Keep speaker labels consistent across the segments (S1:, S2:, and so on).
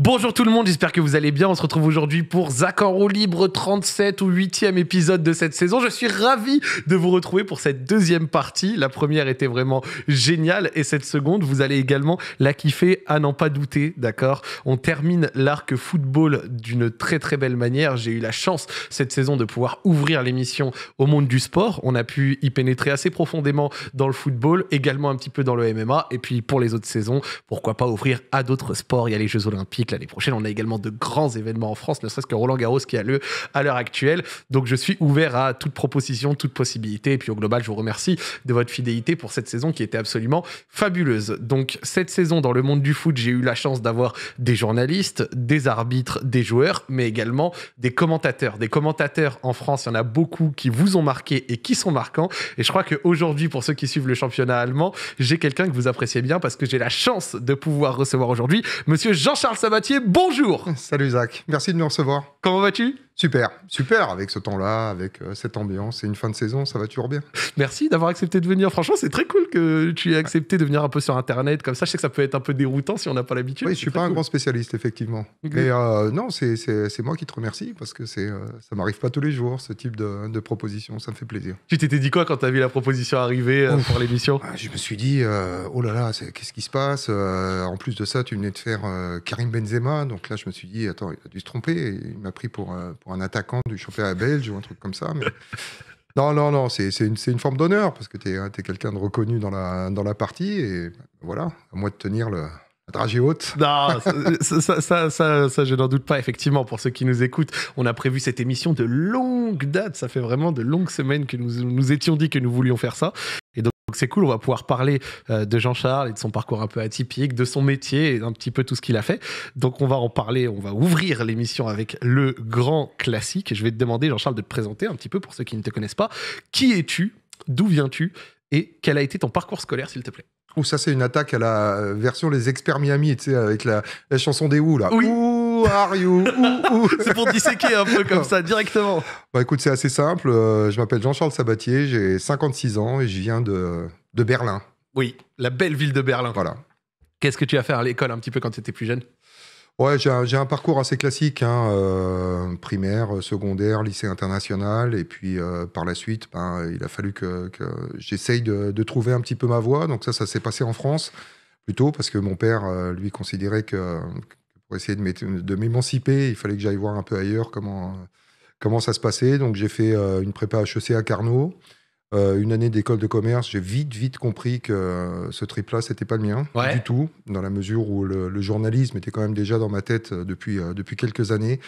S1: Bonjour tout le monde, j'espère que vous allez bien. On se retrouve aujourd'hui pour Zach en roue libre, 37 ou 8e épisode de cette saison. Je suis ravi de vous retrouver pour cette deuxième partie. La première était vraiment géniale et cette seconde, vous allez également la kiffer à n'en pas douter, d'accord On termine l'arc football d'une très très belle manière. J'ai eu la chance cette saison de pouvoir ouvrir l'émission au monde du sport. On a pu y pénétrer assez profondément dans le football, également un petit peu dans le MMA et puis pour les autres saisons, pourquoi pas ouvrir à d'autres sports. Il y a les Jeux Olympiques l'année prochaine, on a également de grands événements en France, ne serait-ce que Roland Garros qui a lieu à l'heure actuelle. Donc je suis ouvert à toute proposition, toute possibilité. Et puis au global, je vous remercie de votre fidélité pour cette saison qui était absolument fabuleuse. Donc cette saison dans le monde du foot, j'ai eu la chance d'avoir des journalistes, des arbitres, des joueurs, mais également des commentateurs. Des commentateurs en France, il y en a beaucoup qui vous ont marqué et qui sont marquants. Et je crois qu'aujourd'hui, pour ceux qui suivent le championnat allemand, j'ai quelqu'un que vous appréciez bien parce que j'ai la chance de pouvoir recevoir aujourd'hui Monsieur Jean-Charles Sabat bonjour Salut Zach, merci de nous recevoir. Comment vas-tu Super,
S2: super avec ce temps-là, avec euh, cette ambiance et une fin de saison, ça va toujours bien.
S1: Merci d'avoir accepté de venir. Franchement, c'est très cool que tu aies accepté de venir un peu sur Internet comme ça. Je sais que ça peut être un peu déroutant si on n'a pas l'habitude. Oui, je ne suis pas un grand spécialiste, effectivement. Mais
S2: euh, non, c'est moi qui te remercie parce que c'est euh, ça m'arrive pas tous les jours, ce type de, proposition. Ça me fait plaisir.
S1: Tu t'étais dit quoi quand tu as vu la proposition arriver
S2: pour l'émission ah, Je me suis dit, oh là là, qu'est-ce qui se passe En plus de ça, tu venais de faire Karim Benzema. Donc là, je me suis dit, attends, il a dû se tromper. Il m'a pris pour un attaquant du championnat belge ou un truc comme ça. Mais... Non, non, non, c'est une, forme d'honneur parce que tu es, hein, quelqu'un de reconnu dans la, dans la partie et voilà, à moi de tenir le, Dragée haute.
S1: Non, ça, ça, ça, ça, je n'en doute pas, effectivement, pour ceux qui nous écoutent. On a prévu cette émission de longue date. Ça fait vraiment de longues semaines que nous nous étions dit que nous voulions faire ça. Donc c'est cool, on va pouvoir parler euh, de Jean-Charles et de son parcours un peu atypique, de son métier et un petit peu tout ce qu'il a fait. Donc on va en parler, on va ouvrir l'émission avec le grand classique. Je vais te demander, Jean-Charles, de te présenter un petit peu pour ceux qui ne te connaissent pas. Qui es-tu D'où viens-tu Et quel a été ton parcours scolaire, s'il te plaît
S2: Ou ça c'est une attaque à la version Les Experts Miami, tu sais, avec la, la chanson des Who, là. Oui.
S1: C'est pour disséquer un peu comme
S2: ça directement. Bah écoute, c'est assez simple. Euh, je m'appelle Jean-Charles Sabatier, j'ai 56 ans et je viens de,
S1: de Berlin. Oui, la belle ville de Berlin. Voilà. Qu'est-ce que tu as fait à l'école un petit peu quand tu étais plus jeune
S2: Ouais, j'ai un, parcours assez classique, hein, euh, primaire, secondaire, lycée international, et puis euh, par la suite, ben, il a fallu que, j'essaye de, de, trouver un petit peu ma voie. Donc ça, ça s'est passé en France plutôt parce que mon père, lui, considérait que, pour essayer de m'émanciper. Il fallait que j'aille voir un peu ailleurs comment, comment ça se passait. Donc j'ai fait euh, une prépa HEC à Carnot, euh, une année d'école de commerce. J'ai vite, vite compris que euh, ce trip-là, c'était pas le mien du tout, dans la mesure où le, le, journalisme était quand même déjà dans ma tête depuis, depuis quelques années.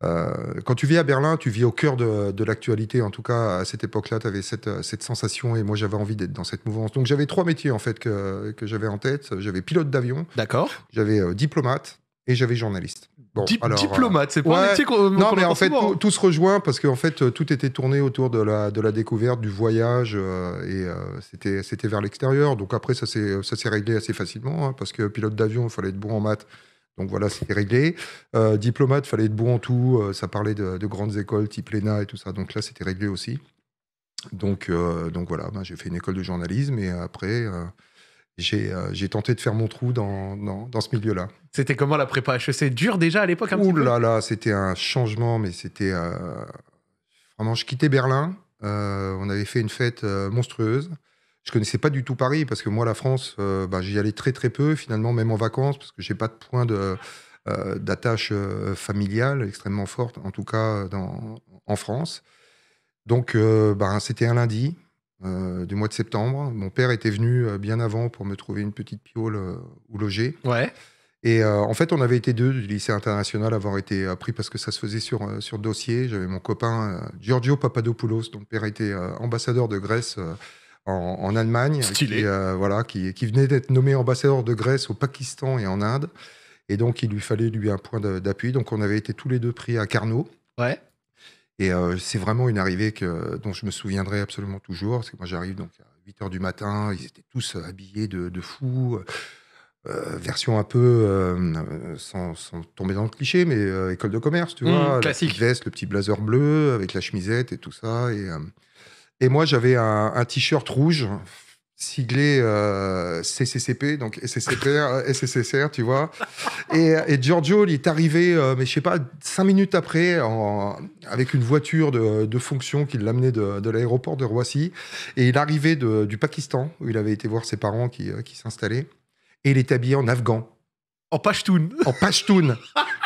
S2: quand tu vis à Berlin, tu vis au cœur de, de l'actualité. En tout cas, à cette époque-là, tu avais cette, cette, sensation et moi, j'avais envie d'être dans cette mouvance. Donc, j'avais trois métiers en fait que, que j'avais en tête. J'avais pilote d'avion. D'accord. J'avais diplomate et j'avais journaliste. diplomate, c'est pas un euh, métier qu'on Non, mais en fait, tout, se rejoint parce qu'en fait, euh, tout était tourné autour de la, de la découverte, du voyage, euh, et c'était, c'était vers l'extérieur. Donc après, ça s'est, ça s'est réglé assez facilement hein, parce que pilote d'avion, il fallait être bon en maths. Donc voilà, c'était réglé. Euh, diplomate, fallait être bon en tout. ça parlait de, grandes écoles type l'ENA et tout ça. Donc là, c'était réglé aussi. Donc, donc voilà, ben, j'ai fait une école de journalisme et après, euh, j'ai tenté de faire mon trou dans, dans, ce milieu-là.
S1: C'était comment la prépa HEC dur déjà
S2: à l'époque un petit là Ouh là, c'était un changement, mais c'était... Euh, vraiment, je quittais Berlin, euh, on avait fait une fête monstrueuse. Je connaissais pas du tout Paris, parce que moi, la France, bah, j'y allais très très peu, finalement, même en vacances, parce que j'ai pas de point de d'attache familiale extrêmement forte, en tout cas en France. Donc, bah, c'était un lundi, euh, du mois de septembre. Mon père était venu euh, bien avant pour me trouver une petite piole euh, où loger. Ouais. Et en fait, on avait été deux du lycée international avoir été pris parce que ça se faisait sur, sur dossier. J'avais mon copain Giorgio Papadopoulos, dont le père était ambassadeur de Grèce en, Allemagne. Qui, voilà, qui venait d'être nommé ambassadeur de Grèce au Pakistan et en Inde. Et donc, il lui fallait lui un point d'appui. Donc, on avait été tous les deux pris à Carnot. Ouais. Et euh, c'est vraiment une arrivée que, dont je me souviendrai absolument toujours. Parce que moi, j'arrive donc à 8 h du matin, ils étaient tous euh, habillés de, de fous. Euh, version un peu sans, tomber dans le cliché, mais école de commerce, tu mmh, vois, classique. la veste, le petit blazer bleu avec la chemisette et tout ça. Et, et moi, j'avais un, un t-shirt rouge siglé euh, CCCP, donc SCCPR, euh, r tu vois. Et, euh, et, Giorgio, il est arrivé, mais je sais pas, cinq minutes après, avec une voiture de, fonction qui l'amenait de, l'aéroport de Roissy. Et il arrivait du Pakistan, où il avait été voir ses parents qui, qui s'installaient. Et il est habillé en afghan. En Pashtun. En Pashtun.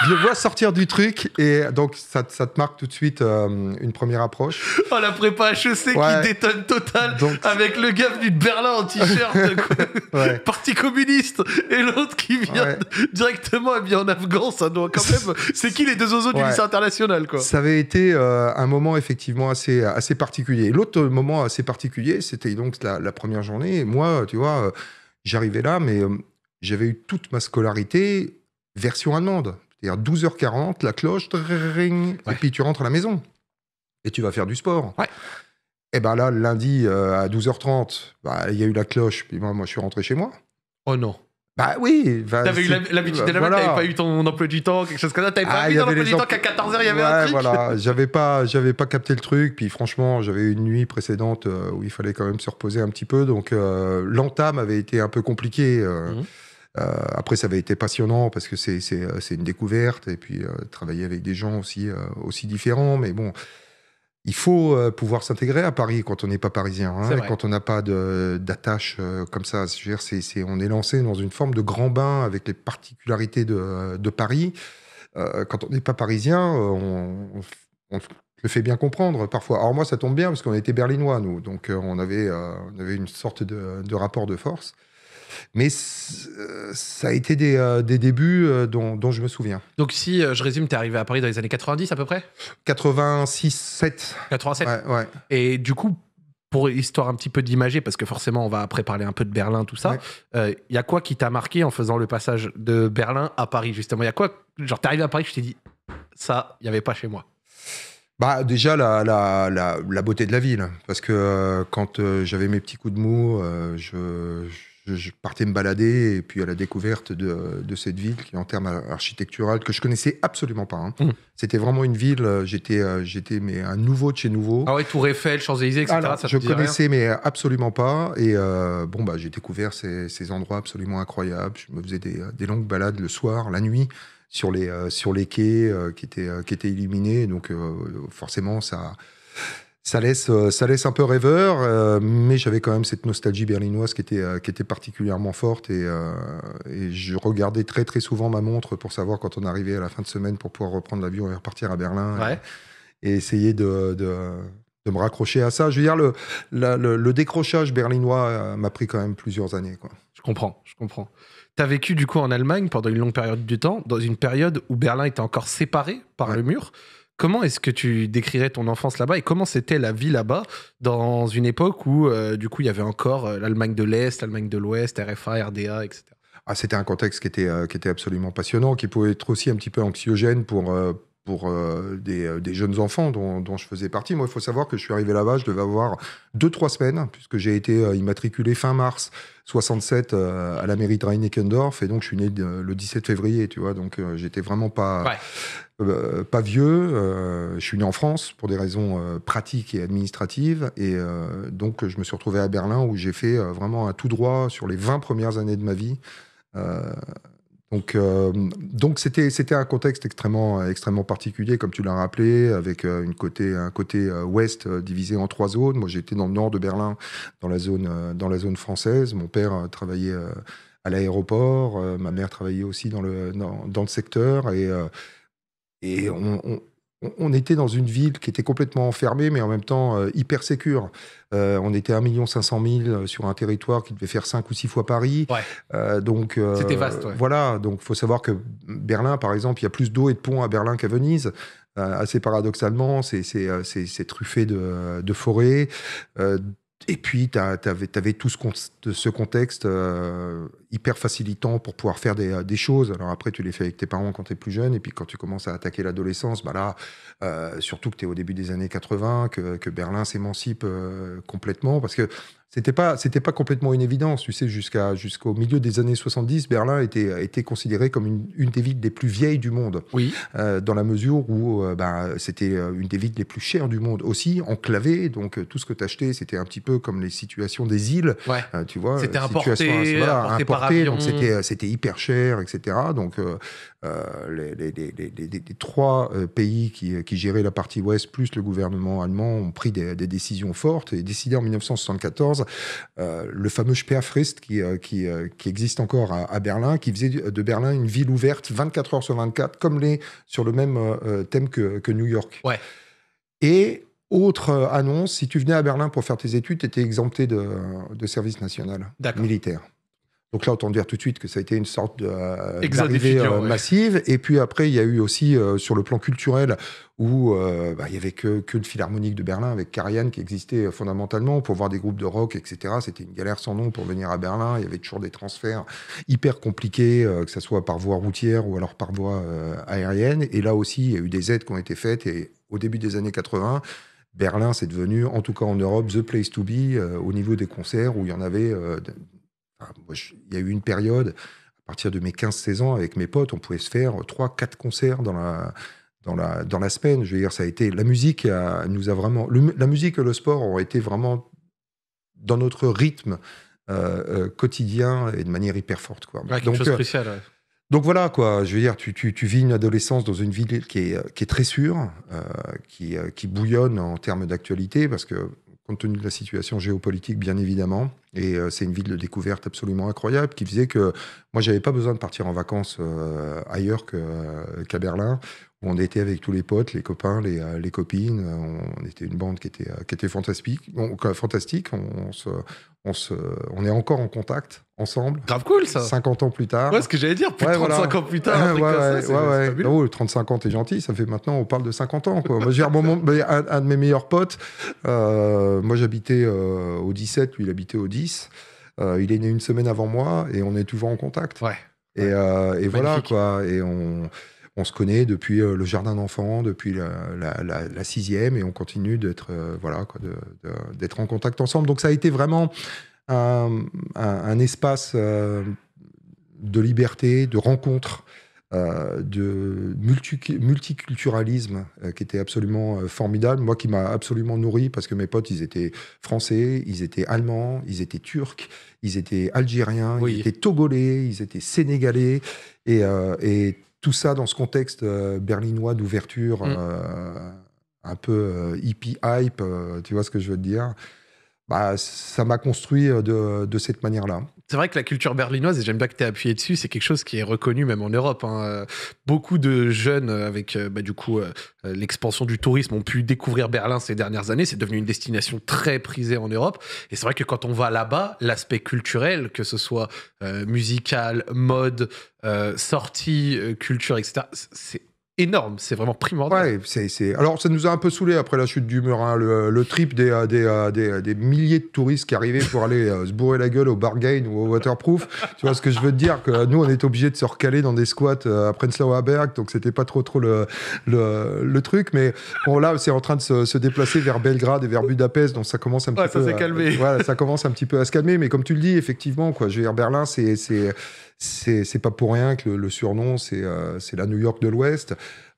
S2: je le vois sortir du truc et donc ça, te marque tout de suite euh, une première approche.
S1: Oh, la prépa HEC sais qui détonne total avec le gars du de Berlin en t-shirt, parti communiste, et l'autre qui vient directement en afghan. Ça quand même. C'est qui les deux oiseaux du lycée international, Ça
S2: avait été euh, un moment effectivement assez, assez particulier. L'autre moment assez particulier, c'était donc la, première journée. moi, tu vois. Euh, j'arrivais là, mais j'avais eu toute ma scolarité version allemande. C'est-à-dire 12h40, la cloche, et puis tu rentres à la maison. Et tu vas faire du sport. Et eh ben là, lundi euh, à 12h30, bah, il y a eu la cloche, puis moi, moi, je suis rentré chez moi. Oh non. Bah oui. t'avais eu l'habitude euh, de la voilà. t'avais pas
S1: eu ton emploi du temps, quelque chose comme ça. T'avais pas eu ton emploi du temps qu'à 14h, il y avait un truc. Voilà,
S2: j'avais pas, j'avais pas capté le truc. Puis franchement, j'avais une nuit précédente euh, où il fallait quand même se reposer un petit peu. Donc l'entame avait été un peu compliquée. Mhm. Euh, après, ça avait été passionnant parce que c'est euh, une découverte et puis euh, travailler avec des gens aussi, aussi différents. Mais bon, il faut pouvoir s'intégrer à Paris quand on n'est pas parisien, hein. quand on n'a pas d'attache comme ça. on est lancé dans une forme de grand bain avec les particularités de, Paris. quand on n'est pas parisien, on, on, le fait bien comprendre parfois. Alors moi, ça tombe bien parce qu'on était berlinois, nous, donc on, avait, une sorte de rapport de force. Mais euh, ça a été des, euh, des débuts euh, dont, dont, je me souviens.
S1: Donc si je résume, tu es arrivé à Paris dans les années 90 à peu près 86, 7. 87 ouais, ouais. Et du coup, pour histoire un petit peu d'imager, parce que forcément on va après parler un peu de Berlin, tout ça, il y a quoi qui t'a marqué en faisant le passage de Berlin à Paris justement Il y a quoi Genre t'es arrivé à Paris, je t'ai dit, ça, il n'y avait pas chez moi. Bah,
S2: déjà, la, la, la, beauté de la ville. Parce que quand j'avais mes petits coups de mou, je je, partais me balader et puis à la découverte de, cette ville qui, en termes architectural, que je connaissais absolument pas. Hein. Hmm. C'était vraiment une ville, euh, j'étais, euh, j'étais mais
S1: un nouveau de chez nouveau. Ah ouais, Tour Eiffel, Champs-Élysées, etc. Alors, ça je connaissais
S2: mais absolument pas. Et euh, bon, bah, j'ai découvert ces, endroits absolument incroyables. Je me faisais des, longues balades le soir, la nuit. Sur les, sur les quais qui, étaient, qui étaient illuminés. Donc, forcément, ça, ça laisse, euh, ça laisse un peu rêveur, euh, mais j'avais quand même cette nostalgie berlinoise qui était, euh, qui était particulièrement forte et, je regardais très très souvent ma montre pour savoir quand on arrivait à la fin de semaine pour pouvoir reprendre l'avion et repartir à Berlin et, essayer de, me raccrocher à ça. Je veux dire, le, le, décrochage berlinois m'a
S1: pris quand même plusieurs années. Quoi. Je comprends, je comprends. Tu as vécu du coup en Allemagne pendant une longue période du temps, dans une période où Berlin était encore séparé par le mur. Comment est-ce que tu décrirais ton enfance là-bas et comment c'était la vie là-bas dans une époque où, euh, du coup, il y avait encore euh, l'Allemagne de l'Est, l'Allemagne de l'Ouest, RFA, RDA, etc.
S2: Ah, c'était un contexte qui était, euh, qui était absolument passionnant, qui pouvait être aussi un petit peu anxiogène pour, pour des, jeunes enfants dont, je faisais partie. Moi, il faut savoir que je suis arrivé là-bas, je devais avoir deux, trois semaines, puisque j'ai été immatriculé fin mars 67 à la mairie de Reinickendorf, et donc je suis né le 17 février, tu vois, donc j'étais vraiment pas... Euh, pas vieux, euh, je suis né en France pour des raisons euh, pratiques et administratives. Et donc, je me suis retrouvé à Berlin où j'ai fait vraiment un tout droit sur les 20 premières années de ma vie. donc, donc c'était, c'était un contexte extrêmement, extrêmement particulier, comme tu l'as rappelé, avec une côté, un côté ouest divisé en trois zones. Moi, j'étais dans le nord de Berlin, dans la zone, dans la zone française. Mon père travaillait à l'aéroport, ma mère travaillait aussi dans le, dans, dans le secteur. Et et on, était dans une ville qui était complètement enfermée, mais en même temps euh, hyper sécure. Euh, on était 1 500 000 sur un territoire qui devait faire 5 ou 6 fois Paris. Euh, donc, C'était vaste. Voilà, donc il faut savoir que Berlin, par exemple, il y a plus d'eau et de ponts à Berlin qu'à Venise. assez paradoxalement, c'est, truffé de, de forêts et puis, tu avais, tout ce, contexte euh, hyper facilitant pour pouvoir faire des, euh, choses. Alors après, tu les fais avec tes parents quand tu es plus jeune, et puis quand tu commences à attaquer l'adolescence, bah euh, surtout que tu es au début des années 80, que, Berlin s'émancipe complètement, parce que c'était pas, c'était pas complètement une évidence. Tu sais, jusqu'à, jusqu'au milieu des années 70, Berlin était, était considéré comme une, une des villes les plus vieilles du monde. Oui. Euh, dans la mesure où euh, ben, c'était euh, une des villes les plus chères du monde aussi, enclavée. Donc, tout ce que tu achetais, c'était un petit peu comme les situations des îles. Ouais. tu vois, c'était importé, voilà, importé, c'était, c'était hyper cher, etc. Donc, les, les, trois pays qui, qui, géraient la partie ouest, plus le gouvernement allemand, ont pris des, des décisions fortes et décidé en 1974 euh, le fameux Speerfrist qui, euh, euh, qui, existe encore à, Berlin, qui faisait de Berlin une ville ouverte 24 heures sur 24, comme les, sur le même thème que, New York. Ouais. Et autre annonce, si tu venais à Berlin pour faire tes études, tu étais exempté de, de service national militaire. Donc là, autant dire tout de suite que ça a été une sorte euh, d'arrivée euh, massive. Et puis après, il y a eu aussi euh, sur le plan culturel où bah, il n'y avait que, que, le Philharmonique de Berlin avec Karian qui existait fondamentalement pour voir des groupes de rock, etc. C'était une galère sans nom pour venir à Berlin. Il y avait toujours des transferts hyper compliqués, que ce soit par voie routière ou alors par voie aérienne. Et là aussi, il y a eu des aides qui ont été faites. Et au début des années 80, Berlin, s'est devenu, en tout cas en Europe, the place to be au niveau des concerts où il y en avait ah, il y a eu une période, à partir de mes 15-16 ans, avec mes potes, on pouvait se faire 3-4 concerts dans la, dans la, dans la semaine. Je veux dire, ça a été. La musique nous a vraiment. la musique et le sport ont été vraiment dans notre rythme euh, euh, quotidien et de manière hyper forte. Quoi. donc, chose euh, donc voilà, quoi. Je veux dire, tu, vis une adolescence dans une ville qui est, qui est très sûre, qui, qui bouillonne en termes d'actualité, parce que compte tenu de la situation géopolitique, bien évidemment. Et euh, c'est une ville de découverte absolument incroyable qui faisait que moi, je n'avais pas besoin de partir en vacances euh, ailleurs euh, qu'à Berlin, où on était avec tous les potes, les copains, les, les copines. On, était une bande qui était, qui était fantastique. fantastique. on se, on, se, on est encore en contact ensemble.
S1: Grave cool ça. 50
S2: ans plus tard. Ouais, ce que j'allais dire, plus 35 ans plus tard. Ouais, ouais, ouais, 35 ans, t'es gentil, ça fait maintenant, on parle de 50 ans. un, un, de mes meilleurs potes, euh, moi j'habitais euh, au 17, lui il habitait au 10. Euh, il est né une semaine avant moi et on est toujours en contact. Ouais. Et, et voilà quoi. Et on on se connaît depuis euh, le jardin d'enfants, depuis la, sixième, et on continue d'être euh, voilà, d'être en contact ensemble. Donc ça a été vraiment un, espace euh, de liberté, de rencontre. de multiculturalisme qui était absolument formidable. Moi qui m'a absolument nourri parce que mes potes, ils étaient français, ils étaient allemands, ils étaient turcs, ils étaient algériens, ils étaient togolais, ils étaient sénégalais. et tout ça dans ce contexte euh, berlinois d'ouverture mm. euh, un peu euh, hippie hype, tu vois ce que je veux dire bah, ça m'a construit de, de
S1: cette manière-là c'est vrai que la culture berlinoise, et j'aime bien que tu aies appuyé dessus, c'est quelque chose qui est reconnu même en Europe. Hein. Beaucoup de jeunes, euh, avec euh, bah, du coup euh, l'expansion du tourisme, ont pu découvrir Berlin ces dernières années. C'est devenu une destination très prisée en Europe. Et c'est vrai que quand on va là-bas, l'aspect culturel, que ce soit musical, mode, sortie, culture, etc., c'est énorme, c'est vraiment primordial.
S2: Ouais, Alors, ça
S1: nous a un peu saoulé après la chute
S2: du mur, hein, le, trip des, euh, euh, euh, des, milliers de touristes qui arrivaient pour aller se bourrer la gueule au Bargain ou au Waterproof. tu vois ce que je veux te dire Que nous, on est obligé de se recaler dans des squats à Prenzlauer Berg, donc c'était pas trop trop le, le, truc. Mais bon, là, c'est en train de se, déplacer vers Belgrade et vers Budapest, donc ça commence un petit peu. à, voilà, ça commence un petit peu à se calmer. Mais comme tu le dis, effectivement, quoi, je vais Berlin, c'est c'est pas pour rien que le, surnom, euh, c'est la New York de l'Ouest.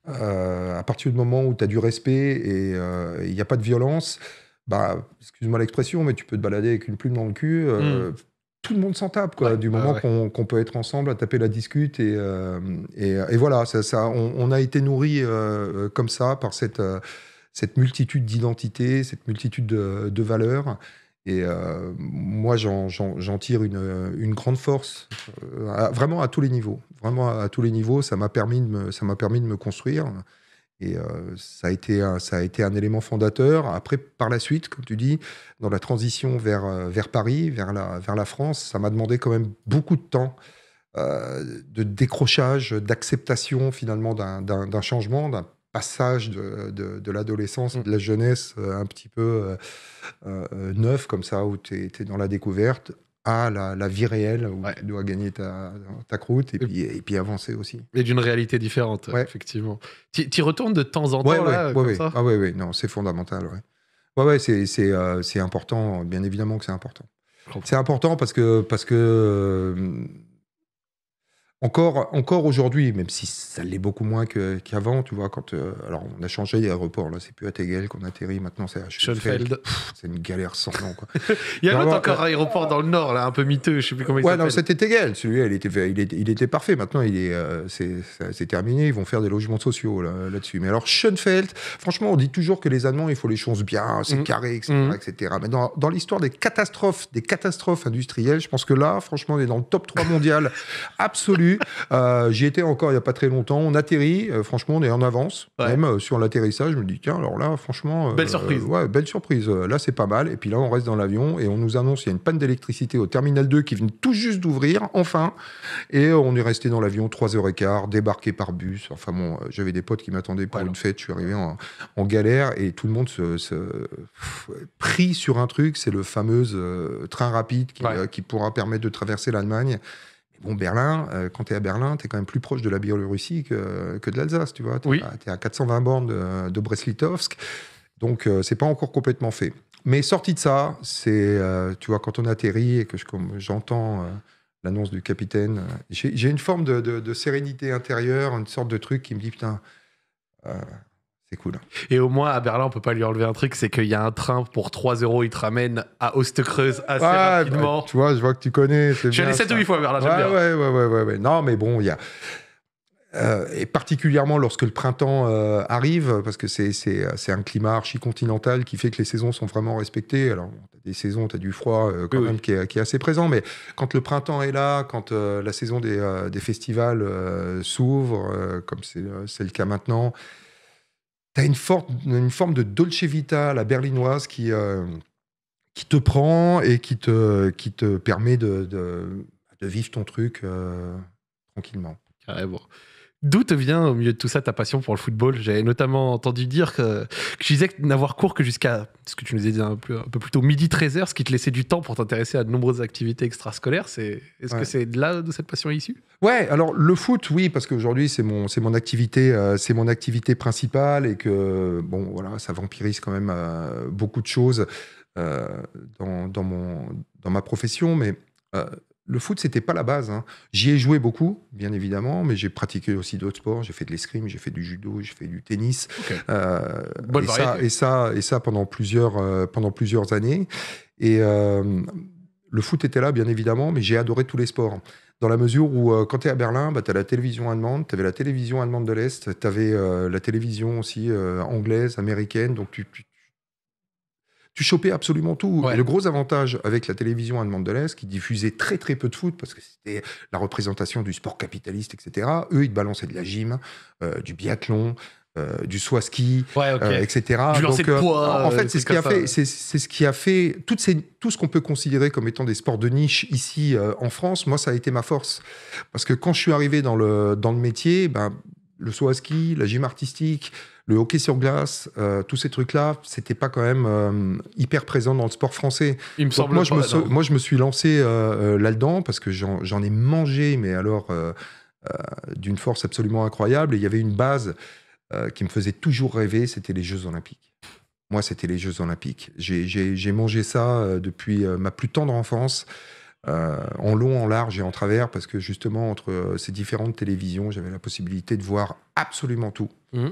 S2: Euh, à partir du moment où tu as du respect et il euh, n'y a pas de violence, bah, excuse-moi l'expression, mais tu peux te balader avec une plume dans le cul. Hmm. Tout le monde s'en tape, quoi, du moment qu'on peut être ensemble à taper la discute. Et, voilà, ça, on, a été nourri comme ça par cette, multitude d'identités, cette multitude de valeurs. Et euh, moi, j'en tire une, grande force, euh, vraiment à tous les niveaux. Vraiment à, tous les niveaux, ça m'a permis, de me, permis de me construire. Et euh, ça, a été un, ça a été un élément fondateur. Après, par la suite, comme tu dis, dans la transition vers, vers Paris, vers la, vers la France, ça m'a demandé quand même beaucoup de temps de décrochage, d'acceptation finalement d'un changement, d'un passage de, de, l'adolescence, mm. de la jeunesse euh, un petit peu euh, euh, neuf comme ça, où tu es, dans la découverte, à la, la vie réelle, où tu dois gagner ta, ta croûte et mm. puis, et puis avancer aussi.
S1: Et d'une réalité différente, effectivement. Tu y retournes de temps en temps, ouais, là,
S2: Ah oui, oui, non, c'est fondamental, ouais. Ouais, c'est important, bien évidemment que c'est important. C'est important parce que, parce que encore, encore aujourd'hui, même si ça l'est beaucoup moins qu'avant, tu vois, quand... Euh, alors, on a changé d'aéroport, là, c'est plus à Tegel qu'on atterrit, maintenant c'est à Schoenfeld.
S1: C'est une galère sans nom, quoi. il y a l'autre encore aéroport dans le nord, là, un peu miteux, je sais plus comment il Ouais, non,
S2: c'était Tegel, celui-là, il était, il, était, parfait. Maintenant, il est, euh, c'est terminé, ils vont faire des logements sociaux là-dessus. Mais alors, Schoenfeld, franchement, on dit toujours que les Allemands, il faut les choses bien, c'est mm. carré, etc., mm. etc. Mais dans, l'histoire des catastrophes, des catastrophes industrielles, je pense que là, franchement, on est dans le top 3 mondial absolu. Euh, j'y étais encore il n'y a pas très longtemps. On atterrit, euh, franchement, on est en avance. Même euh, sur l'atterrissage, je me dis, tiens, alors là, franchement. belle surprise. ouais, belle surprise. Là, c'est pas mal. Et puis là, on reste dans l'avion et on nous annonce qu'il y a une panne d'électricité au terminal 2 qui vient tout juste d'ouvrir, enfin. Et on est resté dans l'avion 3h15, débarqué par bus. Enfin bon, j'avais des potes qui m'attendaient pour une fête. Je suis arrivé en, galère et tout le monde se, pris sur un truc. C'est le fameux train rapide qui, qui pourra permettre de traverser l'Allemagne. Bon, Berlin, euh, quand tu es à Berlin, tu es quand même plus proche de la Biélorussie que, de l'Alsace, tu vois. Tu es, à 420 bornes de, de Brest-Litovsk. Donc, euh, c'est pas encore complètement fait. Mais sorti de ça, c'est, euh, tu vois, quand on atterrit et que j'entends l'annonce du capitaine, j'ai une forme de, de, sérénité intérieure,
S1: une sorte de truc qui me dit, putain, cool. Et au moins, à Berlin, on peut pas lui enlever un truc, c'est qu'il y a un train pour 3 euros, il te ramène à Ostkreuz assez rapidement. Bah, tu vois, je
S2: vois que tu connais. Je suis allé 7 ou 8 fois à Berlin, j'aime bien. Ouais, ouais, ouais, Non, mais bon, il y a... Euh, et particulièrement lorsque le printemps euh, arrive, parce que c'est un climat archi-continental qui fait que les saisons sont vraiment respectées. Alors, tu as des saisons, tu as du froid euh, quand même Qui, est, qui, est, assez présent, mais quand le printemps est là, quand la saison des, des festivals s'ouvre, comme c'est le cas maintenant, tu une, forme de Dolce Vita, la berlinoise, euh, qui, te prend et qui te, qui te permet
S1: de, vivre ton truc euh, tranquillement. Carrément. D'où te vient au milieu de tout ça ta passion pour le football J'avais notamment entendu dire que, je tu disais n'avoir cours que jusqu'à ce que tu nous disais dit un peu, un plus midi 13h, ce qui te laissait du temps pour t'intéresser à de nombreuses activités extrascolaires. C'est, est-ce que c'est de là de cette passion est issue Ouais, alors le foot, oui, parce qu'aujourd'hui c'est
S2: mon, c'est mon activité, euh, c'est mon activité principale et que bon voilà, ça vampirise quand même euh, beaucoup de choses euh, dans, dans, mon, dans ma profession, mais le foot, c'était pas la base. Hein. J'y ai joué beaucoup, bien évidemment, mais j'ai pratiqué aussi d'autres sports. J'ai fait de l'escrime, j'ai fait du judo, j'ai fait du tennis. Euh, et, ça, et, ça, et ça, pendant plusieurs, euh, pendant plusieurs années. Et euh, le foot était là, bien évidemment, mais j'ai adoré tous les sports. Dans la mesure où, quand tu es à Berlin, bah, tu as la télévision allemande, tu avais la télévision allemande de l'Est, tu avais la télévision aussi anglaise, américaine, donc tu tu chopais absolument tout. Et le gros avantage avec la télévision allemande de l'Est, qui diffusait très très peu de foot, parce que c'était la représentation du sport capitaliste, etc., eux, ils te balançaient de la gym, euh, du biathlon. Euh, du soi ski, euh, etc. Du Donc, de en fait, c'est ce qui a fait, c'est ce qui a fait toutes ces, tout ce qu'on peut considérer comme étant des sports de niche ici en France. Moi, ça a été ma force parce que quand je suis arrivé dans le dans le métier, ben, le soi ski, la gym artistique, le hockey sur glace, euh, tous ces trucs-là, c'était pas quand même euh, hyper présent dans le sport français. Il me semble moi, je me, moi, je me suis lancé euh, là-dedans parce que j'en ai mangé, mais alors d'une force absolument incroyable. Et il y avait une base qui me faisait toujours rêver, c'était les Jeux Olympiques. Moi, c'était les Jeux Olympiques. J'ai mangé ça depuis ma plus tendre enfance. en long, en large et en travers, parce que justement, entre ces différentes télévisions, j'avais la possibilité de voir absolument tout. Mmh.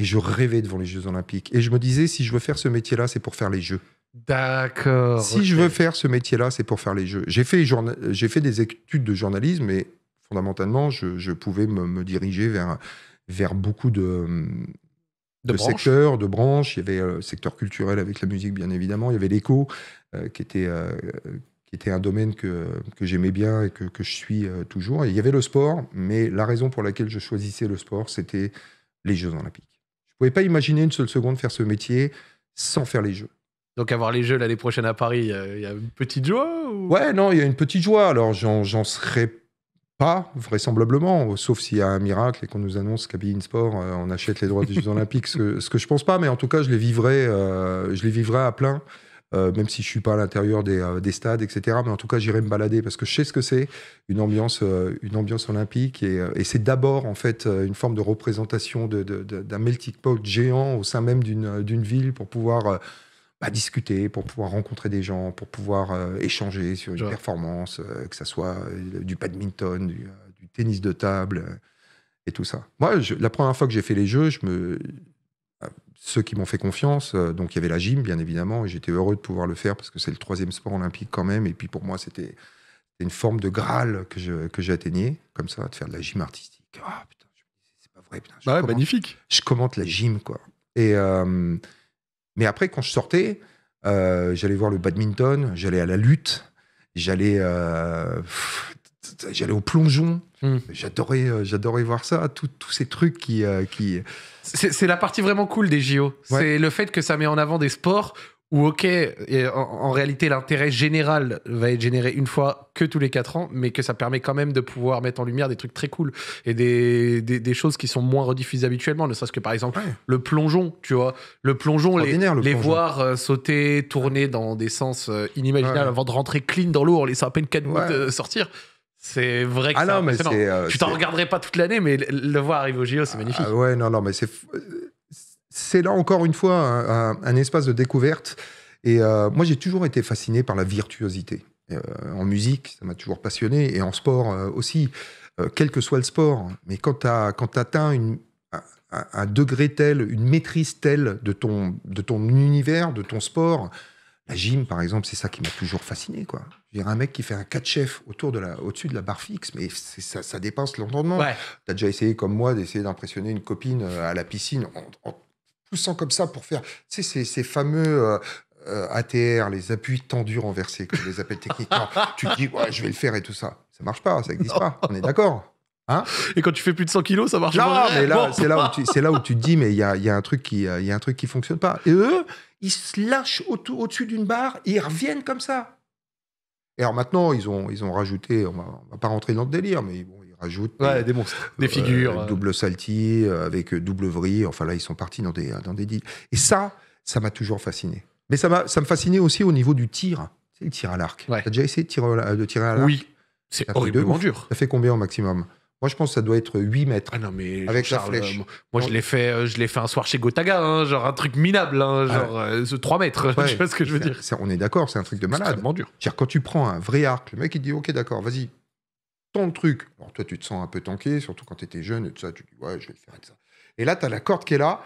S2: Et je rêvais devant les Jeux Olympiques. Et je me disais, si je veux faire ce métier-là, c'est pour faire les Jeux.
S1: D'accord. Si je
S2: veux faire ce métier-là, c'est pour faire les Jeux. J'ai fait, fait des études de journalisme, mais fondamentalement, je, pouvais me, diriger vers, vers beaucoup de, secteurs, de branches. Il y avait euh, le secteur culturel avec la musique, bien évidemment. Il y avait l'écho, euh, qui était... Euh, qui était un domaine que, que j'aimais bien et que, je suis toujours. il y avait le sport, mais la raison pour laquelle je choisissais
S1: le sport, c'était les Jeux olympiques.
S2: Vous pouvez pas imaginer une seule seconde faire ce métier sans faire les jeux.
S1: Donc avoir les jeux l'année prochaine à Paris, il y, a une petite joie ou... Ouais, non, il y a une
S2: petite joie. Alors j'en serais pas, vraisemblablement, sauf s'il y a un miracle et qu'on nous annonce qu'à Sport, on euh, achète les droits des Jeux Olympiques, ce, que je pense pas, mais en tout cas, je les vivrai, euh, je les vivrai à plein. Euh, même si je suis pas à l'intérieur des, euh, stades, etc. Mais en tout cas, j'irai me balader parce que je sais ce que c'est une ambiance, euh, une ambiance olympique. Et, c'est d'abord en fait une forme de représentation d'un de, melting pot géant au sein même d'une ville pour pouvoir bah, discuter, pour pouvoir rencontrer des gens, pour pouvoir échanger sur une performance, que ce soit du badminton, du, du, tennis de table. et tout ça. Moi, la première fois que j'ai fait les jeux, je me, ceux qui m'ont fait confiance, euh, donc il y avait la gym, bien évidemment, et j'étais heureux de pouvoir le faire parce que c'est le troisième sport olympique quand même. Et puis pour moi, c'était une forme de Graal que, je, que j'atteignais, comme ça, de faire de la gym artistique. Ah putain, c'est pas vrai, putain. magnifique. Je commente la gym, quoi. Et, euh, mais après, quand je sortais, euh, j'allais voir le badminton, j'allais à la lutte, j'allais j'allais au plongeon. Hmm. J'adorais, euh, j'adorais voir ça, tous ces trucs qui. Euh, qui...
S1: C'est la partie vraiment cool des JO. C'est le fait que ça met en avant des sports où, ok, en, réalité, l'intérêt général va être généré une fois que tous les quatre ans, mais que ça permet quand même de pouvoir mettre en lumière des trucs très cool et des, des, choses qui sont moins rediffusées habituellement, ne serait-ce que par exemple le plongeon, tu vois. Le plongeon, les, voir euh, sauter, tourner dans des sens inimaginables avant de rentrer clean dans l'eau en laissant à peine quatre mois de sortir. C'est vrai que ah euh, tu t'en regarderais pas toute l'année, mais le, voir
S2: arriver au JO, c'est magnifique. Ah ouais, non, non, mais c'est, c'est là encore une fois un, espace de découverte. Et euh, moi, j'ai toujours été fasciné par la virtuosité. Euh, en musique, ça m'a toujours passionné, et en sport aussi, quel que soit le sport. Mais quand tu quand atteins un, un, degré tel, une maîtrise telle de ton, de ton univers, de ton sport, la gym, par exemple, c'est ça qui m'a toujours fasciné. quoi. Je un mec qui fait un 4 chef autour de la, au-dessus de la barre fixe, mais ça, ça dépasse l'entendement. Tu as déjà essayé, comme moi, d'essayer d'impressionner une copine euh, à la piscine en, poussant comme ça pour faire, tu ces, fameux euh, euh, ATR, les appuis tendus renversés, que les appelle techniquement. tu te dis, ouais, je vais le faire et tout ça. Ça marche pas, ça n'existe pas. On est d'accord. Hein
S1: et quand tu fais plus de 100 kilos, ça marche mais là, c'est là, où
S2: tu, là où tu te dis, mais il y a, un truc qui, il y a un truc qui fonctionne pas. Et eux, ils se lâchent au-dessus d'une barre et ils reviennent comme ça alors maintenant, ils ont, ils ont rajouté, on va, va pas rentrer dans le délire, mais ils rajoutent des, euh, figures, euh. double salty, euh, avec double vrille. Enfin là, ils sont partis dans des, dans des deals. Et ça, ça m'a toujours fasciné. Mais ça, m'a, ça me fascinait aussi au niveau du tir. C'est le tir à l'arc. Tu as déjà essayé de tirer à l'arc Oui, c'est horriblement dur. Ça fait combien au maximum moi, je pense que ça doit être 8 mètres. Ah non, mais
S1: avec la euh, flèche. moi, je l'ai fait, euh, je fait un soir chez Gotaga, hein, genre un truc minable, hein, ah genre 3 euh, mètres. je sais pas ce que je veux dire
S2: On est d'accord, c'est un truc de malade. C'est dur. quand tu prends un vrai arc, le mec, il dit Ok, d'accord, vas-y, ton le truc. Alors, toi, tu te sens un peu tanké, surtout quand tu étais jeune et tout ça. Tu dis Ouais, je vais le faire et ça. Et là, tu as la corde qui est là.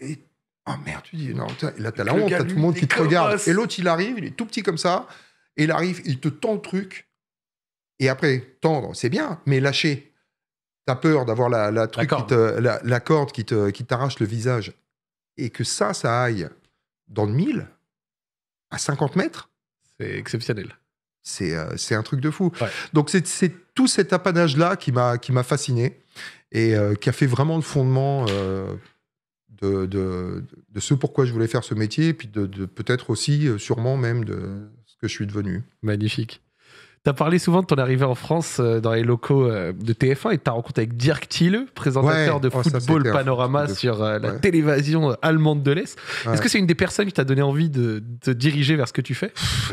S2: Et. oh merde, tu dis, non, là t'as la honte, t'as tout le monde qui te regarde. Et l'autre, il arrive, il est tout petit comme ça, et il arrive, il te tend le truc, et après, tendre, c'est bien, mais lâcher. T'as peur d'avoir la, la, truc qui te, corde qui t'arrache le visage. Et que ça, ça aille dans le mille, à 50 mètres. C'est exceptionnel. C'est euh, c'est un truc de fou. Donc, c'est tout cet apanage-là qui m'a fasciné et euh, qui a fait vraiment le fondement euh, de, de, de, ce pourquoi je voulais faire ce métier, et puis de peut-être aussi, sûrement même, de ce que je suis devenu. Magnifique.
S1: T'as parlé souvent de ton arrivée en France euh, dans les locaux euh, de TF1 et de ta rencontré avec Dirk Thiele, présentateur de oh, Football Panorama sur euh, la télévision allemande de l'Est. Est-ce que c'est une des personnes qui t'a donné envie de te diriger vers ce que tu fais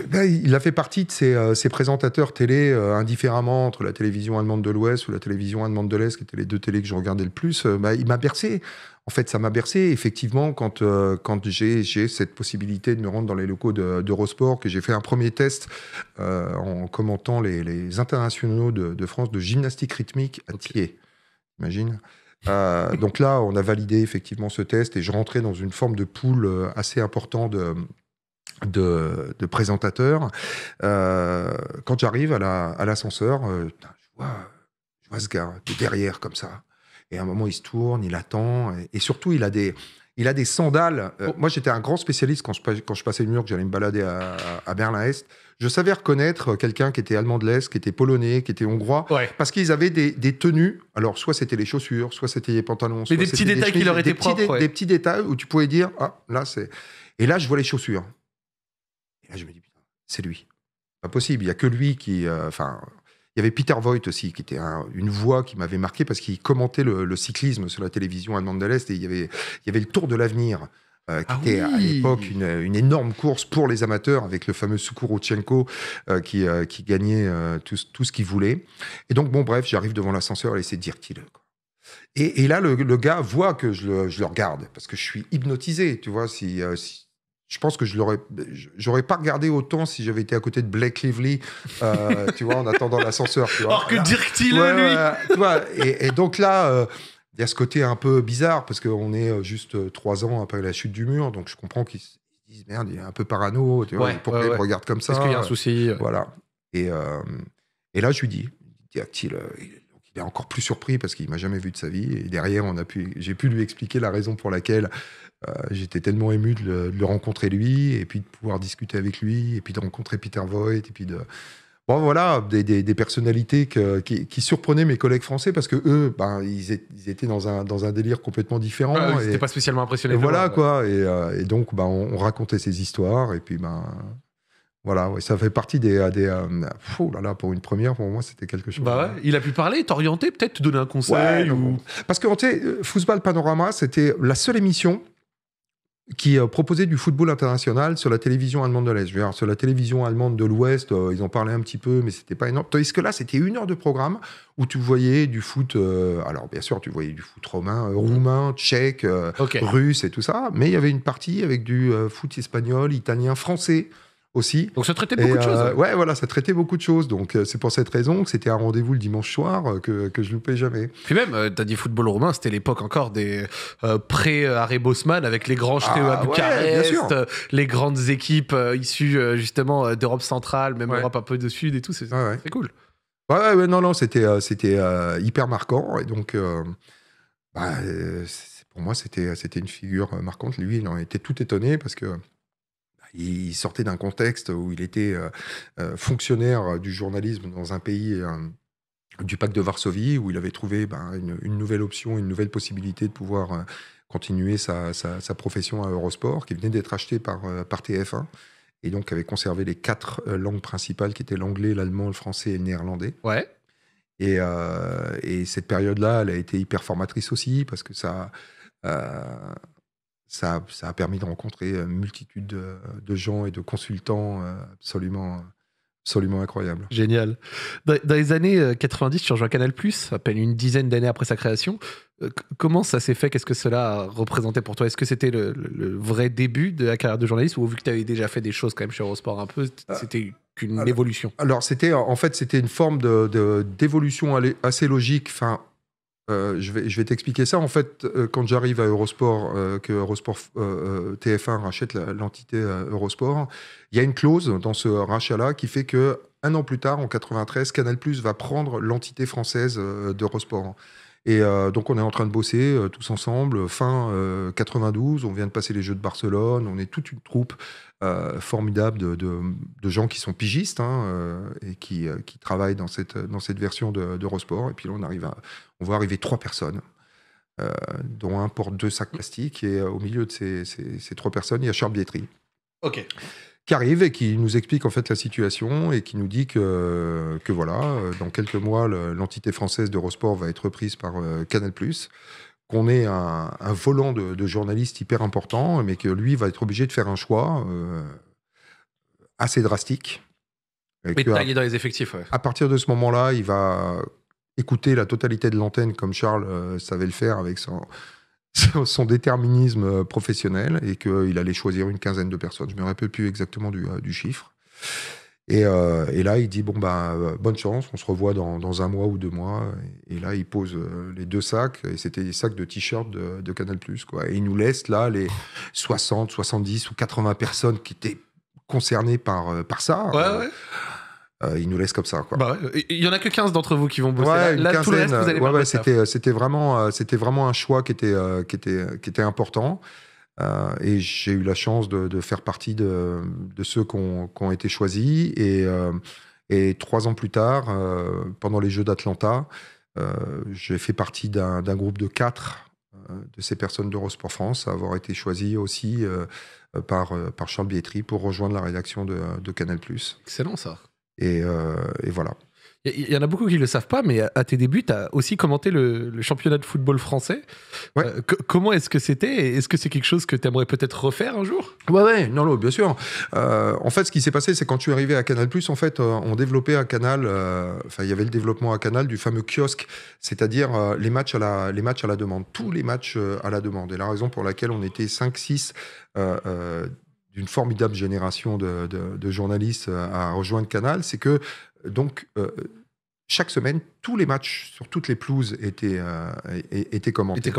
S2: ben, Il a fait partie de ces, présentateurs télé indifféremment entre la télévision allemande de l'Ouest ou la télévision allemande de l'Est, qui étaient les deux télés que je regardais le plus. Ben, il m'a percé en fait, ça m'a bercé. Effectivement, quand, euh, quand j'ai cette possibilité de me rendre dans les locaux d'Eurosport, que j'ai fait un premier test euh, en commentant les, internationaux de, France de gymnastique rythmique à Thiers. Imagine. Euh, donc là, on a validé effectivement ce test et je rentrais dans une forme de poule assez importante de, présentateurs. quand j'arrive à l'ascenseur, la, à je vois, je vois ce gars hein, derrière comme ça. Et à un moment, il se tourne, il attend. Et, surtout, il a des, il a des sandales. Euh, oh. Moi, j'étais un grand spécialiste quand je, quand je passais le mur, que j'allais me balader à, Berlin-Est. Je savais reconnaître euh, quelqu'un qui était allemand de l'Est, qui était polonais, qui était hongrois, parce qu'ils avaient des, tenues. Alors, soit c'était les chaussures, soit c'était les pantalons. Mais des petits détails qui leur étaient propres. Des, petits détails où tu pouvais dire Ah, là, c'est. Et là, je vois les chaussures. Et là, je me dis Putain, c'est lui. Pas possible. Il n'y a que lui qui. Euh, enfin, il y avait Peter Voigt aussi, qui était une voix qui m'avait marqué parce qu'il commentait le, cyclisme sur la télévision allemande de l'Est et il y, avait, il y avait le Tour de l'avenir. Euh, qui ah était à l'époque une, une, énorme course pour les amateurs avec le fameux Sukurochenko euh, qui, euh, qui, gagnait tout, tout, ce qu'il voulait. Et donc, bon, bref, j'arrive devant l'ascenseur, laisser dire qu'il. Et, et là, le, gars voit que je le, je le, regarde parce que je suis hypnotisé, tu vois. si je pense que je l'aurais, j'aurais pas regardé autant si j'avais été à côté de Blake Lively, euh, tu vois, en attendant l'ascenseur. Or que dire-t-il lui et, donc là, euh, il y a ce côté un peu bizarre parce qu'on est euh, juste trois ans après la chute du mur, donc je comprends qu'ils disent merde, il est un peu parano, tu vois, pourquoi il regarde comme ça Est-ce qu'il y a un souci Voilà. Et, et là, je lui dis, il il est encore plus surpris parce qu'il m'a jamais vu de sa vie. Et derrière, on a pu, j'ai pu lui expliquer la raison pour laquelle euh, j'étais tellement ému de le, rencontrer lui, et puis de pouvoir discuter avec lui, et puis de rencontrer Peter Voigt, et puis de. Bon, voilà, des, personnalités qui, surprenaient mes collègues français parce que eux, ben, ils, étaient dans un, dans un délire complètement différent. Ah, ils n'étaient pas spécialement
S1: impressionnés. voilà, quoi.
S2: Euh, et, donc, ben, on, racontait ces histoires, et puis, ben. Voilà, ça fait partie des. Euh, oh pour une première, pour moi, c'était quelque chose.
S1: Bah hein. il a pu parler, t'orienter, peut-être te donner un conseil.
S2: Parce que, tu sais, Football Panorama, c'était la seule émission qui euh, proposait du football international sur la télévision allemande de l'Est. sur la télévision allemande de l'Ouest, euh, ils en parlaient un petit peu, mais c'était pas énorme. Tandis que là, c'était une heure de programme où tu voyais du foot. Euh, alors, bien sûr, tu voyais du foot romain, roumain, tchèque, russe et tout ça, mais il y avait une partie avec du foot espagnol, italien, français aussi. Donc ça traitait beaucoup de choses. Euh, ouais, voilà, ça traitait beaucoup de choses. Donc euh, c'est pour cette raison que c'était un rendez-vous le dimanche soir euh, que, que je loupais jamais.
S1: Puis même, t'as dit football romain, c'était l'époque encore des pré-Harry Bosman avec les grands jetés à ah, Bucarest, les grandes équipes issues justement d'Europe centrale, même Europe un peu de Sud et tout. C'est ça ouais. cool.
S2: Ouais, ouais, non, non, c'était c'était hyper marquant. Et donc, bah, pour moi, c'était une figure marquante. Lui, il en était tout étonné parce que il sortait d'un contexte où il était euh, euh, fonctionnaire du journalisme dans un pays euh, du pacte de Varsovie, où il avait trouvé ben, une, nouvelle option, une nouvelle possibilité de pouvoir continuer sa, profession à Eurosport, qui venait d'être acheté par, par TF1 et donc avait conservé les quatre langues principales qui étaient l'anglais, l'allemand, le français et le néerlandais. Ouais. Et, cette période-là, elle a été hyper formatrice aussi parce que ça, ça, a permis de rencontrer
S1: euh, une multitude de, gens et de consultants euh, absolument absolument incroyables. Génial. Dans, les années 90, euh, tu rejoins Canal+, à peine une dizaine d'années après sa création. Comment ça s'est fait Qu'est-ce que cela représentait pour toi Est-ce que c'était le, vrai début de la carrière de journaliste ou vu que tu avais déjà fait des choses quand même chez Eurosport un peu, c'était qu'une évolution Alors
S2: c'était en fait c'était une forme d'évolution de, assez logique. Enfin, euh, je vais, t'expliquer ça. En fait, euh, quand j'arrive à Eurosport, euh, que Eurosport TF1 rachète l'entité Eurosport, il y a une clause dans ce rachat-là qui fait que un an plus tard, en 93, Canal+ va prendre l'entité française d'Eurosport. Et donc, on est en train de bosser tous ensemble. Fin 92, on vient de passer les Jeux de Barcelone, on est toute une troupe euh, formidable de, gens qui sont pigistes hein, euh, et euh, qui, travaillent dans cette, version d'Eurosport. et puis là, on, arrive à, on voit arriver trois personnes, dont un porte deux sacs plastiques. Et au milieu de ces, trois personnes, il y a Charles Bietri. Qui arrive et qui nous explique en fait la situation et qui nous dit que, voilà, dans quelques mois, l'entité française d'Eurosport va être reprise par Canal qu'on ait un, volant de, de, journalistes hyper important, mais que lui va être obligé de faire un choix euh, assez drastique.
S1: Et mais taillé dans les effectifs.
S2: À partir de ce moment-là, il va écouter la totalité de l'antenne comme Charles euh, savait le faire avec son, déterminisme euh, professionnel et qu'il allait choisir une quinzaine de personnes. Je ne me rappelle plus exactement du chiffre. Euh, et, là, il dit bon ben, euh, bonne chance, on se revoit dans, un mois ou deux mois. Et là, il pose euh, les deux sacs et c'était des sacs de t-shirts de, de, Canal quoi. Et il nous laisse là les 60, 70 ou 80 personnes qui étaient concernées par par ça. il nous laisse comme ça.
S1: Bah il y en a que 15 d'entre vous qui vont bosser. Ouais, vous allez ouais,
S2: c'était, vraiment, c'était vraiment un choix qui était, qui était, qui était important. Euh, et j'ai eu la chance de, faire partie de, ceux qui ont, été choisis. Et, euh, trois ans plus tard, euh, pendant les Jeux d'Atlanta, j'ai fait partie d'un groupe de quatre de ces personnes d'Eurosport France avoir été choisis aussi par, par Charles Bietri pour rejoindre la rédaction de, Canal. Excellent ça. et
S1: voilà. Il y, en a beaucoup qui le savent pas, mais à, tes débuts, tu as aussi commenté le, championnat de football français. Euh, comment est-ce que c'était Est-ce que c'est quelque chose que tu aimerais peut-être refaire un
S2: jour Ouais, ouais, non, non, bien sûr. Euh, en fait, ce qui s'est passé, c'est quand tu es arrivé à Canal, en fait, euh, on développait à Canal, enfin, il y avait le développement à Canal du fameux kiosque, c'est-à-dire les, matchs à la, les matchs à la demande, tous les matchs à la demande. Et la raison pour laquelle on était 5-6 d'une formidable génération de, de, journalistes à rejoindre Canal, c'est que donc, euh, chaque semaine, tous les matchs sur toutes les pelouses étaient, euh, étaient commentés.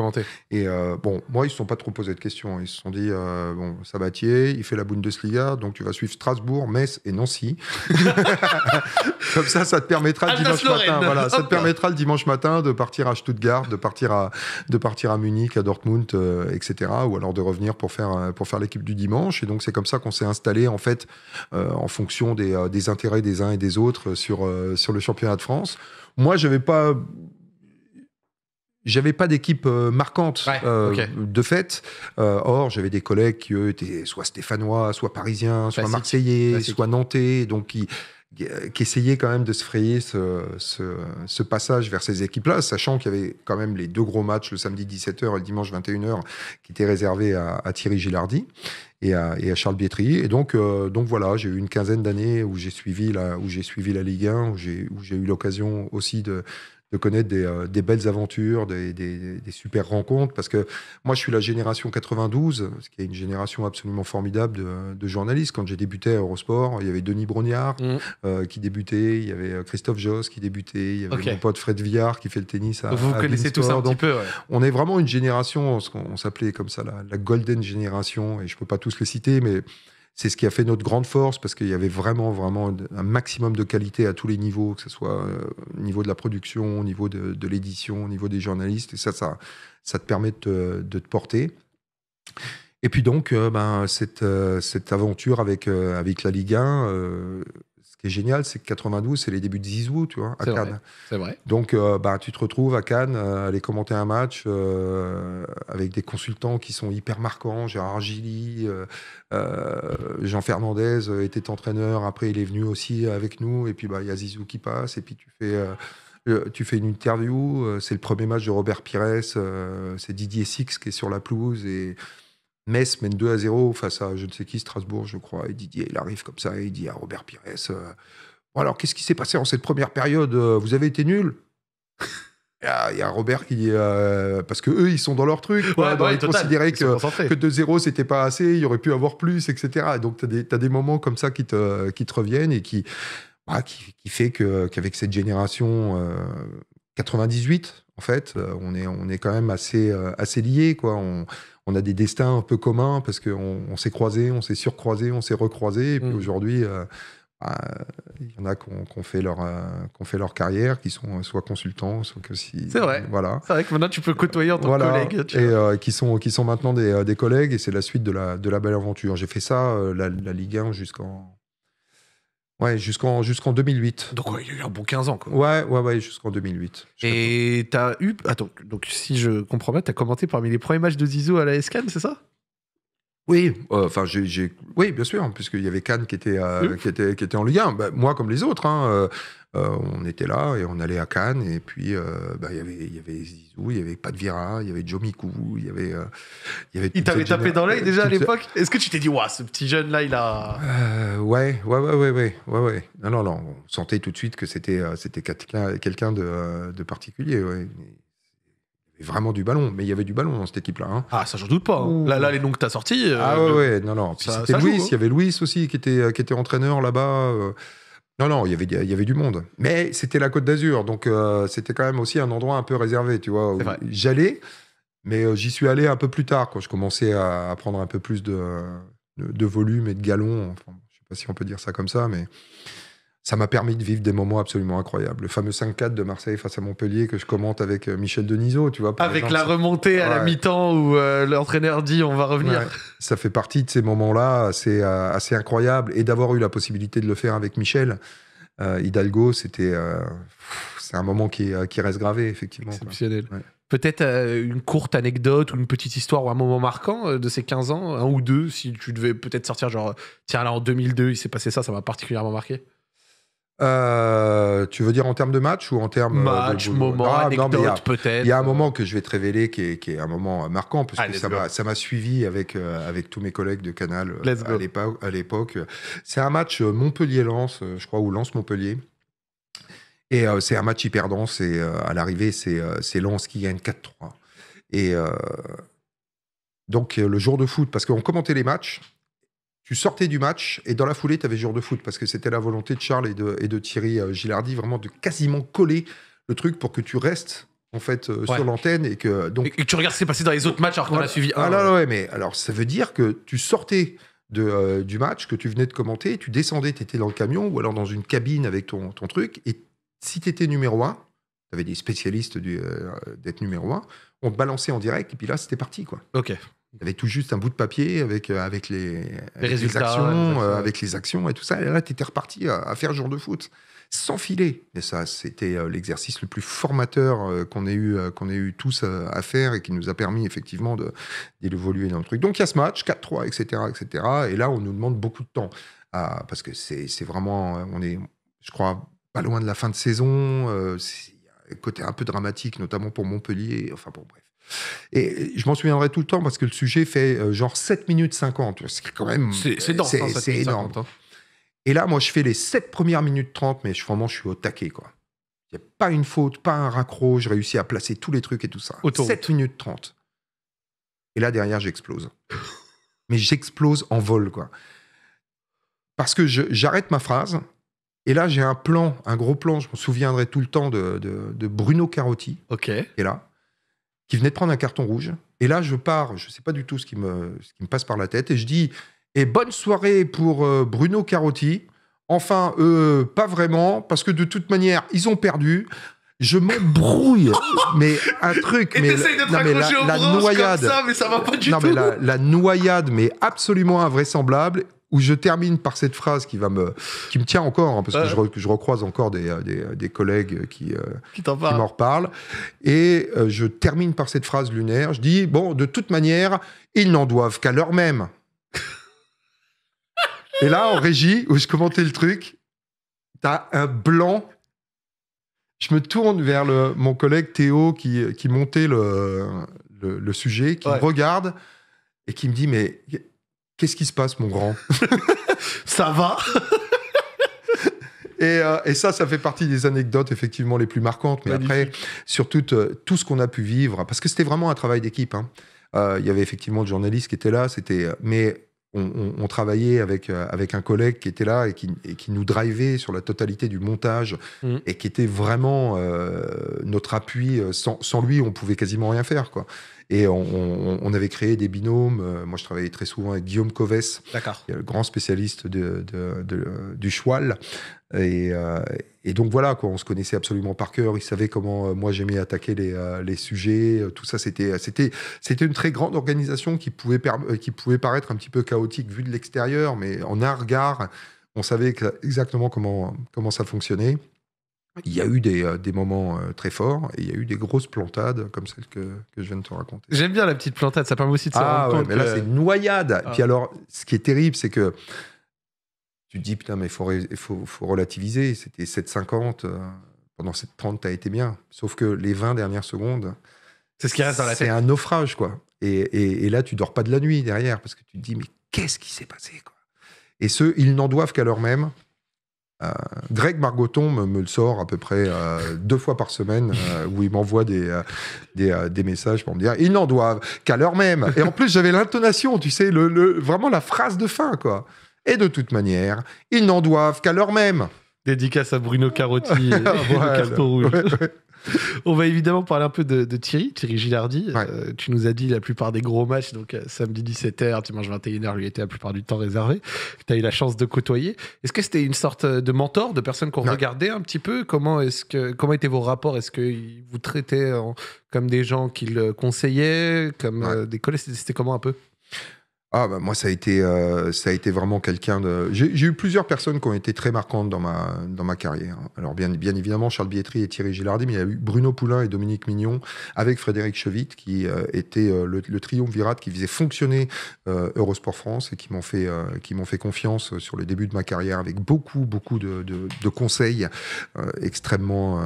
S2: Et euh, bon, moi, ils ne se sont pas trop posés de questions. Ils se sont dit, euh, bon, Sabatier, il fait la Bundesliga, donc tu vas suivre Strasbourg, Metz et Nancy. Comme ça, ça te permettra le dimanche matin. ça te permettra le dimanche matin de partir à Stuttgart, de partir à, de partir à Munich, à Dortmund, etc. Ou alors de revenir pour faire, pour faire l'équipe du dimanche. Et donc, c'est comme ça qu'on s'est installé, en fait, en fonction des, des, intérêts des uns et des autres sur, sur le championnat de France. Moi, je n'avais pas j'avais pas d'équipe euh, marquante euh, de fait. Euh, or, j'avais des collègues qui eux, étaient soit stéphanois, soit parisiens, soit marseillais, soit nantais, donc qui, qui essayaient quand même de se frayer ce, passage vers ces équipes-là, sachant qu'il y avait quand même les deux gros matchs, le samedi 17h et le dimanche 21h, qui étaient réservés à, à Thierry Gilardi et à, Charles Biétry. Et donc, euh, donc voilà, j'ai eu une quinzaine d'années où j'ai suivi la, où j'ai suivi la Ligue 1, où j'ai, eu l'occasion aussi de, de connaître des, euh, belles aventures, des, super rencontres. Parce que moi, je suis la génération 92, ce qui est une génération absolument formidable de, journalistes. Quand j'ai débuté à Eurosport, il y avait Denis Brognard mm. euh, qui débutait, il y avait euh, Christophe Joss qui débutait, il y avait mon pote Fred Villard qui fait le tennis. À, Vous connaissez tous un petit peu. On est vraiment une génération, on, s'appelait comme ça la, la, Golden Génération, et je ne peux pas tous les citer, mais c'est ce qui a fait notre grande force parce qu'il y avait vraiment, vraiment un maximum de qualité à tous les niveaux, que ce soit euh, au niveau de la production, au niveau de, l'édition, au niveau des journalistes. Et ça, ça, te permet de te, porter. Et puis donc, euh, ben, euh, cette, aventure avec, avec la Ligue 1, c'est génial, c'est que 92, c'est les débuts de Zizou, tu vois, à Cannes. C'est vrai. Donc, euh, bah, tu te retrouves à Cannes, euh, aller commenter un match euh, avec des consultants qui sont hyper marquants. Gérard Gilly, Jean Fernandez était entraîneur. Après, il est venu aussi avec nous. Et puis, bah, il y a Zizou qui passe. Et puis, tu fais. tu fais une interview, c'est le premier match de Robert Pires, c'est Didier Six qui est sur la pelouse et Metz mène 2 à 0 face à je ne sais qui, Strasbourg, je crois. Et Didier, il arrive comme ça et il dit à Robert Pires euh, bon, Alors, qu'est-ce qui s'est passé en cette première période euh, Vous avez été nul Il y, a Robert qui dit euh, parce que eux ils sont dans leur truc, ils que, que 2-0 c'était pas assez, il y aurait pu avoir plus, etc. Donc t'as des, as des moments comme ça qui te, qui te reviennent et qui, bah, qui, fait que qu'avec cette génération 98 en fait, on est on est quand même assez assez lié quoi. On, on a des destins un peu communs parce qu'on on, s'est croisés, on s'est surcroisés, on s'est recroisés. Et puis mm. aujourd'hui, euh, bah, il y en a qui ont fait, leur, euh, qu'on fait leur carrière, qui sont euh, soit consultants, soit que si. C'est vrai. Voilà. C'est vrai que maintenant tu peux côtoyer en tant voilà. collègue. et qui, sont, qui sont maintenant des, des collègues et c'est la suite de la, de la belle aventure. J'ai fait ça, la Ligue 1, jusqu'en Ouais, jusqu'en jusqu'en 2008.
S1: Donc il y a eu un bon 15 ans. Quoi. Ouais, ouais, ouais, jusqu'en 2008. Et t'as eu... Attends, donc si je comprends bien, t'as commenté parmi les premiers matchs de Zizou à la SCAN, c'est ça oui, euh, enfin,
S2: j'ai, oui, bien sûr, puisqu'il y avait Cannes qui était, euh, qui était, qui était en Ligue bah, moi, comme les autres, hein, euh, on était là et on allait à Cannes. Et puis, bah, y il y avait Zizou, il y avait Vira, il y avait Joe Miku, il y avait. il, avait t'avait tapé dans l'œil déjà à l'époque
S1: Est-ce que tu t'es dit, waouh, ce petit jeune-là, il a.
S2: ouais, ouais, ouais, ouais, ouais, ouais, ouais. Non, non, non, on sentait tout de suite que c'était, c'était quelqu'un de, de particulier, ouais vraiment du ballon, mais il y avait du ballon dans cette équipe-là. Hein. Ah,
S1: ça, j'en doute pas. Hein. Là, là, les noms que tu as sortis. Euh, ah, ouais, non,
S2: non. C'était Louis, hein. il y avait Louis aussi qui était, euh, qui était entraîneur là-bas. Euh. Non, non, il y avait, il y avait du monde. Mais c'était la Côte d'Azur, donc c'était quand même aussi un endroit un peu réservé, tu vois. J'allais, mais j'y suis allé un peu plus tard, quand je commençais à, prendre un peu plus de, de, volume et de galon. Enfin, je sais pas si on peut dire ça comme ça, mais ça m'a permis de vivre des moments absolument incroyables. Le fameux 5-4 de Marseille face à Montpellier que je commente avec euh, Michel Denisot, tu vois. Avec la
S1: remontée à la mi-temps où euh, l'entraîneur dit on va revenir. Ça fait partie de ces
S2: moments-là assez, euh, assez incroyables. Et d'avoir eu la possibilité de le faire avec Michel Hidalgo, c'était c'est un moment qui, qui, reste gravé, effectivement. Exceptionnel.
S1: Peut-être une courte anecdote ou une petite histoire ou un moment marquant de ces 15 ans, un ou deux, si tu devais peut-être sortir genre, tiens là en 2002 il s'est passé ça, ça m'a particulièrement marqué.
S2: Euh, tu veux dire en termes de match ou en termes euh, match, moment, ah, anecdote peut-être. Il y a un moment que je vais te révéler qui est, qui est un moment marquant parce ah, que ça m'a suivi avec euh, avec tous mes collègues de Canal à l'époque. C'est un match Montpellier-Lens, je crois, ou Lens-Montpellier. Et c'est un match hyper dense. Et à l'arrivée, c'est Lens qui gagne 4-3. Et donc le jour de foot, parce qu'on commentait les matchs tu sortais du match et dans la foulée, tu avais jour de foot parce que c'était la volonté de Charles et de, et de Thierry euh, Gilardi vraiment de quasiment coller le truc pour que tu restes en fait euh, sur l'antenne et que euh, donc
S1: et tu regardes ce qui s'est passé dans les autres matchs alors qu'on a suivi. Ah là,
S2: là ouais, mais alors ça veut dire que tu sortais de, du match que tu venais de commenter, tu descendais, tu étais dans le camion ou alors dans une cabine avec ton, ton truc et si tu étais numéro un, tu avais des spécialistes d'être numéro un, on te balançait en direct et puis là c'était parti quoi. OK. Il y avait tout juste un bout de papier avec, euh, avec, les, euh, actions, avec les actions et tout ça. Et là, tu étais reparti à, faire faire jour de foot sans filer. Et ça, c'était euh, l'exercice le plus formateur qu'on ait, eu, qu'on ait eu tous à faire et qui nous a permis effectivement d'évoluer dans le truc. Donc il y a ce match, 4-3, etc., etc. Et là, on nous demande beaucoup de temps. À, ah, parce que c'est vraiment, on est, je crois, pas loin de la fin de saison. un côté un peu dramatique, notamment pour Montpellier. Enfin pour bref. Et je m'en souviendrai tout le temps parce que le sujet fait euh, genre 7 minutes 50. C'est quand même. C'est hein, énorme c'est énorme. Hein. Et là, moi, je fais les 7 premières minutes 30, mais je, vraiment, je suis au taquet, quoi. Il n'y a pas une faute, pas un raccro, je réussis à placer tous les trucs et tout ça. 7 minutes 30. Et là, derrière, j'explose. mais j'explose en vol, quoi. Parce que j'arrête ma phrase, et là, j'ai un plan, un gros plan, je m'en souviendrai tout le temps de, de, Bruno Carotti. Ok. Et là qui venait de prendre un carton rouge. Et là, je pars, je sais pas du tout ce qui, me, qui me passe par la tête, et je dis Et eh, bonne soirée pour euh, Bruno Carotti. Enfin, euh, pas vraiment, parce que de toute manière, ils ont perdu. Je m'embrouille, mais un truc. mais, la, noyade, ça, mais ça la noyade, mais absolument invraisemblable où je termine par cette phrase qui va me, qui me tient encore, hein, parce que je, recroise encore des, euh, euh, collègues euh, qui, m'en reparlent. Et je termine par cette phrase lunaire. Je dis, bon, de toute manière, ils n'en doivent qu'à leur même. et là, en régie, où je commentais le truc, t'as un blanc. Je me tourne vers le, mon collègue Théo qui, qui montait le, sujet, qui me regarde et qui me dit, mais Qu'est-ce qui se passe, mon grand Ça va euh, Et, ça, ça fait partie des anecdotes effectivement les plus marquantes. Mais après, sur euh, tout, ce qu'on a pu vivre, parce que c'était vraiment un travail d'équipe. Hein. Euh, il y avait effectivement le journaliste qui était là, c'était, mais on, travaillait avec, avec un collègue qui était là et qui, qui nous drivait sur la totalité du montage mm. et qui était vraiment notre appui. Sans, sans, lui, on pouvait quasiment rien faire. quoi. Et on, avait créé des binômes. Euh, moi, je travaillais très souvent avec Guillaume Coves, le grand spécialiste du choual. Euh, et, donc voilà, on se connaissait absolument par cœur. Il savait comment euh, moi j'aimais attaquer les, sujets. Tout ça, c'était une très grande organisation qui pouvait qui pouvait paraître un petit peu chaotique vu de l'extérieur, mais en un regard, on savait exactement comment ça fonctionnait. Il y a eu des, euh, moments euh, très forts et il y a eu des grosses plantades comme celle que, je viens de te raconter.
S1: J'aime bien la petite plantade, ça permet aussi de se ah, ouais, Mais là, c'est noyade. Et puis ah. alors,
S2: ce qui est terrible, c'est que tu te dis, putain, mais il faut, relativiser. C'était 7,50. Euh, pendant cette 30, t'as été bien. Sauf que les 20 dernières secondes.
S1: C'est ce qui reste dans la tête. C'est un
S2: naufrage, quoi. Et, là, tu dors pas de la nuit derrière parce que tu te dis, mais qu'est-ce qui s'est passé, quoi. Et ceux, ils n'en doivent qu'à leur même. Euh, Greg Margoton me, le sort à peu près euh, deux fois par semaine, euh, où il m'envoie des, des, messages pour me dire ils n'en doivent qu'à l'heure même. Et en plus, j'avais l'intonation, tu sais, le, vraiment la phrase de fin, quoi. Et de toute manière, ils n'en doivent qu'à l'heure même.
S1: Dédicace à Bruno Carotti et, On va évidemment parler un peu de, Thierry, Thierry Gilardi. Euh, tu nous as dit la plupart des gros matchs, donc euh, samedi 17h, dimanche 21h, lui était la plupart du temps réservé. Tu as eu la chance de côtoyer. Est-ce que c'était une sorte euh, de mentor, de personne qu'on regardait un petit peu Comment, est-ce que, comment étaient vos rapports Est-ce qu'il vous traitait comme des gens qu'il conseillait comme des collègues C'était comment un peu
S2: ah bah moi ça a été euh, ça a été vraiment quelqu'un de j'ai eu plusieurs personnes qui ont été très marquantes dans ma dans ma carrière. Alors bien bien évidemment Charles Bietri et Thierry Gilardi, mais il y a eu Bruno Poulain et Dominique Mignon avec Frédéric Chevitt qui euh, était euh, le, triomphe triumvirat qui faisait fonctionner Eurosport France et qui m'ont fait qui m'ont fait confiance sur le début de ma carrière avec beaucoup beaucoup de, de, conseils extrêmement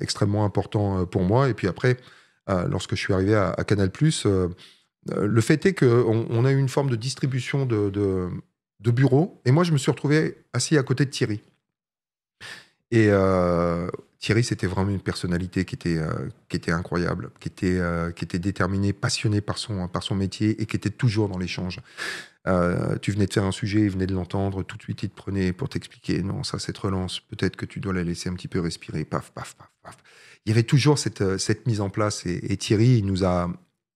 S2: extrêmement importants pour moi et puis après lorsque je suis arrivé à, à Canal+ euh, le fait est qu'on a eu une forme de distribution de, bureaux. Et moi, je me suis retrouvé assis à côté de Thierry. Et euh, Thierry, c'était vraiment une personnalité qui était, euh, incroyable, qui était, qui déterminée, passionnée par son, métier et qui était toujours dans l'échange. tu venais de faire un sujet, il venait de l'entendre, tout de suite il te prenait pour t'expliquer, non, ça cette relance, peut-être que tu dois la laisser un petit peu respirer, paf, paf, paf, paf. Il y avait toujours cette, mise en place et, Thierry, nous a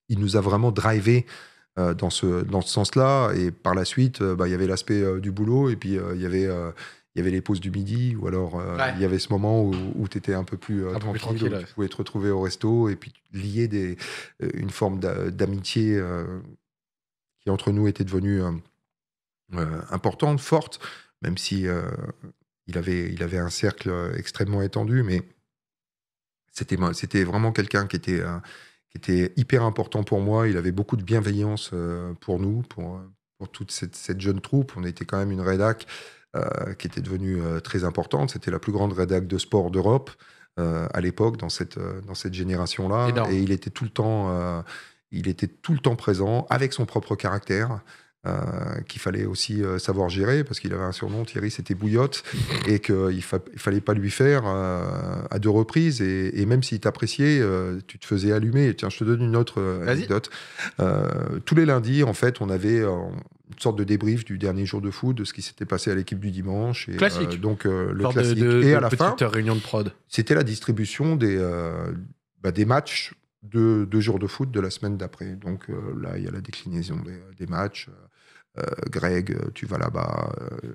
S2: il nous a vraiment drivé euh, dans ce, dans ce sens-là. Et par la suite, euh, bah, il y avait l'aspect euh, du boulot et puis il y avait il y avait les pauses du midi, ou alors il y avait ce moment où, tu étais un peu plus tranquille, tu pouvais te retrouver au resto et puis lier des, une forme d'amitié qui entre nous était devenue importante, forte, même si il, avait, il avait un cercle extrêmement étendu, mais c'était, c'était vraiment quelqu'un qui était qui était hyper important pour moi. Il avait beaucoup de bienveillance euh, pour nous, pour, euh, pour toute cette, cette, jeune troupe. On était quand même une rédac euh, qui était devenue très importante. C'était la plus grande rédac de sport d'Europe à l'époque, dans cette, dans cette génération-là. Et il était tout le temps il était tout le temps présent, avec son propre caractère. Euh, qu'il fallait aussi euh, savoir gérer, parce qu'il avait un surnom, Thierry, c'était Bouillotte, et qu'il ne fallait pas lui faire euh, à deux reprises. Et, même s'il t'appréciait, tu te faisais allumer. Et tiens, je te donne une autre anecdote. tous les lundis, en fait, on avait une sorte de débrief du dernier jour de foot, de ce qui s'était passé à l'équipe du dimanche. Et, classique. donc, le et à la fin, réunion de prod. C'était la distribution des, bah, des matchs. De, deux jours de foot de la semaine d'après. Donc là, il y a la déclinaison des matchs, euh, Greg, euh, tu vas là-bas. Euh,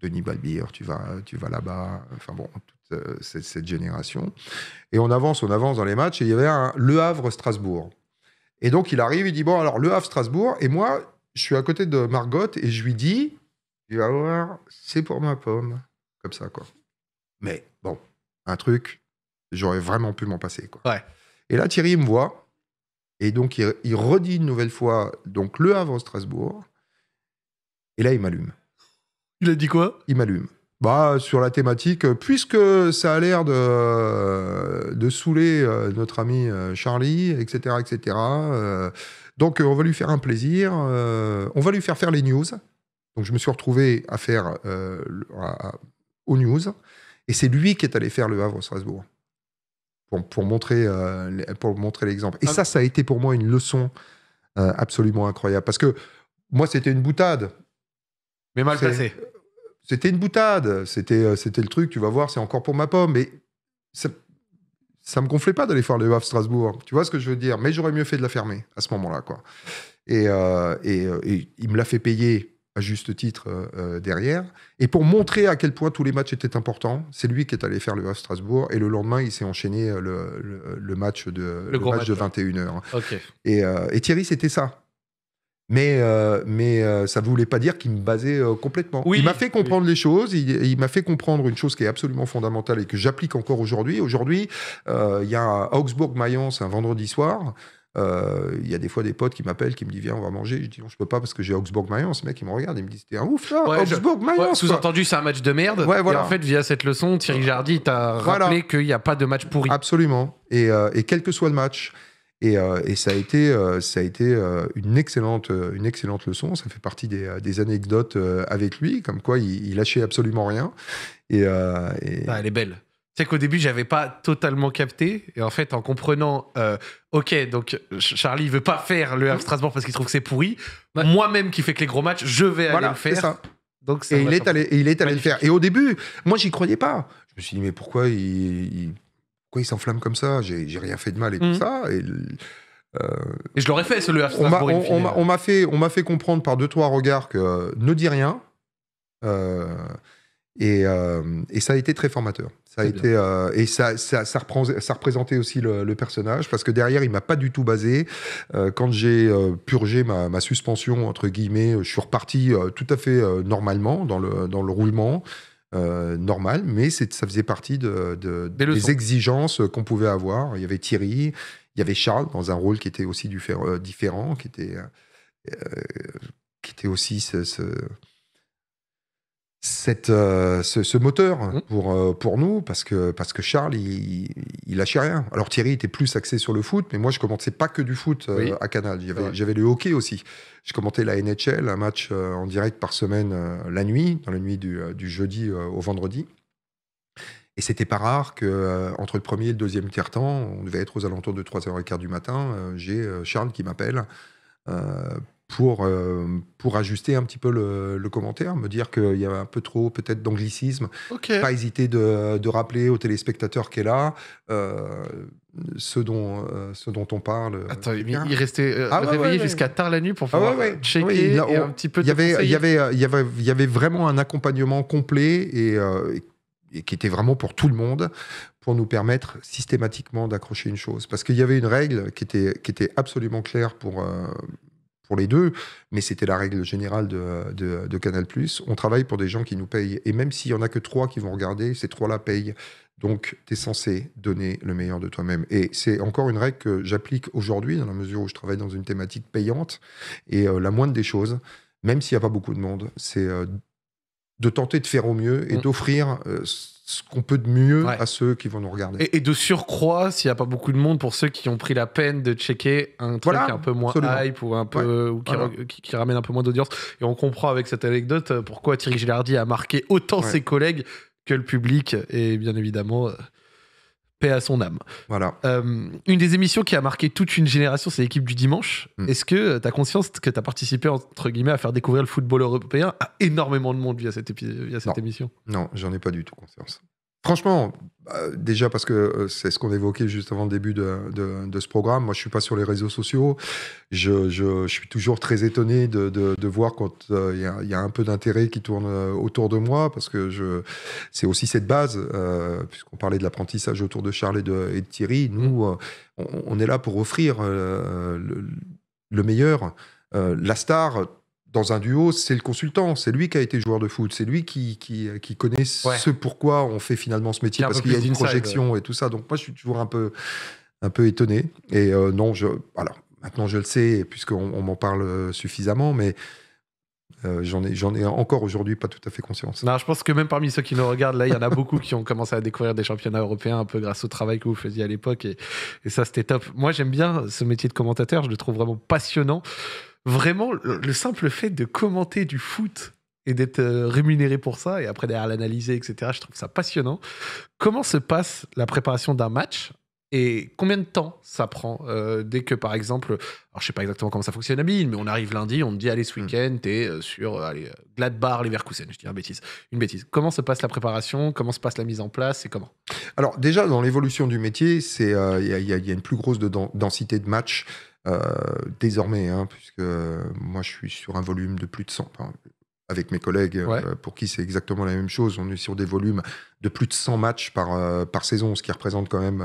S2: Denis Balbir, tu vas, tu vas là-bas. Enfin bon, toute cette, génération. Et on avance, on avance dans les matchs. Et il y avait un Le Havre-Strasbourg. Et donc il arrive, il dit Bon, alors Le Havre-Strasbourg. Et moi, je suis à côté de Margot et je lui dis Tu vas voir, c'est pour ma pomme. Comme ça, quoi. Mais bon, un truc, j'aurais vraiment pu m'en passer, quoi. Et là, Thierry me voit. Et donc, il redit une nouvelle fois donc Le Havre-Strasbourg. Et là, il m'allume. Il a dit quoi Il m'allume. Bah, sur la thématique, euh, puisque ça a l'air de, euh, de saouler euh, notre ami Charlie, etc., etc. donc, on va lui faire un plaisir. on va lui faire faire les news. Donc, je me suis retrouvé à faire aux news. Et c'est lui qui est allé faire le Havre-Strasbourg pour, montrer, pour montrer l'exemple. Et ah. ça, ça a été pour moi une leçon absolument incroyable. Parce que moi, c'était une boutade. Mais mal placé. C'était une boutade. C'était, euh, c'était le truc, tu vas voir, c'est encore pour ma pomme. Mais ça, ne me gonflait pas d'aller faire le Havre Strasbourg. Hein. Tu vois ce que je veux dire Mais j'aurais mieux fait de la fermer à ce moment-là, quoi. Et, euh, euh, et, il me l'a fait payer à juste titre derrière. Et pour montrer à quel point tous les matchs étaient importants, c'est lui qui est allé faire le Havre Strasbourg. Et le lendemain, il s'est enchaîné le, match de, le match de 21h. et Thierry, c'était ça mais, euh, mais euh, ça ne voulait pas dire qu'il me basait euh, complètement. il m'a fait comprendre les choses, il, m'a fait comprendre une chose qui est absolument fondamentale et que j'applique encore aujourd'hui. Aujourd'hui, il y a augsburg Augsbourg-Mayence un vendredi soir. Il y a des fois des potes qui m'appellent, qui me disent Viens, on va manger. Je dis Non, je peux pas parce que j'ai Augsbourg-Mayence. Ce mec, il me regarde, il me dit C'était un ouf,
S1: là, augsburg Augsbourg-Mayence. sous-entendu, c'est un match de merde. Et en fait, via cette leçon, Thierry Jardy
S2: t'a rappelé qu'il n'y a pas de match pourri. Absolument. Et, et quel que soit le match. Euh, et, ça a été, euh, ça a été euh, une, excellente, une excellente leçon. Ça fait partie des, anecdotes avec lui, comme quoi il, lâchait absolument rien. Et, ah, elle
S1: est belle. C'est qu'au début, j'avais pas totalement capté. Et en fait, en comprenant, ok, donc Charlie, ne veut pas faire le Havre Strasbourg parce qu'il trouve que c'est pourri. Moi-même qui fais que les gros matchs, je vais aller le faire. Ça. et, il est
S2: allé, il est allé le faire. Et au début, moi, j'y croyais pas. Je me suis dit, mais pourquoi il pourquoi il s'enflamme comme ça J'ai rien fait de mal et tout mm. ça. Euh,
S1: et, je l'aurais fait, ce le On
S2: m'a fait, on fait comprendre par deux, trois regards que euh, ne dis rien. Euh, et, et, ça a été très formateur. Ça a été, et ça, ça, ça, ça, représentait aussi le, personnage, parce que derrière, il m'a pas du tout basé. quand j'ai purgé ma, ma, suspension, entre guillemets, je suis reparti tout à fait normalement dans le, dans le roulement. Euh, normal, mais ça faisait partie de, des, exigences qu'on pouvait avoir. Il y avait Thierry, il y avait Charles dans un rôle qui était aussi euh, différent, qui était, euh, qui était aussi ce, cette, euh, ce, moteur mmh. pour, euh, pour nous, parce que, parce que Charles, il, il lâchait rien. Alors Thierry était plus axé sur le foot, mais moi, je commençais pas que du foot euh, à Canal. J'avais le hockey aussi. Je commentais la NHL, un match en direct par semaine la nuit, dans la nuit du, du jeudi au vendredi. Et c'était pas rare que entre le premier et le deuxième tiers-temps, on devait être aux alentours de 3h15 du matin, j'ai Charles qui m'appelle pour, euh, pour ajuster un petit peu le, le commentaire, me dire qu'il y a un peu trop peut-être d'anglicisme. Pas hésiter de, de, rappeler aux téléspectateurs est là euh, ce, dont, euh, ce dont on parle. Euh,
S1: Attends, il, restait ah réveillé jusqu'à tard la nuit pour faire ah checker et un petit peu y avait, Il y avait,
S2: y, avait, y avait vraiment un accompagnement complet et, qui était vraiment pour tout le monde, pour nous permettre systématiquement d'accrocher une chose. Parce qu'il y avait une règle qui était, qui était absolument claire pour, les deux, mais c'était la règle générale de, de, de Canal. On travaille pour des gens qui nous payent. Et même s'il y en a que trois qui vont regarder, ces trois-là payent. Donc, tu es censé donner le meilleur de toi-même. Et c'est encore une règle que j'applique aujourd'hui, dans la mesure où je travaille dans une thématique payante. Et euh, la moindre des choses, même s'il n'y a pas beaucoup de monde, c'est euh, de tenter de faire au mieux et mm. d'offrir euh, ce qu'on peut de mieux à ceux qui vont nous regarder.
S1: Et, de surcroît, s'il n'y a pas beaucoup de monde, pour ceux qui ont pris la peine de checker un truc un peu moins hype ou, un peu, qui, ramène un peu moins d'audience. Et on comprend avec cette anecdote euh, pourquoi Thierry Gilardi a marqué autant ses collègues que le public. Et bien évidemment, euh, à son âme. Voilà. Euh, une des émissions qui a marqué toute une génération, c'est l'équipe du dimanche. Hmm. Est-ce que euh, tu as conscience que tu as participé, entre guillemets, à faire découvrir le football européen à énormément de monde via cette, émission
S2: Non, j'en ai pas du tout conscience. Franchement, bah, déjà parce que euh, c'est ce qu'on évoquait juste avant le début de, ce programme. Moi, je suis pas sur les réseaux sociaux. Je, suis toujours très étonné de, voir quand euh, il y, a un peu d'intérêt qui tourne euh, autour de moi, parce que je, c'est aussi cette base, puisqu'on parlait de l'apprentissage autour de Charles et de, Thierry. Nous, on, est là pour offrir le, meilleur. la star, dans un duo, c'est le consultant, c'est lui qui a été joueur de foot, c'est lui qui, qui, euh, connaît ce pourquoi on fait finalement ce métier, parce qu'il y a une projection et tout ça. Donc moi, je suis toujours un peu, un peu étonné. Et euh, non, je, alors maintenant je le sais, puisqu'on on, m'en parle euh, suffisamment, mais j'en ai, j'en ai encore aujourd'hui pas tout à fait conscience.
S1: Non, je pense que même parmi ceux qui nous regardent, là, il y en a beaucoup qui ont commencé à découvrir des championnats européens un peu grâce au travail que vous faisiez à l'époque. Et, et ça, c'était top. Moi, j'aime bien ce métier de commentateur. Je le trouve vraiment passionnant vraiment, le simple fait de commenter du foot et d'être euh, rémunéré pour ça, et après derrière l'analyser, etc., je trouve ça passionnant. Comment se passe la préparation d'un match et combien de temps ça prend euh, dès que, par exemple, alors je sais pas exactement comment ça fonctionne à mais on arrive lundi, on me dit allez ce mmh. week-end, t'es euh, sur allez, Gladbach, Leverkusen, je dis une bêtise, une bêtise. Comment se passe la préparation Comment se passe la mise en place et comment
S2: Alors déjà dans l'évolution du métier, c'est il y, a une plus grosse densité de matchs. Euh, désormais, hein, puisque euh, moi je suis sur un volume de plus de 100, avec mes collègues, euh, pour qui c'est exactement la même chose. On est sur des volumes de plus de 100 matchs par, par saison, ce qui représente quand même...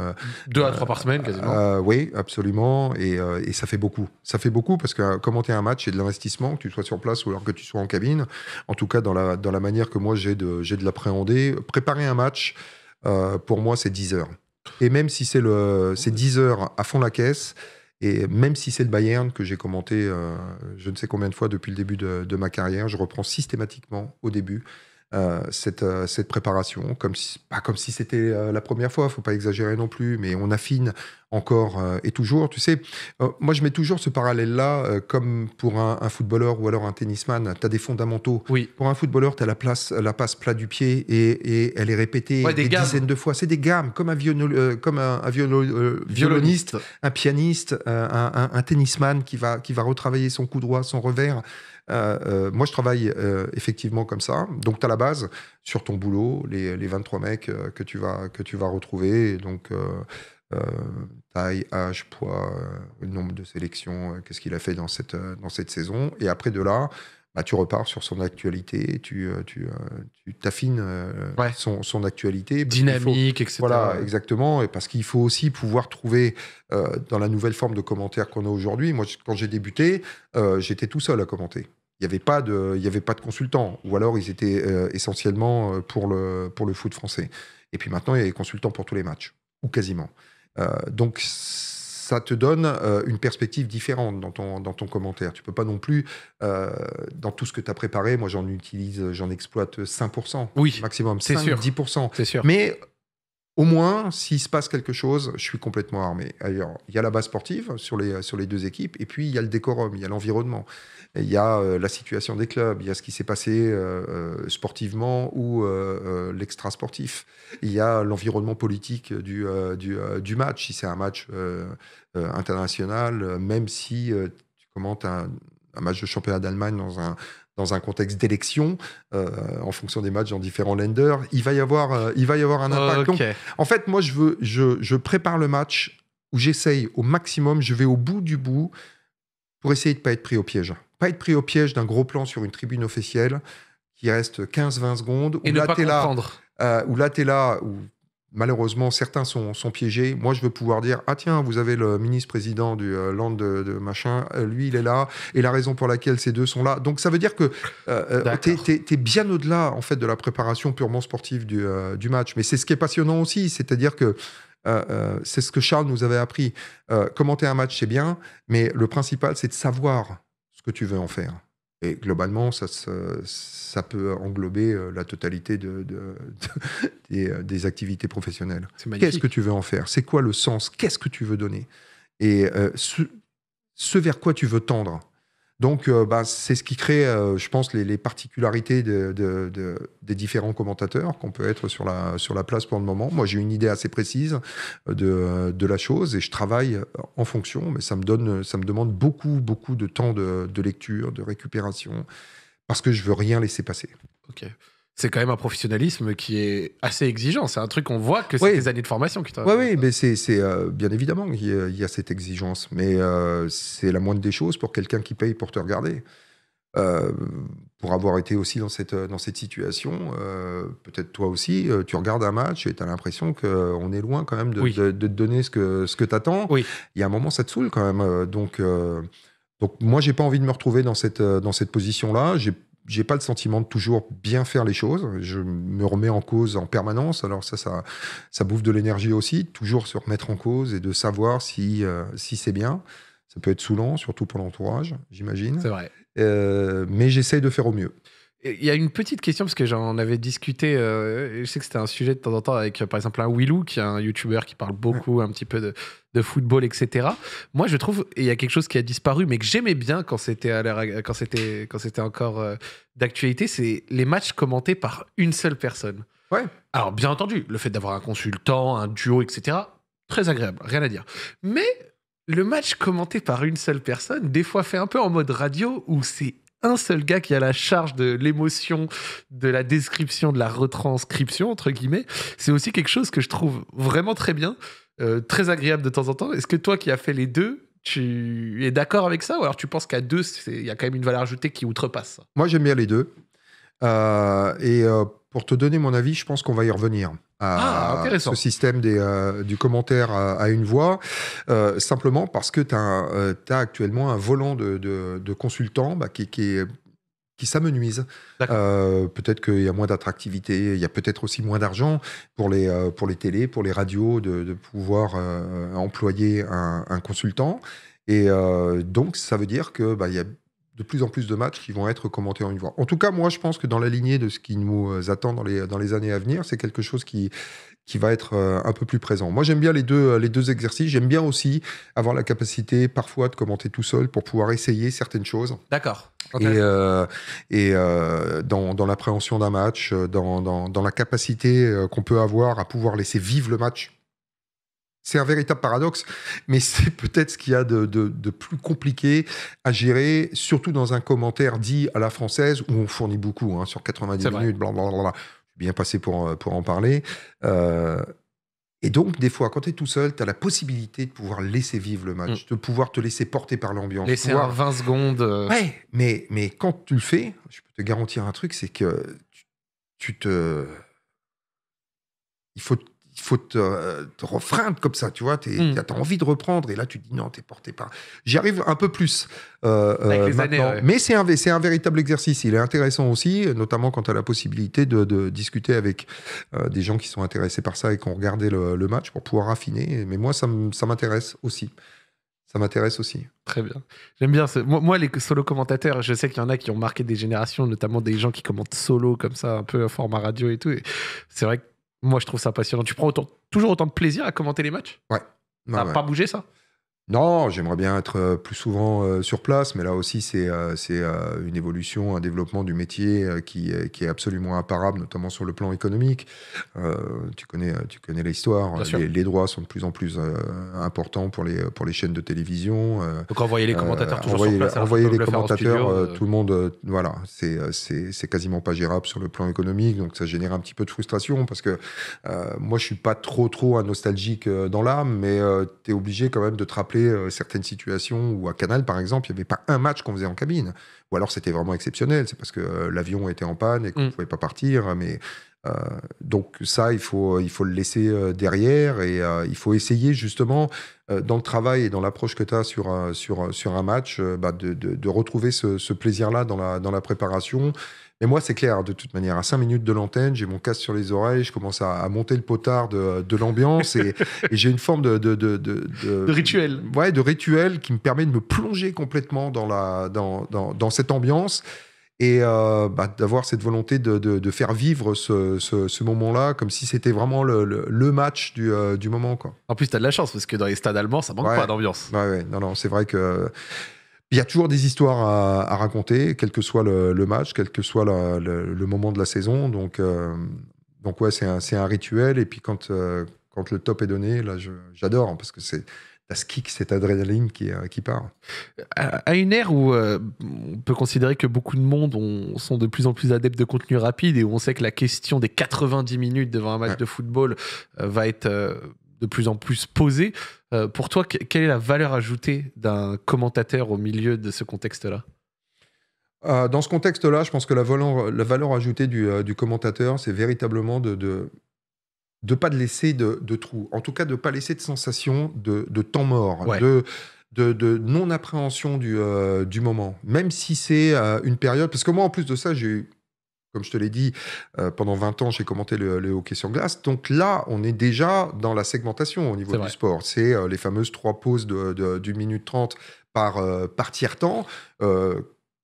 S1: 2 Deux à trois par semaine,
S2: quasiment. oui, absolument. Et, ça fait beaucoup. Ça fait beaucoup parce que commenter un match, c'est de l'investissement, que tu sois sur place ou alors que tu sois en cabine. En tout cas, dans la, dans la manière que moi, j'ai de, de l'appréhender. Préparer un match, pour moi, c'est 10 heures. Et même si c'est 10 heures à fond la caisse, et même si c'est le Bayern que j'ai commenté euh, je ne sais combien de fois depuis le début de, ma carrière, je reprends systématiquement au début euh, euh, cette, préparation, comme pas comme si c'était euh, la première fois, faut pas exagérer non plus, mais on affine encore et toujours. Tu sais, moi je mets toujours ce parallèle-là, comme pour un, footballeur ou alors un tennisman, tu as des fondamentaux. Oui. Pour un footballeur, tu as la, place, la passe plat du pied et, elle est répétée des, dizaines de fois. C'est des gammes, comme un, comme un, violoniste, un pianiste, un, tennisman qui va, qui va retravailler son coup droit, son revers. Euh, euh, moi, je travaille euh, effectivement comme ça. Donc, tu as la base sur ton boulot, les, 23 mecs que tu vas, que tu vas retrouver. Donc, taille, âge, poids, le nombre de sélections, qu'est-ce qu'il a fait dans cette, dans cette saison. Et après, de là, bah, tu repars sur son actualité, tu, tu, t'affines son, son, actualité. Dynamique, etc. Voilà, exactement. Et parce qu'il faut aussi pouvoir trouver, dans la nouvelle forme de commentaire qu'on a aujourd'hui, moi, quand j'ai débuté, j'étais tout seul à commenter il n'y avait pas de il avait pas de consultants ou alors ils étaient euh, essentiellement euh, pour le pour le foot français et puis maintenant il y a des consultants pour tous les matchs ou quasiment euh, donc ça te donne une perspective différente dans ton, dans ton commentaire. Tu peux pas non plus, dans tout ce que tu as préparé, moi j'en utilise, j'en exploite 5%, oui, maximum, c'est sûr. 10%. Mais au moins, s'il se passe quelque chose, je suis complètement armé. il y a la base sportive sur les, sur les deux équipes, et puis il y a le décorum, il y a l'environnement, il y a euh, la situation des clubs, il y a ce qui s'est passé euh, euh, sportivement ou l'extra-sportif, il y a l'environnement politique du, du, match, si c'est un match international, même si tu commentes un match de championnat d'Allemagne dans un, dans un contexte d'élection, euh, en fonction des matchs dans différents lenders. Il va y avoir, euh, il va y avoir un impact. en fait, moi, je, je, prépare le match où j'essaye au maximum, je vais au bout du bout pour essayer de ne pas être pris au piège. Pas être pris au piège d'un gros plan sur une tribune officielle qui reste 15-20 secondes. Et où ne là, malheureusement, certains sont, piégés. Moi, je veux pouvoir dire Ah, tiens, vous avez le ministre-président du euh, land de, machin, euh, lui, il est là, et la raison pour laquelle ces deux sont là. Donc, ça veut dire que euh, tu es, bien au-delà, en fait, de la préparation purement sportive du, du match. Mais c'est ce qui est passionnant aussi, c'est-à-dire que. c'est ce que Charles nous avait appris. commenter un match, c'est bien, mais le principal, c'est de savoir ce que tu veux en faire. Et globalement, ça, peut englober euh, la totalité euh, des, activités professionnelles. Qu'est-ce que tu veux en faire C'est quoi le sens Qu'est-ce que tu veux donner Et euh, ce, vers quoi tu veux tendre donc, euh, bah, c'est ce qui crée, euh, je pense, les, particularités des différents commentateurs qu'on peut être sur la, place pour le moment. Moi, j'ai une idée assez précise euh, de, la chose et je travaille en fonction, mais ça me, demande beaucoup, beaucoup de temps de, lecture, de récupération, parce que je veux rien
S1: laisser passer. Ok c'est quand même un professionnalisme qui est assez exigeant. C'est un truc qu'on voit que c'est des années de formation qui Oui, oui,
S2: mais c'est euh, bien évidemment qu'il y, a cette exigence, mais euh, c'est la moindre des choses pour quelqu'un qui paye pour te regarder. Euh, pour avoir été aussi dans cette, dans cette situation, peut-être toi aussi, tu regardes un match et tu as l'impression qu'on est loin quand même de, de, de, te donner ce que, ce que tu attends. Oui. Il y a un moment, ça te saoule quand même. Donc, donc moi, j'ai pas envie de me retrouver dans cette, dans cette position-là. J'ai j'ai pas le sentiment de toujours bien faire les choses. Je me remets en cause en permanence. Alors ça, ça, ça bouffe de l'énergie aussi. Toujours se remettre en cause et de savoir si, euh, si c'est bien. Ça peut être saoulant, surtout pour l'entourage, j'imagine. C'est vrai. Euh, mais j'essaye de faire au mieux.
S1: Il y a une petite question, parce que j'en avais discuté, euh, je sais que c'était un sujet de temps en temps avec, par exemple, un Willou, qui est un YouTuber qui parle beaucoup un petit peu de, football, etc. Moi, je trouve, il y a quelque chose qui a disparu, mais que j'aimais bien quand c'était quand c'était quand c'était encore euh, d'actualité, c'est les matchs commentés par une seule personne. Ouais. Alors, bien entendu, le fait d'avoir un consultant, un duo, etc., très agréable, rien à dire. Mais le match commenté par une seule personne, des fois fait un peu en mode radio, où c'est un seul gars qui a la charge de l'émotion, de la description, de la retranscription, entre guillemets. C'est aussi quelque chose que je trouve vraiment très bien, euh, très agréable de temps en temps. Est-ce que toi qui as fait les deux, tu es d'accord avec ça ou alors tu penses qu'à deux, il y a quand même une valeur ajoutée qui outrepasse Moi, j'aime bien les deux.
S2: Euh, et euh, pour te donner mon avis, je pense qu'on va y revenir à ah, ce système des, euh, du commentaire à, une voix, euh, simplement parce que tu as, euh, as, actuellement un volant de, de, consultants bah, qui, qui, qui s'amenuise. peut-être qu'il y a moins d'attractivité, il y a peut-être aussi moins d'argent pour les, pour les télés, pour les radios, de, pouvoir employer un, consultant. Et donc, ça veut dire qu'il bah, y a de plus en plus de matchs qui vont être commentés en une voix. En tout cas, moi, je pense que dans la lignée de ce qui nous euh, attend dans les, dans les années à venir, c'est quelque chose qui, qui va être euh, un peu plus présent. Moi, j'aime bien les deux, euh, les deux exercices. J'aime bien aussi avoir la capacité parfois de commenter tout seul pour pouvoir essayer certaines choses. D'accord. Et, dans, dans l'appréhension d'un match, dans la capacité qu'on peut avoir à pouvoir laisser vivre le match c'est un véritable paradoxe, mais c'est peut-être ce qu'il y a de, de, plus compliqué à gérer, surtout dans un commentaire dit à la française, où on fournit beaucoup, hein, sur 90 minutes, blablabla. Je suis bien passé pour, euh, pour en parler. Euh, et donc, des fois, quand tu es tout seul, tu as la possibilité de pouvoir laisser vivre le match, mm. de pouvoir te laisser porter par l'ambiance. Laisser 20
S1: secondes. Euh, ouais,
S2: mais, mais quand tu le fais, je peux te garantir un truc, c'est que tu, tu, te. Il faut faut te, euh, refreindre comme ça, tu vois. Tu hmm. as envie de reprendre. Et là, tu dis non, t'es porté par. J'y arrive un peu plus euh, euh, Mais c'est un, un véritable exercice. Il est intéressant aussi, notamment quand tu as la possibilité de, discuter avec des gens qui sont intéressés par ça et qui ont
S1: regardé le, match pour pouvoir affiner.
S2: Mais moi, ça m'intéresse aussi. Ça m'intéresse aussi.
S1: Très bien. J'aime bien. Ce... Moi, les solo commentateurs, je sais qu'il y en a qui ont marqué des générations, notamment des gens qui commentent solo comme ça, un peu format radio et tout. C'est vrai que moi, je trouve ça passionnant. Tu prends toujours autant de plaisir à commenter les matchs Ouais. ça pas bougé, ça
S2: non, j'aimerais bien être euh, plus souvent euh, sur place, mais là aussi, c'est euh, une évolution, un développement du métier qui, qui, est absolument imparable, notamment sur le plan économique. tu connais, tu connais l'histoire. Hein. Les, droits sont de plus en plus importants pour les, pour les chaînes de télévision. Donc, envoyer les commentateurs toujours sur place. Envoyer les commentateurs, tout le monde, voilà, c'est quasiment pas gérable sur le plan économique, donc ça génère un petit peu de frustration parce que moi, je suis pas trop, trop nostalgique dans l'âme, mais tu es obligé quand même de te rappeler euh, certaines situations où à Canal, par exemple, il n'y avait pas un match qu'on faisait en cabine. Ou alors c'était vraiment exceptionnel, c'est parce que euh, l'avion était en panne et qu'on ne mm. pouvait pas partir. Mais euh, donc ça, il faut, euh, il faut le laisser euh, derrière et il faut essayer justement dans le travail et dans l'approche que tu as sur, sur, sur un match bah, de, retrouver ce, plaisir-là dans la, dans la préparation. Mais moi, c'est clair, de toute manière, à 5 minutes de l'antenne, j'ai mon casque sur les oreilles, je commence à, monter le potard de, l'ambiance et, j'ai une forme de de, rituel. Ouais, de rituel qui me permet de me plonger complètement dans, la, dans, dans, dans cette ambiance et euh, bah, d'avoir cette volonté de, de, faire vivre ce, ce, moment-là comme si c'était vraiment le, le,
S1: match du, euh, du, moment. Quoi. En plus, tu as de la chance parce que dans les stades allemands, ça manque pas d'ambiance. Ouais, ouais. Non, non, c'est vrai
S2: que. Il y a toujours des histoires à, raconter, quel que soit le, match, quel que soit le, moment de la saison. Donc, euh, donc ouais, c'est un, un, rituel. Et puis quand, quand le top est donné, là, j'adore hein, parce que c'est t'as ce kick, cette adrénaline qui, euh, qui part.
S1: À, une ère où euh, on peut considérer que beaucoup de monde sont de plus en plus adeptes de contenu rapide et où on sait que la question des 90 minutes devant un match de football euh, va être de plus en plus posée, pour toi, quelle est la valeur ajoutée d'un commentateur au milieu de ce contexte-là
S2: dans ce contexte-là, je pense que la, valeur, la valeur ajoutée du, du commentateur, c'est véritablement de, de, de pas de laisser de, trou, trous, en tout cas de pas laisser de sensation de, de temps mort, de de, non-appréhension du, euh, du, moment, même si c'est euh, une période. Parce que moi, en plus de ça, j'ai comme je te l'ai dit, euh, pendant 20 ans, j'ai commenté le, hockey sur glace. Donc là, on est déjà dans la segmentation au niveau du sport. C'est les fameuses trois pauses d'une minute trente par, par tiers-temps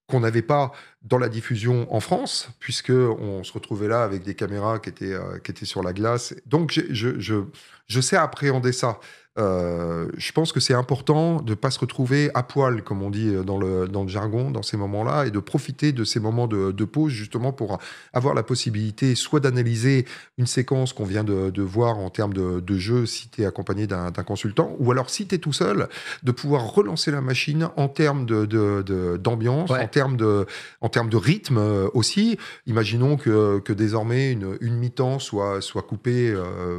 S2: qu'on n'avait pas dans la diffusion en France, puisque on se retrouvait là avec des caméras qui étaient, euh, qui étaient sur la glace. Donc je, je, je sais appréhender ça. Euh, je pense que c'est important de ne pas se retrouver à poil, comme on dit euh, dans le, dans le jargon, dans ces moments-là, et de profiter de ces moments de, pause justement pour avoir la possibilité soit d'analyser une séquence qu'on vient de, voir en termes de, de jeu si tu es accompagné d'un consultant, ou alors si tu es tout seul, de pouvoir relancer la machine en termes d'ambiance, en, termes de, en de rythme euh, aussi. Imaginons que, désormais une, mi-temps soit, soit coupée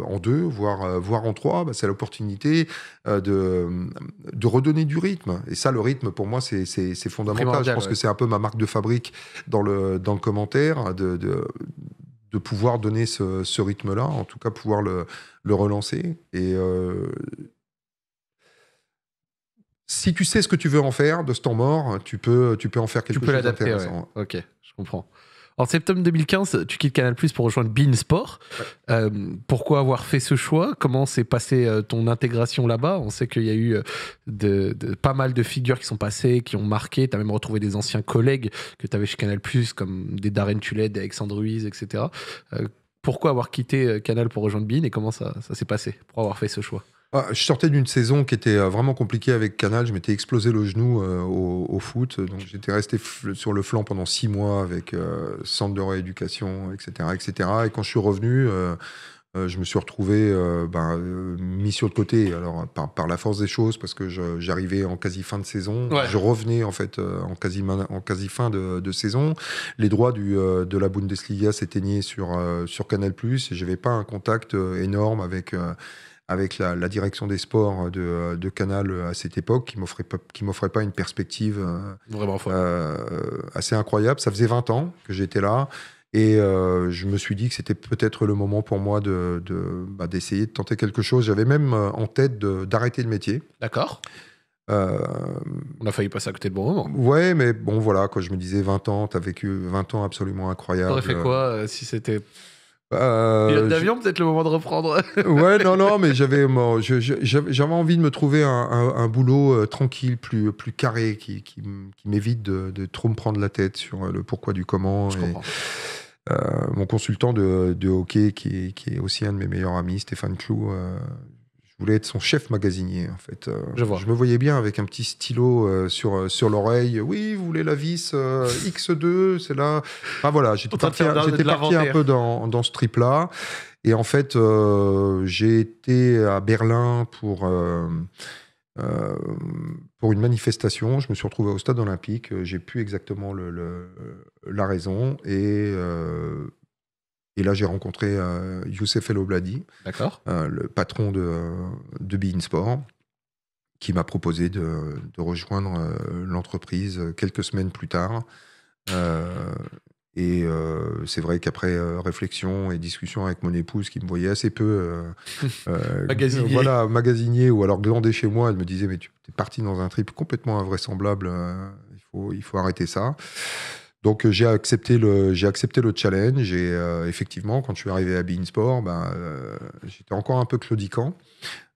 S2: en deux, voire, voire en trois, bah, c'est l'opportunité euh, euh, de, redonner du rythme. Et ça, le rythme, pour moi, c'est fondamental. Je pense que c'est un peu ma marque de fabrique dans le, dans le commentaire, hein, de, de, pouvoir donner ce, rythme-là, en tout cas pouvoir le, relancer. Et euh, si tu sais ce que tu
S1: veux en faire de ce temps mort, tu peux, tu peux en faire quelque tu peux chose d'intéressant. Ok, je comprends. En septembre 2015, tu quittes Canal Plus pour rejoindre Bein Sport. Euh, pourquoi avoir fait ce choix Comment s'est passée euh, ton intégration là-bas On sait qu'il y a eu euh, pas mal de figures qui sont passées, qui ont marqué. Tu as même retrouvé des anciens collègues que tu avais chez Canal Plus, comme des Darren Tullet, des Alexandre Ruiz, etc. pourquoi avoir quitté Canal pour rejoindre Bean et comment ça s'est passé pour avoir fait ce choix
S2: ah, je sortais d'une saison qui était euh, vraiment compliquée avec Canal. Je m'étais explosé le genou euh, au, foot. Donc j'étais resté sur le flanc pendant six mois avec euh, centre de rééducation, etc., etc. Et quand je suis revenu, je me suis retrouvé ben, mis sur le côté. Alors par, la force des choses, parce que j'arrivais en quasi fin de saison. Je revenais en fait en quasi, en quasi fin de, saison. Les droits du, de la Bundesliga s'éteignaient sur sur Canal+. Et n'avais pas un contact énorme avec avec la, direction des sports de, Canal à cette époque qui m'offrait qui m'offrait pas une perspective euh, Vraiment euh, assez incroyable. Ça faisait 20 ans que j'étais là et euh, je me suis dit que c'était peut-être le moment pour moi de, bah, d'essayer de tenter quelque chose. J'avais même en tête d'arrêter le métier. D'accord. on a failli passer à côté de bon moment. Ouais, mais bon, voilà, quand je me disais 20 ans, tu as vécu 20 ans absolument Tu
S1: aurais fait quoi si c'était euh, d'avion, peut-être le moment de reprendre. ouais,
S2: non, non, mais j'avais, j'avais envie de me trouver un, boulot euh, tranquille, plus, plus carré, qui, m'évite de, trop me prendre la tête sur euh, le pourquoi du comment. Euh, mon consultant de, hockey, qui qui est, aussi un de mes meilleurs amis, Stéphane Clou, je voulais être son chef magasinier en fait. Euh. je, me voyais bien avec un petit stylo euh, sur, euh, sur l'oreille. Oui, vous voulez la vis X2, c'est là. ah voilà, j'étais
S1: parti, un peu
S2: dans, dans ce trip là. Et en fait, j'ai été à Berlin pour pour une manifestation. Je me suis retrouvé au stade olympique. J'ai pu exactement le, la raison et et là, j'ai rencontré euh, Youssef El Obladi, euh, le patron de, de Sport, qui m'a proposé de, rejoindre euh, l'entreprise quelques semaines plus tard. et c'est vrai qu'après réflexion et discussion avec mon épouse, qui me voyait assez peu magasinier. Voilà, magasinier ou alors glandé chez moi, elle me disait Mais tu es parti dans un trip complètement invraisemblable, il, faut, il faut arrêter ça. Donc euh, j'ai accepté le j'ai accepté le challenge et euh, effectivement quand je suis arrivé à Bean Sport, ben, euh, j'étais encore un peu claudiquant.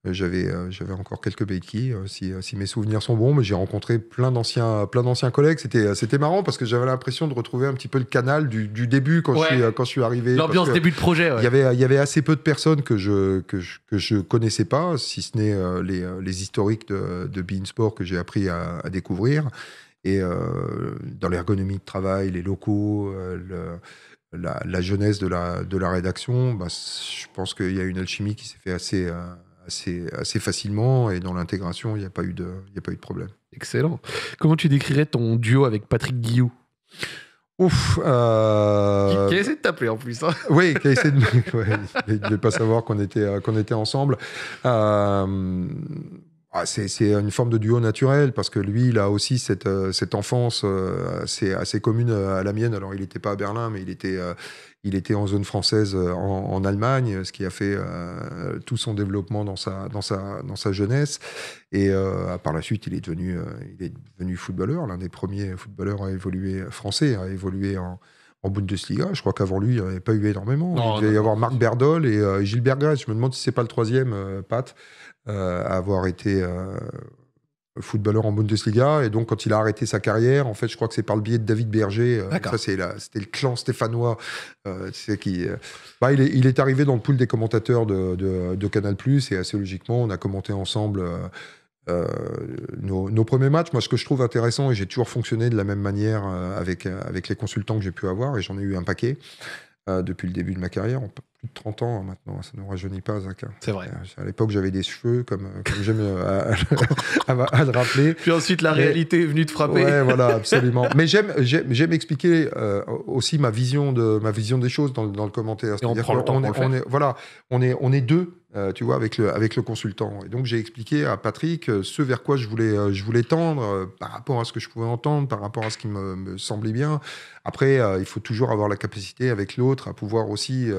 S2: J'avais j'avais encore quelques béquilles si, si, mes souvenirs sont bons, mais j'ai rencontré plein d'anciens plein d'anciens collègues. C'était c'était marrant parce que j'avais l'impression de retrouver un petit peu le canal du, début quand je suis quand je suis arrivé. L'ambiance début de projet. Il y avait il y avait assez peu de personnes que je que je, que je connaissais pas, si ce n'est les, les, historiques de, de Sport que j'ai appris à, à découvrir et euh, dans l'ergonomie de travail, les locaux, euh, la, jeunesse de la, de la rédaction, bah, je pense qu'il y a une alchimie qui s'est fait assez, euh, assez, assez facilement. Et dans l'intégration, il n'y a, pas eu de, y a pas eu de problème.
S1: Excellent. Comment tu décrirais ton duo avec Patrick Guillou Ouf. Qui, a essayé de t'appeler en plus. Hein. Oui, qui a essayé de.
S2: ne pas savoir qu'on était, qu'on était ensemble. Euh... Ah, c'est une forme de duo naturel parce que lui, il a aussi cette, euh, enfance euh, assez, assez, commune euh, à la mienne. Alors, il n'était pas à Berlin, mais il était, il était en zone française en, Allemagne, ce qui a fait tout son développement dans sa, dans dans sa jeunesse. Et par la suite, il est devenu, il est devenu footballeur, l'un des premiers footballeurs à évoluer français, à évoluer en, de Bundesliga. Je crois qu'avant lui, il n'y avait pas eu énormément. il devait y avoir Marc Berdol et Gilles Bergas. Je me demande si c'est pas le troisième, Pat. Euh, avoir été euh, footballeur en Bundesliga. Et donc, quand il a arrêté sa carrière, en fait, je crois que c'est par le biais de David Berger. Euh, ça, c'était le clan stéphanois. Bah, il, est, arrivé dans le pool des commentateurs de, Canal+, et assez logiquement, on a commenté ensemble nos, premiers matchs. Moi, ce que je trouve intéressant, et j'ai toujours fonctionné de la même manière avec, avec les consultants que j'ai pu avoir, et j'en ai eu un paquet depuis le début de ma carrière, de 30 ans hein, maintenant, ça ne nous rajeunit pas, Zach. Hein. C'est vrai. Euh, à l'époque, j'avais des cheveux, comme, euh, comme j'aime euh, à, à, le rappeler. Puis ensuite, la réalité
S1: est venue te frapper. Ouais, voilà, absolument. Mais
S2: j'aime, expliquer aussi ma vision, de, ma vision des choses dans, dans le commentaire. on prend le temps on, est, voilà, on est, on est deux. tu vois, avec le, avec le consultant. Et donc, j'ai expliqué à Patrick ce vers quoi je voulais, je voulais tendre par rapport à ce que je pouvais entendre, par rapport à ce qui me, me semblait bien. Après, il faut toujours avoir la capacité avec l'autre à pouvoir aussi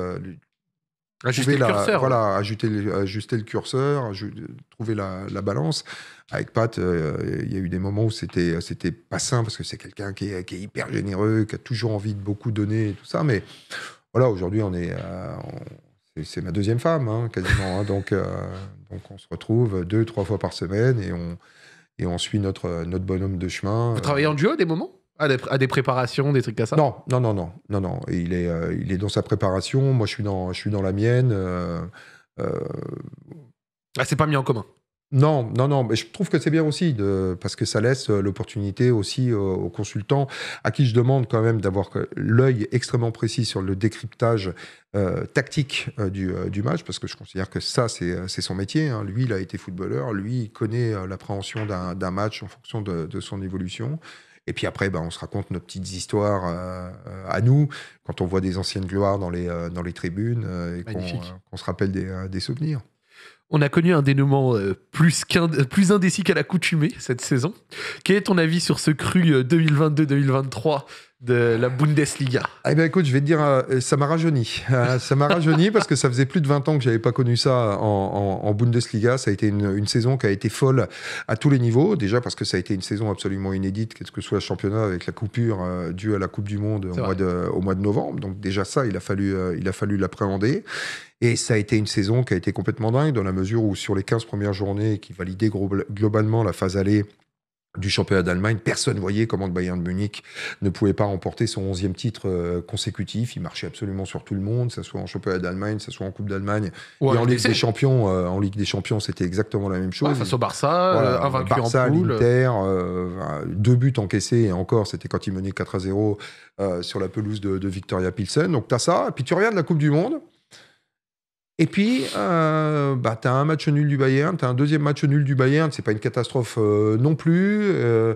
S2: Ajuster le curseur. Voilà, ajuster, ajuster le curseur, trouver la, la, balance. Avec Pat, euh, il y a eu des moments où c'était, c'était pas simple parce que c'est quelqu'un qui est, qui est, hyper généreux, qui a toujours envie de beaucoup donner et tout ça. Mais voilà, aujourd'hui, on est, euh, c'est, ma deuxième femme, hein, quasiment. Hein. donc, euh, donc, on se retrouve deux, trois fois par semaine et on, et on suit notre, notre bonhomme de chemin. Vous travaillez
S1: en duo des moments ah, à des, des, préparations, des trucs comme ça Non, non, non, non,
S2: non, non. Il est, euh, il est dans sa préparation. Moi, je suis dans, je suis dans la mienne. Euh, euh.
S1: Ah, c'est pas mis en commun.
S2: Non, non, non, mais je trouve que c'est bien aussi, de, parce que ça laisse l'opportunité aussi aux consultants, à qui je demande quand même d'avoir l'œil extrêmement précis sur le décryptage tactique du, match, parce que je considère que ça, c'est son métier. Hein. Lui, il a été footballeur, lui, il connaît l'appréhension d'un match en fonction de, de son évolution. Et puis après, ben, on se raconte nos petites histoires euh, à nous, quand on voit des anciennes gloires dans les, euh, dans les tribunes euh, et qu'on se rappelle des, souvenirs.
S1: On a connu un dénouement plus, plus indécis qu'à l'accoutumée cette saison. Quel est ton avis sur ce cru 2022-2023 de la Bundesliga Eh bien, écoute, je vais te dire, euh, ça m'a rajeuni. Euh, ça m'a
S2: rajeuni parce que ça faisait plus de 20 ans que j'avais pas connu ça en, Bundesliga. Ça a été une, saison qui a été folle à tous les niveaux. Déjà parce que ça a été une saison absolument inédite, qu'est-ce que soit le championnat, avec la coupure euh, due à la Coupe du Monde au mois, de, novembre. Donc déjà ça, il a fallu, il a fallu l'appréhender. Et ça a été une saison qui a été complètement dingue dans la mesure où sur les 15 premières journées qui validaient globalement la phase aller du championnat d'Allemagne. Personne ne voyait comment le Bayern de Munich ne pouvait pas remporter son 11e titre euh, consécutif. Il marchait absolument sur tout le monde, que ce soit en championnat d'Allemagne, que ce soit en Coupe d'Allemagne. et en Ligue, des Champions, euh, en Ligue des Champions, c'était exactement la même chose. face au
S1: Barça, euh, voilà, Barça, en l'Inter,
S2: deux buts encaissés, et encore, c'était quand il menait 4 à 0 sur la pelouse de, Victoria Pilsen. Donc tu as ça, et puis tu de la Coupe du Monde. Et puis, euh, bah, tu as un match nul du Bayern, tu un deuxième match nul du Bayern, c'est pas une catastrophe euh, non plus. Euh,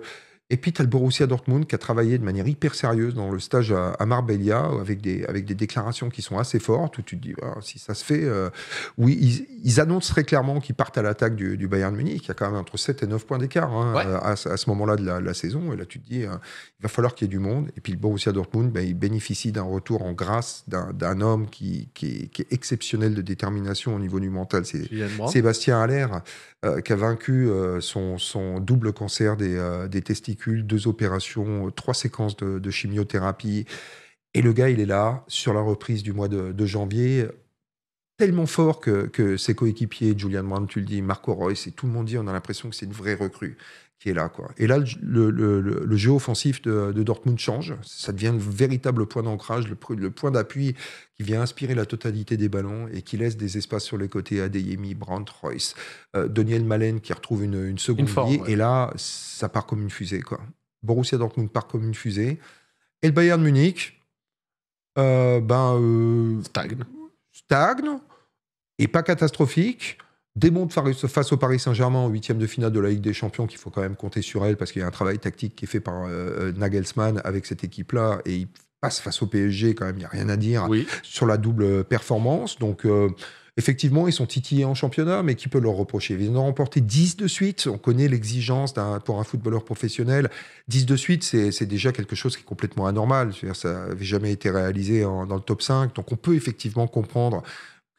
S2: et puis, tu le Borussia Dortmund qui a travaillé de manière hyper sérieuse dans le stage à, Marbella avec des, avec des déclarations qui sont assez fortes où tu te dis, ah, si ça se fait, euh, oui, ils, annoncent très clairement qu'ils partent à l'attaque du, Bayern Munich. qui a quand même entre 7 et 9 points d'écart hein, à, ce moment-là de la, saison. Et là, tu te dis, euh, il va falloir qu'il y ait du monde. Et puis, le Borussia Dortmund, ben, il bénéficie d'un retour en grâce d'un homme qui, qui, est, exceptionnel de détermination au niveau du mental. C'est Sébastien Allaire euh, qui a vaincu son, son double cancer des, des testicules deux opérations, euh, trois séquences de, chimiothérapie. Et le gars, il est là, sur la reprise du mois de, janvier, tellement fort que, que ses coéquipiers, Julian Brandt, tu le dis, Marco Royce et tout le monde dit, on a l'impression que c'est une vraie recrue est là. Quoi. Et là, le, jeu offensif de, Dortmund change. Ça devient le véritable point d'ancrage, le, point d'appui qui vient inspirer la totalité des ballons et qui laisse des espaces sur les côtés à Deyemi, Brandt, Royce, euh, Daniel Malen qui retrouve une, seconde vie, Et là, ça part comme une fusée. Quoi. Borussia Dortmund part comme une fusée. Et le Bayern Munich, euh, ben, euh, stagne. Stagne, et pas catastrophique démonte face au Paris Saint-Germain en huitième de finale de la Ligue des Champions qu'il faut quand même compter sur elle parce qu'il y a un travail tactique qui est fait par euh, euh, Nagelsmann avec cette équipe-là et il passe face au PSG quand même, il n'y a rien à dire sur la double performance. Donc euh, effectivement, ils sont titillés en championnat, mais qui peut leur reprocher Ils ont remporté 10 de suite. On connaît l'exigence pour un footballeur professionnel. 10 de suite, c'est déjà quelque chose qui est complètement anormal. ça n'avait jamais été réalisé dans le top 5. Donc on peut effectivement comprendre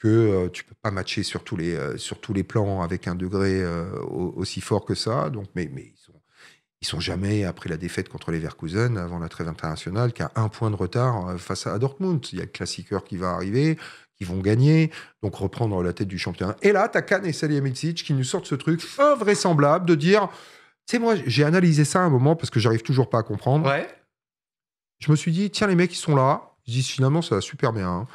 S2: que euh, tu peux pas matcher sur tous les, euh, sur tous les plans avec un degré euh, aussi fort que ça. Donc, mais, mais ils, sont, ils sont jamais, après la défaite contre les Verkusen, avant la trêve internationale, qu'à un point de retard face à Dortmund. Il y a le classiqueur qui va arriver qui vont gagner, donc reprendre la tête du championnat. Et là, t'as Kane et Salihamidzic qui nous sortent ce truc invraisemblable de dire, c'est moi, j'ai analysé ça un moment parce que j'arrive toujours pas à comprendre. Ouais. Je me suis dit, tiens, les mecs, ils sont là. Je dis, finalement, ça va super bien. Hein.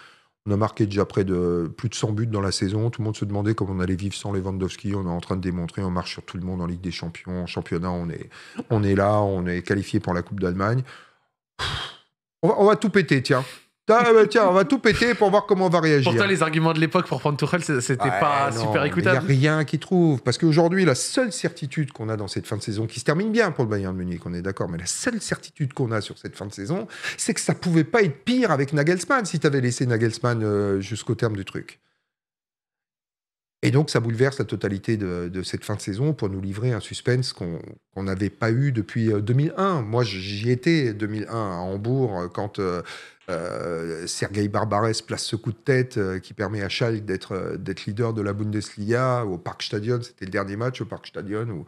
S2: On a marqué déjà près de plus de 100 buts dans la saison. Tout le monde se demandait comment on allait vivre sans Lewandowski. On est en train de démontrer, on marche sur tout le monde en Ligue des Champions, en championnat. On est, on est là, on est qualifié pour la Coupe d'Allemagne. on va tout péter, tiens tiens, on va tout péter pour voir comment on va réagir. Pourtant,
S1: les arguments de l'époque pour prendre Tourelle, c'était pas super écoutable. Il
S2: n'y a rien qui trouve. Parce qu'aujourd'hui, la seule certitude qu'on a dans cette fin de saison, qui se termine bien pour le Bayern de Munich, on est d'accord, mais la seule certitude qu'on a sur cette fin de saison, c'est que ça pouvait pas être pire avec Nagelsmann si tu avais laissé Nagelsmann euh, jusqu'au terme du truc. Et donc, ça bouleverse la totalité de, cette fin de saison pour nous livrer un suspense qu'on n'avait pas eu depuis 2001. Euh, Moi, j'y étais 2001 à Hambourg euh, quand euh, Sergei Barbares place ce coup de tête euh, qui permet à Schalke euh, d'être leader de la Bundesliga au Parkstadion. C'était le dernier match au Parkstadion où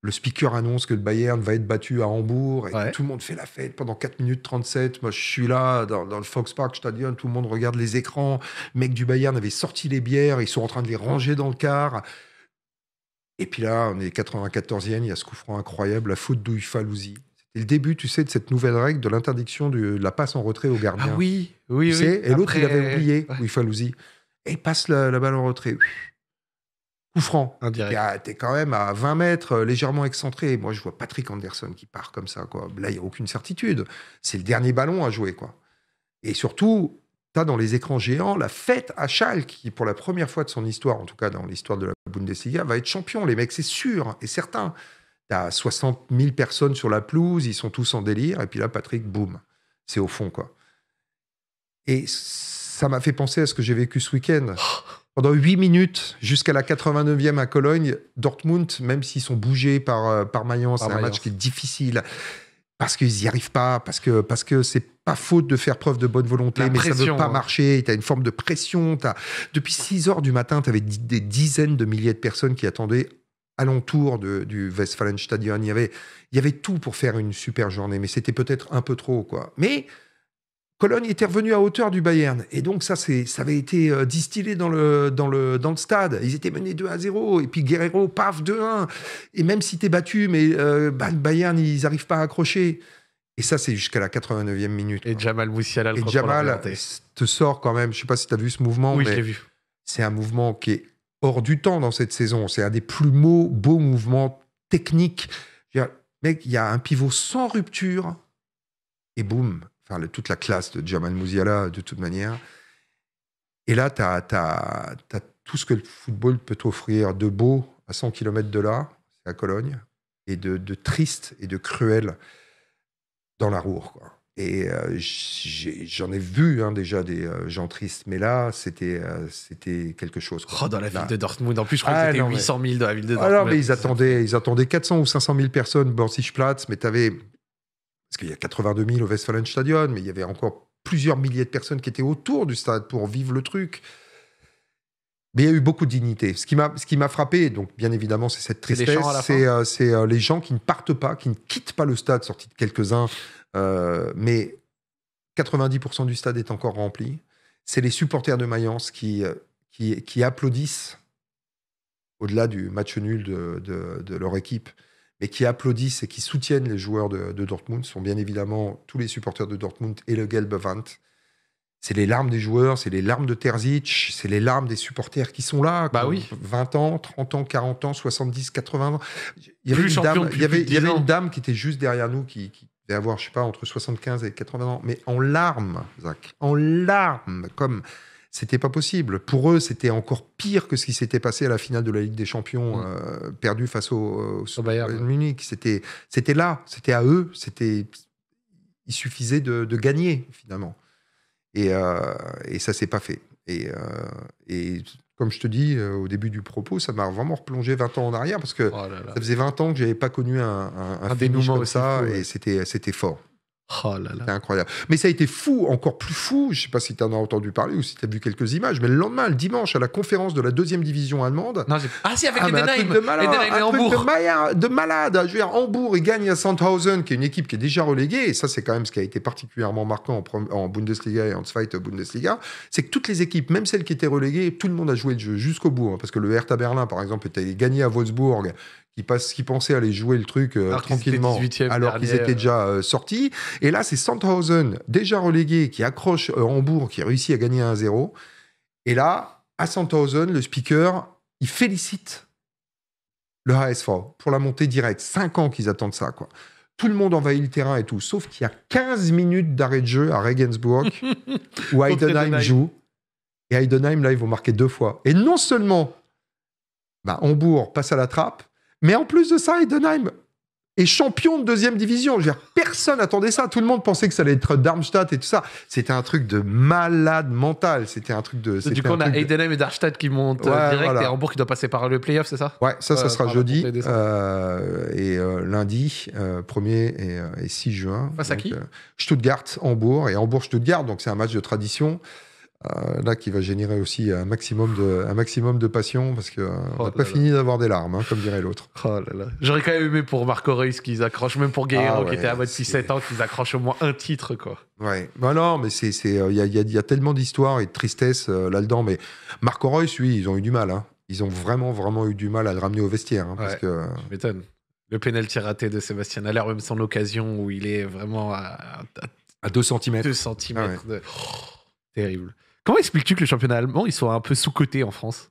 S2: le speaker annonce que le Bayern va être battu à Hambourg et tout le monde fait la fête pendant 4 minutes 37. Moi, je suis là dans, le Fox Park Stadion, tout le monde regarde les écrans. Le mec du Bayern avait sorti les bières, ils sont en train de les ranger dans le car. Et puis là, on est 94e, il y a ce coup franc incroyable, la faute d'Ouifalouzi. C'est le début, tu sais, de cette nouvelle règle de l'interdiction de la passe en retrait au gardien. Ah oui, oui, tu et l'autre, il avait oublié, euh, oui, Falouzi. Et passe la, balle en retrait. Coup franc. Indirect. Ah, t'es quand même à 20 mètres, euh, légèrement excentré. Moi, je vois Patrick Anderson qui part comme ça. Quoi. Là, il n'y a aucune certitude. C'est le dernier ballon à jouer. quoi. Et surtout, tu as dans les écrans géants la fête à Schalke, qui, pour la première fois de son histoire, en tout cas dans l'histoire de la Bundesliga, va être champion. Les mecs, c'est sûr et certain. 60 000 personnes sur la pelouse, ils sont tous en délire, et puis là, Patrick, boum, c'est au fond, quoi. Et ça m'a fait penser à ce que j'ai vécu ce week-end. Pendant huit minutes, jusqu'à la 89e à Cologne, Dortmund, même s'ils sont bougés par, euh, par Mayence, c'est un match qui est difficile, parce qu'ils n'y arrivent pas, parce que parce que c'est pas faute de faire preuve de bonne volonté, mais ça ne veut pas hein. marcher. Tu as une forme de pression. As... Depuis 6 heures du matin, tu avais des dizaines de milliers de personnes qui attendaient alentour du Westfalenstadion. Il y, avait, il y avait tout pour faire une super journée, mais c'était peut-être un peu trop. quoi. Mais Cologne était revenu à hauteur du Bayern. Et donc, ça, ça avait été euh, distillé dans le, dans, le, dans le stade. Ils étaient menés 2 à 0. Et puis Guerrero, paf, 2-1. Et même si t'es battu, mais euh, bah, Bayern, ils n'arrivent pas à accrocher. Et ça, c'est jusqu'à la 89e minute. Et
S1: Jamal Moussiala, le Et Jamal
S2: te sort quand même. Je sais pas si tu as vu ce mouvement. Oui, je l'ai vu. C'est un mouvement qui est hors du temps dans cette saison. C'est un des plus beaux, mouvements techniques. mec, il y a un pivot sans rupture et boum. toute la classe de Jamal Mouziala, de toute manière. Et là, tu as, tout ce que le football peut t'offrir de beau à 100 km de là, c'est à Cologne, et de, triste et de cruel dans la Roure. Et euh, j'en ai, vu hein, déjà des euh, gens tristes, mais là, c'était euh, quelque chose. Oh, dans la ville de Dortmund, en plus, je crois que ah, c'était 800
S1: 000 dans la ville de ah, Dortmund. Alors, mais ils
S2: attendaient, ils attendaient 400 ou 500 000 personnes, Borsigplatz, mais tu avais, parce qu'il y a 82 000 au Westfalenstadion, mais il y avait encore plusieurs milliers de personnes qui étaient autour du stade pour vivre le truc. Mais il y a eu beaucoup de dignité. Ce qui m'a, frappé, donc bien évidemment, c'est cette tristesse. C'est, les gens qui ne partent pas, qui ne quittent pas le stade, sortis de quelques-uns euh, mais 90% du stade est encore rempli. C'est les supporters de Mayence qui, euh, qui, qui applaudissent, au-delà du match nul de, leur équipe, mais qui applaudissent et qui soutiennent les joueurs de, Dortmund, Ce sont bien évidemment tous les supporters de Dortmund et le Gelbewand. C'est les larmes des joueurs, c'est les larmes de Terzic, c'est les larmes des supporters qui sont là. 20 bah ans, 30 ans, 40 ans, 70, 80 ans. Il y avait, une dame, qui était juste derrière nous qui, qui, avoir, je sais pas, entre 75 et 80 ans, mais en larmes, Zach, en larmes, comme c'était pas possible. Pour eux, c'était encore pire que ce qui s'était passé à la finale de la Ligue des Champions, perdu mm. perdue face au, Bayern Munich. C'était, c'était là, c'était à eux, c'était, il suffisait de, gagner finalement. Et, euh, et ça s'est pas fait. Et, euh, et comme je te dis euh, au début du propos, ça m'a vraiment replongé 20 ans en arrière parce que oh ça faisait 20 ans que j'avais pas connu un, un, un, comme ça et c'était, c'était fort. Oh c'est incroyable. Mais ça a été fou, encore plus fou. Je sais pas si tu en as entendu parler ou si tu as vu quelques images, mais le lendemain, le dimanche, à la conférence de la deuxième division allemande. ah, si avec ah, de malade. Hambourg. de, Hambourg, à Sandhausen, qui est une équipe qui est déjà reléguée. Et ça, c'est quand même ce qui a été particulièrement marquant en, Bundesliga et en Zweite Bundesliga. C'est que toutes les équipes, même celles qui étaient reléguées, tout le monde a joué le jeu jusqu'au bout. Hein, parce que le Hertha Berlin, par exemple, était gagné à Wolfsburg, qui, pensaient aller jouer le truc tranquillement euh, alors qu'ils étaient déjà euh, sortis. Et là, c'est Sandhausen, déjà relégué, qui accroche euh, Hambourg, qui réussit à gagner 1-0. Et là, à Sandhausen, le speaker, il félicite le HSV pour la montée directe. Cinq ans qu'ils attendent ça, quoi. Tout le monde envahit le terrain et tout, sauf qu'il y a 15 minutes d'arrêt de jeu à Regensburg, où Heidenheim joue. Et Heidenheim, là, ils vont marquer deux fois. Et non seulement bah, Hambourg passe à la trappe, mais en plus de ça, Heidenheim est champion de deuxième division. Je personne n'attendait ça. Tout le monde pensait que ça allait être Darmstadt et tout ça. C'était un truc de malade mental. C'était un truc de. Du coup, on a Heidenheim
S1: et Darmstadt qui montent euh, direct et Hambourg qui doit passer par le playoff, c'est ça Ouais, ça, ça euh, sera jeudi.
S2: Euh, et lundi, 1er et, 6 juin. Face à qui Stuttgart, Hambourg et Hambourg-Stuttgart. Donc, c'est un match de tradition. Euh, là, qui va générer aussi un maximum de, un maximum de passion, parce qu'on euh, on n'a oh pas fini d'avoir des larmes, hein, comme dirait l'autre. Oh
S1: J'aurais quand même aimé pour Marco Reus qu'ils accrochent, même pour Guerrero ah qui était à mode 6 7 ans, qu'ils accrochent au moins un titre. Quoi.
S2: Ouais, bah non, mais il euh, y a, y a, tellement d'histoires et de tristesse là-dedans. Mais Marco Reus, oui, ils ont eu du mal. Hein. Ils ont vraiment, vraiment eu du mal à le ramener au vestiaire. Hein, parce que... Je
S1: m'étonne. Le pénalty raté de Sébastien Haller, même sans l'occasion où il est vraiment à, 2 cm. 2 cm. terrible. Comment expliques-tu que le championnat allemand, soit un peu sous coté en France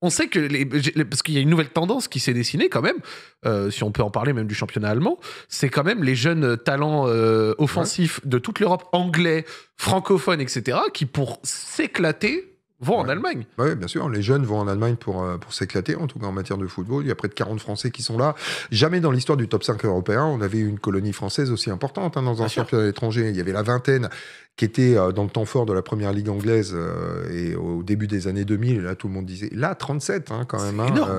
S1: on sait que les, parce qu'il y a une nouvelle tendance qui s'est dessinée quand même, euh, si on peut en parler même du championnat allemand, c'est quand même les jeunes talents euh, offensifs de toute l'Europe, anglais, francophones, etc., qui pour s'éclater vont en Allemagne.
S2: Bah oui, bien sûr. Les jeunes vont en Allemagne euh, pour, s'éclater, en tout cas en matière de football. Il y a près de 40 Français qui sont là. Jamais dans l'histoire du top 5 européen, on avait eu une colonie française aussi importante hein, dans un championnat étranger. Il y avait la vingtaine qui était euh, dans le temps fort de la première ligue anglaise euh, et au début des années 2000. Là, tout le monde disait, là, 37 hein, quand même.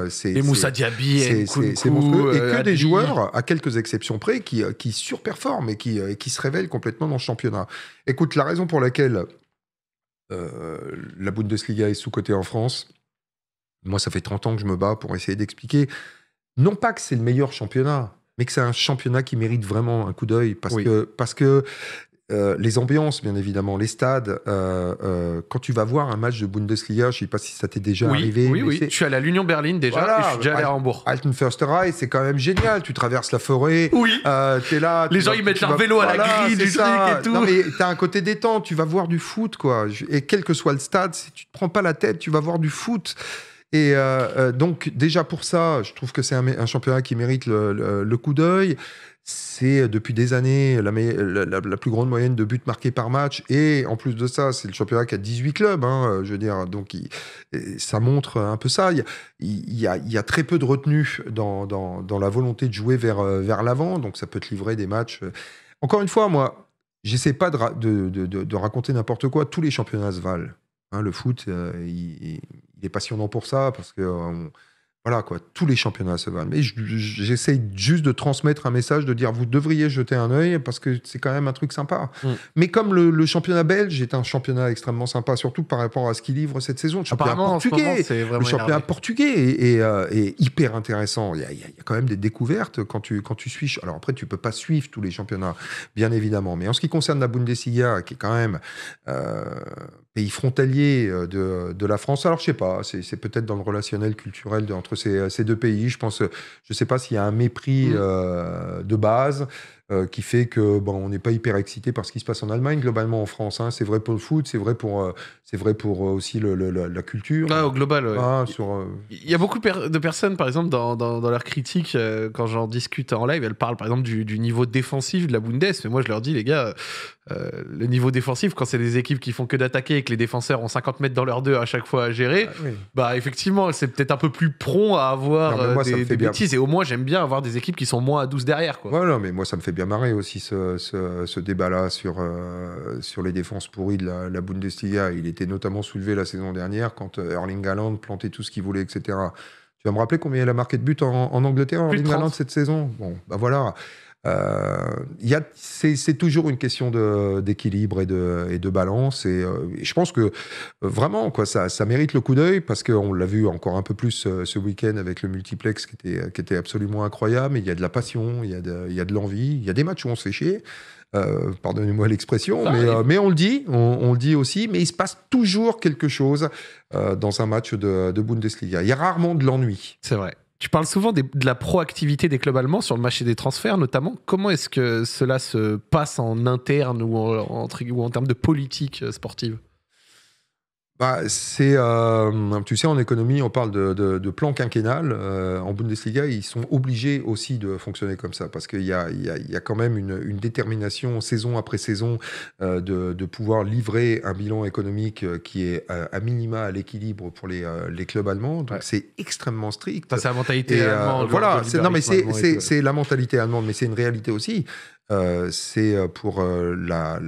S2: c'est et hein, Moussa Diaby, c'est Et que des joueurs, à quelques exceptions près, qui, qui surperforment et qui, qui se révèlent complètement dans le championnat. Écoute, la raison pour laquelle euh, la Bundesliga est sous-cotée en France. Moi, ça fait 30 ans que je me bats pour essayer d'expliquer. Non pas que c'est le meilleur championnat, mais que c'est un championnat qui mérite vraiment un coup d'œil parce que parce que euh, les ambiances, bien évidemment, les stades. Euh, euh, quand tu vas voir un match de Bundesliga, je ne sais pas si ça t'est déjà arrivé. Oui, oui. Je suis allé
S1: à l'Union Berlin déjà et je suis déjà allé à
S2: Hambourg. Altenförsterei, c'est quand même génial. Tu traverses la forêt. Oui. tu es là. Les gens, ils mettent leur vélo à la grille, du ça. et tout. Non, mais tu as un côté détente. Tu vas voir du foot, quoi. Et quel que soit le stade, si tu ne te prends pas la tête, tu vas voir du foot. Et donc déjà pour ça, je trouve que c'est un, championnat qui mérite le coup d'œil c'est euh, depuis des années la, plus grande moyenne de buts marqués par match. Et en plus de ça, c'est le championnat qui a 18 clubs. Hein, euh, je veux dire, donc ça montre un peu ça. Il, y a, très peu de retenue dans, la volonté de jouer euh, vers, l'avant. Donc ça peut te livrer des matchs. Encore une fois, moi, j'essaie pas de, raconter n'importe quoi. Tous les championnats se valent. Hein. le foot, il, est passionnant pour ça parce que. Voilà quoi, tous les championnats se valent. Mais j'essaye juste de transmettre un message, de dire vous devriez jeter un œil parce que c'est quand même un truc sympa. Mm. Mais comme le, championnat belge est un championnat extrêmement sympa, surtout par rapport à ce qu'il livre cette saison, le championnat portugais, portugais euh, est, hyper intéressant. Il y, a, quand même des découvertes quand tu quand tu suis. Alors après tu peux pas suivre tous les championnats, bien évidemment. Mais en ce qui concerne la Bundesliga, qui est quand même euh, pays frontaliers euh, de, la France. Alors, je sais pas, c'est peut-être dans le relationnel culturel entre ces, deux pays. Je pense, euh, je sais pas s'il y a un mépris mmh. euh, de base. Euh, qui fait que bon, on n'est pas hyper excité par ce qui se passe en Allemagne, globalement en France. Hein. c'est vrai pour le foot, c'est vrai pour, euh, c'est vrai pour euh, aussi la, culture.
S1: Ah, au global, ah, sur, Il y a beaucoup de personnes, par exemple, dans, dans, dans leurs critiques, quand j'en discute en live, elles parlent par exemple du, niveau défensif de la Bundes. Mais moi, je leur dis, les gars, le niveau défensif, quand c'est des équipes qui font que d'attaquer et que les défenseurs ont 50 mètres dans leurs deux à chaque fois à gérer, ah, bah effectivement, c'est peut-être un peu plus prompt à avoir des, bêtises. Et au moins, j'aime bien avoir des équipes qui sont moins à 12 derrière. Quoi. non,
S2: mais moi, ça me fait bien a marré aussi ce, débat-là sur, euh, sur les défenses pourries de la, Bundesliga. Il était notamment soulevé la saison dernière quand euh, Erling Haaland plantait tout ce qu'il voulait, etc. Tu vas me rappeler combien il a marqué de buts en, en, Angleterre, Erling Haaland, cette saison Bon, ben voilà. Euh, c'est toujours une question d'équilibre et de, et de, balance. Et, euh, je pense que euh, vraiment, quoi, ça, ça mérite le coup d'œil parce qu'on l'a vu encore un peu plus euh, ce week-end avec le multiplex qui était, qui était absolument incroyable. Il y a de la passion, il y a de, l'envie, il y a des matchs où on se fait chier. pardonnez-moi l'expression, mais, on le dit, on, le dit aussi, mais il se passe toujours quelque chose dans un match de Bundesliga. Il y a rarement
S1: de l'ennui. C'est vrai. Tu parles souvent de la proactivité des clubs allemands sur le marché des transferts, notamment. Comment est-ce que cela se passe en interne en, ou en termes de politique euh, sportive
S2: bah, c'est, euh, tu sais, en économie, on parle de, plan quinquennal. Euh, en Bundesliga, ils sont obligés aussi de fonctionner comme ça parce qu'il y, y a, quand même une, détermination saison après saison euh, de, pouvoir livrer un bilan économique qui est à minima à l'équilibre pour les, les, clubs allemands. Donc c'est extrêmement strict. c'est la mentalité allemande. voilà, non mais c'est, la mentalité allemande, mais c'est une réalité aussi. Euh, c'est euh, pour euh, la,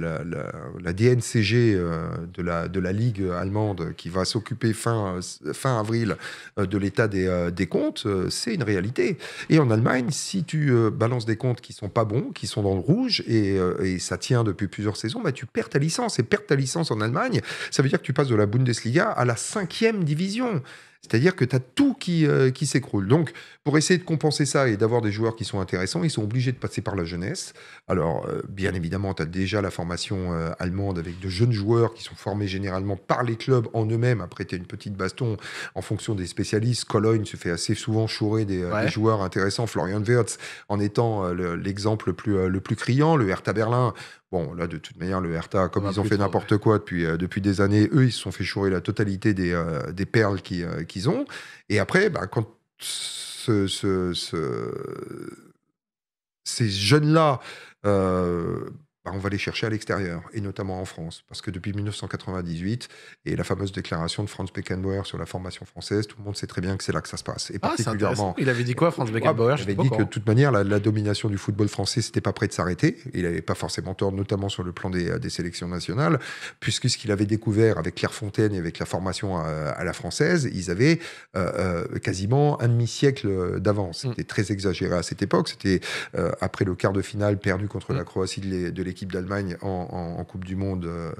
S2: DNCG de, la, de la Ligue allemande qui va s'occuper fin, fin avril de l'état des, comptes, c'est une réalité. Et en Allemagne, si tu balances des comptes qui sont pas bons, qui sont dans le rouge, et, ça tient depuis plusieurs saisons, bah, tu perds ta licence. Et perdre ta licence en Allemagne, ça veut dire que tu passes de la Bundesliga à la cinquième division. C'est-à-dire que tu as tout qui, qui s'écroule. Donc, pour essayer de compenser ça et d'avoir des joueurs qui sont intéressants, ils sont obligés de passer par la jeunesse. Alors, euh, bien évidemment, tu as déjà la formation euh, allemande avec de jeunes joueurs qui sont formés généralement par les clubs en eux-mêmes. Après, tu as une petite baston en fonction des spécialistes. Cologne se fait assez souvent chourer des, euh, joueurs intéressants. Florian Wirtz en étant l'exemple le, plus, le plus criant. Le Hertha Berlin, Bon, là, de toute manière, le Hertha, comme ils ont fait n'importe quoi depuis, depuis des années, eux, ils se sont fait chourer la totalité des, des perles qu'ils ont. Et après, ben, quand ce, ce, ce, ces jeunes-là euh, bah, on va les chercher à l'extérieur, et notamment en France. Parce que depuis 1998, et la fameuse déclaration de Franz Beckenbauer sur la formation française, tout le monde sait très bien que c'est là que ça se passe. Et ah, particulièrement. Il
S1: avait dit quoi, Franz ah, Beckenbauer Il avait dit que de
S2: toute manière, la, domination du football français, c'était pas prêt de s'arrêter. Il n'avait pas forcément tort, notamment sur le plan des, euh, des sélections nationales, puisque ce qu'il avait découvert avec Claire Fontaine et avec la formation à, la française, ils avaient euh, euh, quasiment un demi-siècle d'avance. Mm. C'était très exagéré à cette époque. C'était après le quart de finale perdu contre la mm. Croatie de l'équipe l'équipe d'Allemagne en, Coupe du Monde euh,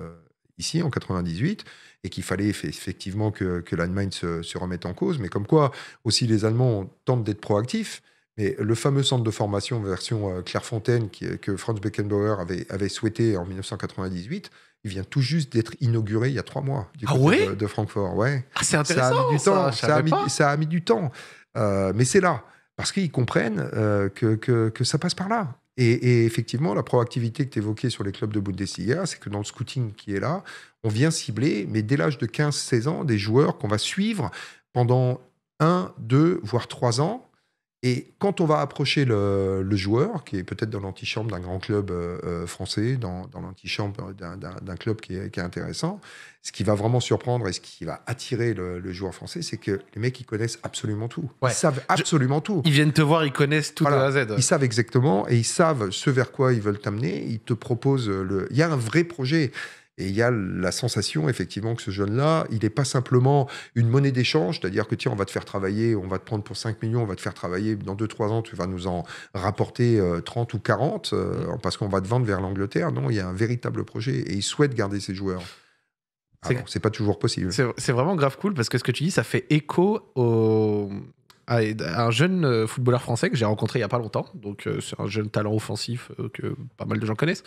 S2: ici en 98 et qu'il fallait effectivement que, que l'Allemagne se, remette en cause. Mais comme quoi, aussi les Allemands tentent d'être proactifs. Mais le fameux centre de formation version euh, Clairefontaine qui, que Franz Beckenbauer avait, avait souhaité en 1998, il vient tout juste d'être inauguré il y a trois mois du ah de, Francfort. Ouais. Ah, c'est intéressant. Ça a mis du temps. Ça a mis, du temps. Euh, mais c'est là. Parce qu'ils comprennent que, que, que, ça passe par là. Et, effectivement, la proactivité que tu évoquais sur les clubs de Bundesliga, c'est que dans le scouting qui est là, on vient cibler, mais dès l'âge de 15-16 ans, des joueurs qu'on va suivre pendant 1, 2, voire 3 ans, et quand on va approcher le, joueur, qui est peut-être dans l'antichambre d'un grand club euh, euh, français, dans, dans l'antichambre d'un club qui est, qui est, intéressant, ce qui va vraiment surprendre et ce qui va attirer le, joueur français, c'est que les mecs, ils connaissent absolument tout. Ils savent absolument tout. Ils viennent te voir, ils connaissent tout A à Z. Ils savent exactement et ils savent ce vers quoi ils veulent t'amener. Ils te proposent le. Il y a un vrai projet. Et il y a la sensation, effectivement, que ce jeune-là, il n'est pas simplement une monnaie d'échange, c'est-à-dire que tiens, on va te faire travailler, on va te prendre pour 5 millions, on va te faire travailler, dans 2-3 ans, tu vas nous en rapporter 30 euh, ou 40, euh, mmh. parce qu'on va te vendre vers l'Angleterre. Non, il y a un véritable projet et il souhaite garder ses joueurs. c'est ah pas toujours possible.
S1: C'est vraiment grave cool parce que ce que tu dis, ça fait écho au, un jeune euh, footballeur français que j'ai rencontré il y a pas longtemps. Donc, euh, c'est un jeune talent offensif euh, que pas mal de gens connaissent.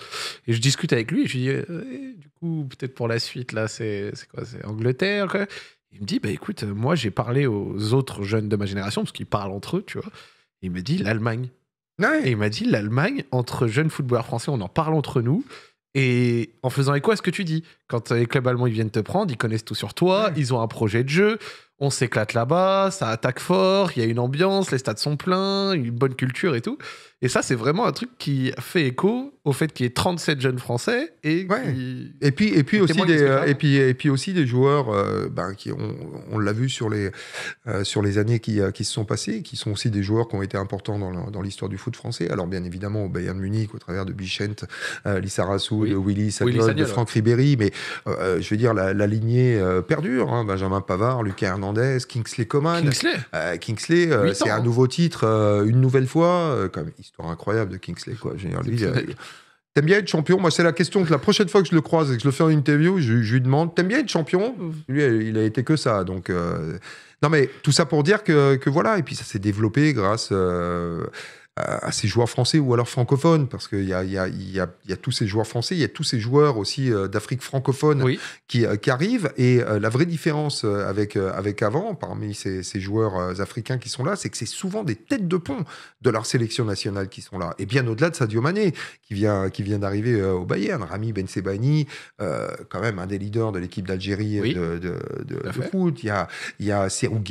S1: Et je discute avec lui et je lui dis, eh, du coup, peut-être pour la suite, là, c'est quoi C'est Angleterre Il me dit, bah écoute, moi, j'ai parlé aux autres jeunes de ma génération, parce qu'ils parlent entre eux, tu vois. Il me dit, l'Allemagne. il m'a dit, l'Allemagne, entre jeunes footballeurs français, on en parle entre nous. Et en faisant écho à ce que tu dis, quand les clubs allemands ils viennent te prendre, ils connaissent tout sur toi, ils ont un projet de jeu on s'éclate là-bas, ça attaque fort, il y a une ambiance, les stades sont pleins, une bonne culture et tout. Et ça, c'est vraiment un truc qui fait écho au fait qu'il y ait 37 jeunes Français et puis et puis aussi des euh,
S2: et puis et puis aussi des joueurs euh, ben, qui on, l'a vu sur les euh, sur les années qui, qui se sont passées, qui sont aussi des joueurs qui ont été importants dans l'histoire du foot français. Alors bien évidemment au Bayern Munich au travers de Bichent, euh, Lissarassou, de Willy de Franck Ribéry, mais je veux dire la, lignée perdure. Hein. Benjamin Pavard, Lucas Kingsley Coman. Kingsley, euh, Kingsley euh, c'est un hein. nouveau titre, euh, une nouvelle fois. comme histoire incroyable de Kingsley, quoi. T'aimes bien être champion Moi, c'est la question que la prochaine fois que je le croise et que je le fais en interview, je, je lui demande T'aimes bien être champion mm. Lui, il a été que ça. Donc, non, mais tout ça pour dire que, que voilà. Et puis, ça s'est développé grâce à ces joueurs français ou alors francophones, parce qu'il y, y, y a, tous ces joueurs français, il y a tous ces joueurs aussi euh, d'Afrique francophone qui, euh, qui, arrivent. Et euh, la vraie différence avec, avec avant, parmi ces, joueurs africains qui sont là, c'est que c'est souvent des têtes de pont de leur sélection nationale qui sont là. Et bien au-delà de Sadio Mané, qui vient, qui vient d'arriver au Bayern, Rami Ben Sebani, quand même un des leaders de l'équipe d'Algérie de, de, de, foot. Il y a, il y a Serou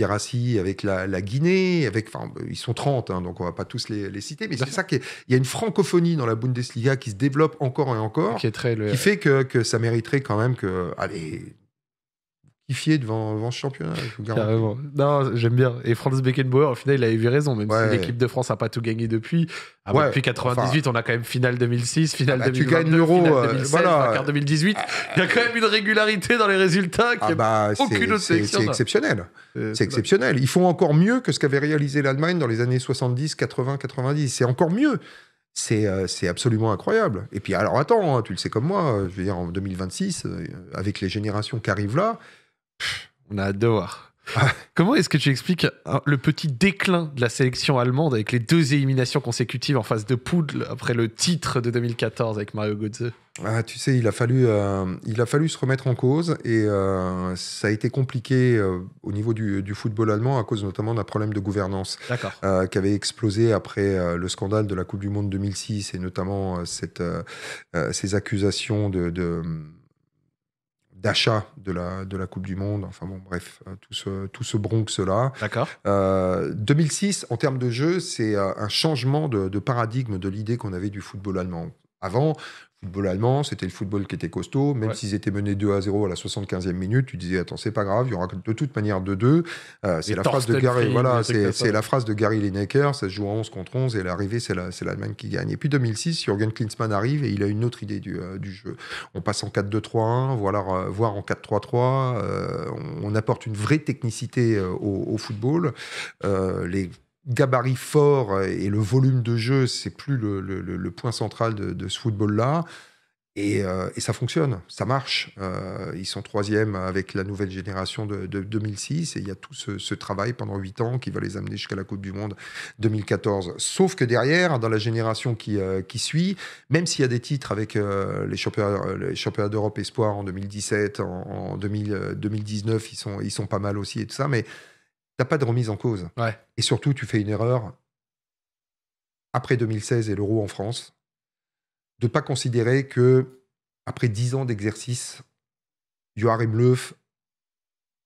S2: avec la, Guinée, avec, enfin, ils sont 30, hein, donc on va pas tous les les citer, mais c'est ça qu'il y a une francophonie dans la Bundesliga qui se développe encore et encore, qui, fait que, que, ça mériterait quand même que, allez, kiffier devant, ce championnat.
S1: Non, j'aime bien. Et Franz Beckenbauer, au final, il avait eu raison, même si l'équipe de France n'a pas tout gagné depuis. Ah, bah, depuis 98, on a quand même finale 2006, finale ah, bah, tu gagnes finale 2016, euh, voilà. 2018. Il y a quand même une régularité dans les résultats qui ah bah, aucune C'est exceptionnel.
S2: Euh, c'est exceptionnel. Ils font encore mieux que ce qu'avait réalisé l'Allemagne dans les années 70, 80, 90. C'est encore mieux. C'est euh, c'est absolument incroyable. Et puis, alors attends, hein, tu le sais comme moi, je veux dire, en 2026, avec
S1: les générations qui arrivent là, on a hâte de voir. Comment est-ce que tu expliques hein, le petit déclin de la sélection allemande avec les deux éliminations consécutives en phase de poules après le titre de 2014 avec Mario Götze ah, Tu sais, il a, fallu, euh, il a fallu se remettre
S2: en cause et euh, ça a été compliqué euh, au niveau du, football allemand à cause notamment d'un problème de gouvernance qui avait explosé après le scandale de la Coupe du Monde 2006 et notamment ces accusations de d'achat de la, de la Coupe du Monde. Enfin bon, bref, euh, tout ce, tout ce bronx-là. D'accord. 2006, euh, en termes de jeu, c'est euh, un changement de paradigme de l'idée qu'on avait du football allemand. Avant, football allemand, c'était le football qui était costaud. Même s'ils étaient menés 2 à 0 à la 75e minute, tu disais attends, c'est pas grave, il y aura de toute manière 2-2. Euh, c'est la, phrase de Gary, voilà, c'est la phrase de Gary Lineker, ça se joue en 11 contre 11 et l'arrivée, c'est l'Allemagne qui gagne. Et puis 2006, Jürgen Klinsmann arrive et il a une autre idée du, euh, jeu. On passe en 4-2-3-1, voilà, euh, voire en 4-3-3. on, apporte une vraie technicité au, au football. les gabarit fort et le volume de jeu, c'est plus le, point central de, ce football-là. Euh, et, ça fonctionne, ça marche. Euh, ils sont troisième avec la nouvelle génération de, 2006 et il y a tout ce, travail pendant huit ans qui va les amener jusqu'à la Coupe du Monde 2014. Sauf que derrière, dans la génération euh, qui, suit, même s'il y a des titres avec les championnats, d'Europe Espoir en 2017, en, 2019, ils sont, ils sont pas mal aussi et tout ça, mais t'as pas de remise en cause. Et surtout, tu fais une erreur après 2016 et l'euro en France, de pas considérer que après 10 ans d'exercice, Joachim Leuf,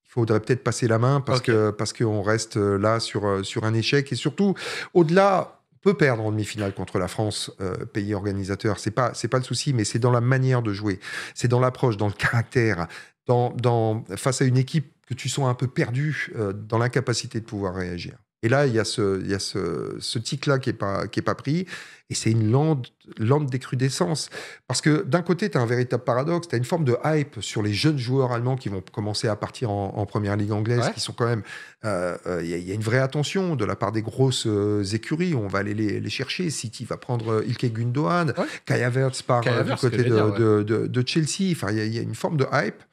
S2: il faudrait peut-être passer la main parce que parce qu'on reste euh, là sur euh, sur un échec et surtout au-delà peut perdre en demi-finale contre la France, euh, pays organisateur. C'est pas, c'est pas le souci, mais c'est dans la manière de jouer, c'est dans l'approche, dans le caractère, dans, dans, face à une équipe que tu sois un peu perdu euh, dans l'incapacité de pouvoir réagir. Et là, il y a ce, il y a ce, ce tic-là qui n'est pas, est pas pris, et c'est une lente, lente décrudescence. Parce que d'un côté, tu as un véritable paradoxe, tu as une forme de hype sur les jeunes joueurs allemands qui vont commencer à partir en, première ligue anglaise, qui sont quand même. Euh, euh, il y, a une vraie attention de la part des grosses écuries, on va aller les, chercher. City va prendre Ilke Gundogan, Kaya Kai Havertz part du côté de, Chelsea. Enfin, il y, a une forme de hype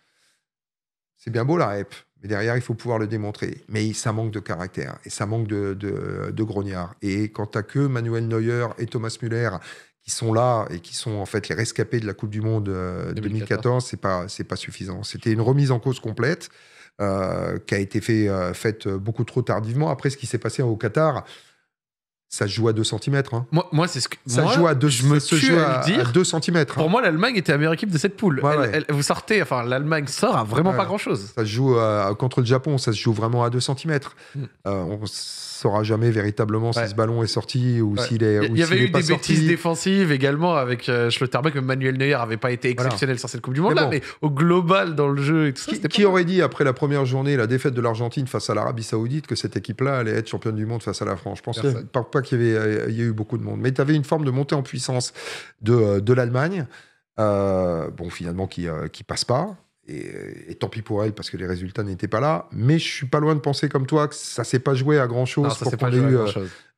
S2: c'est bien beau la rep, mais derrière, il faut pouvoir le démontrer. Mais ça manque de caractère et ça manque de, grognard. Et quant à que Manuel Neuer et Thomas Müller qui sont là et qui sont en fait les rescapés de la Coupe du Monde 2014, euh, c'est pas c'est pas suffisant. C'était une remise en cause complète euh, qui a été euh, faite beaucoup trop tardivement. Après ce qui s'est passé au Qatar, ça joue à 2 cm. Hein.
S1: Moi, moi c'est ce que. Ça joue à deux je me se à, 2 cm. Hein. Pour moi, l'Allemagne était la meilleure équipe de cette poule. vous sortez, enfin, l'Allemagne sort à vraiment pas
S2: grand-chose. Ça joue euh, contre le Japon, ça se joue vraiment à 2 cm. Hmm. Euh, on saura jamais véritablement si ce ballon est sorti ou s'il est. Il y, avait eu des bêtises
S1: défensives également avec euh, Schlotterbeck. Manuel Neuer n'avait pas été exceptionnel sur cette Coupe du Monde-là, mais, au global
S2: dans le jeu Qui, aurait dit après la première journée, la défaite de l'Argentine face à l'Arabie Saoudite, que cette équipe-là allait être championne du monde face à la France Je pense pas qu'il y, avait, euh, il y a eu beaucoup de monde. Mais tu avais une forme de montée en puissance de, euh, l'Allemagne, euh, bon, finalement, qui ne passe pas. Et, tant pis pour elle parce que les résultats n'étaient pas là. Mais je suis pas loin de penser comme toi que ça s'est pas joué à grand chose pour qu'on ait eu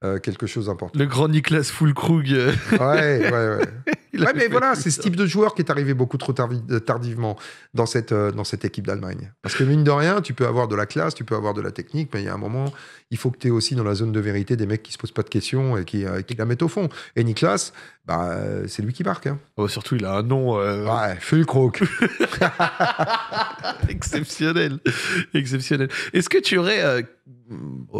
S2: euh, quelque chose d'important. Le grand
S1: Niklas Fulkrug. Euh, ouais, ouais, ouais. ouais mais voilà, c'est ce type
S2: de joueur qui est arrivé beaucoup trop euh, tardivement dans cette, dans cette équipe d'Allemagne. Parce que mine de rien, tu peux avoir de la classe, tu peux avoir de la technique, mais il y a un moment, il faut que tu aies aussi dans la zone de vérité des mecs qui se posent pas de questions et qui, qui la mettent au fond. Et Niklas,
S1: bah, c'est lui qui marque. Hein. Oh, surtout, il a un nom. Ouais, Fulkrug. Exceptionnel. Exceptionnel. Est-ce que tu aurais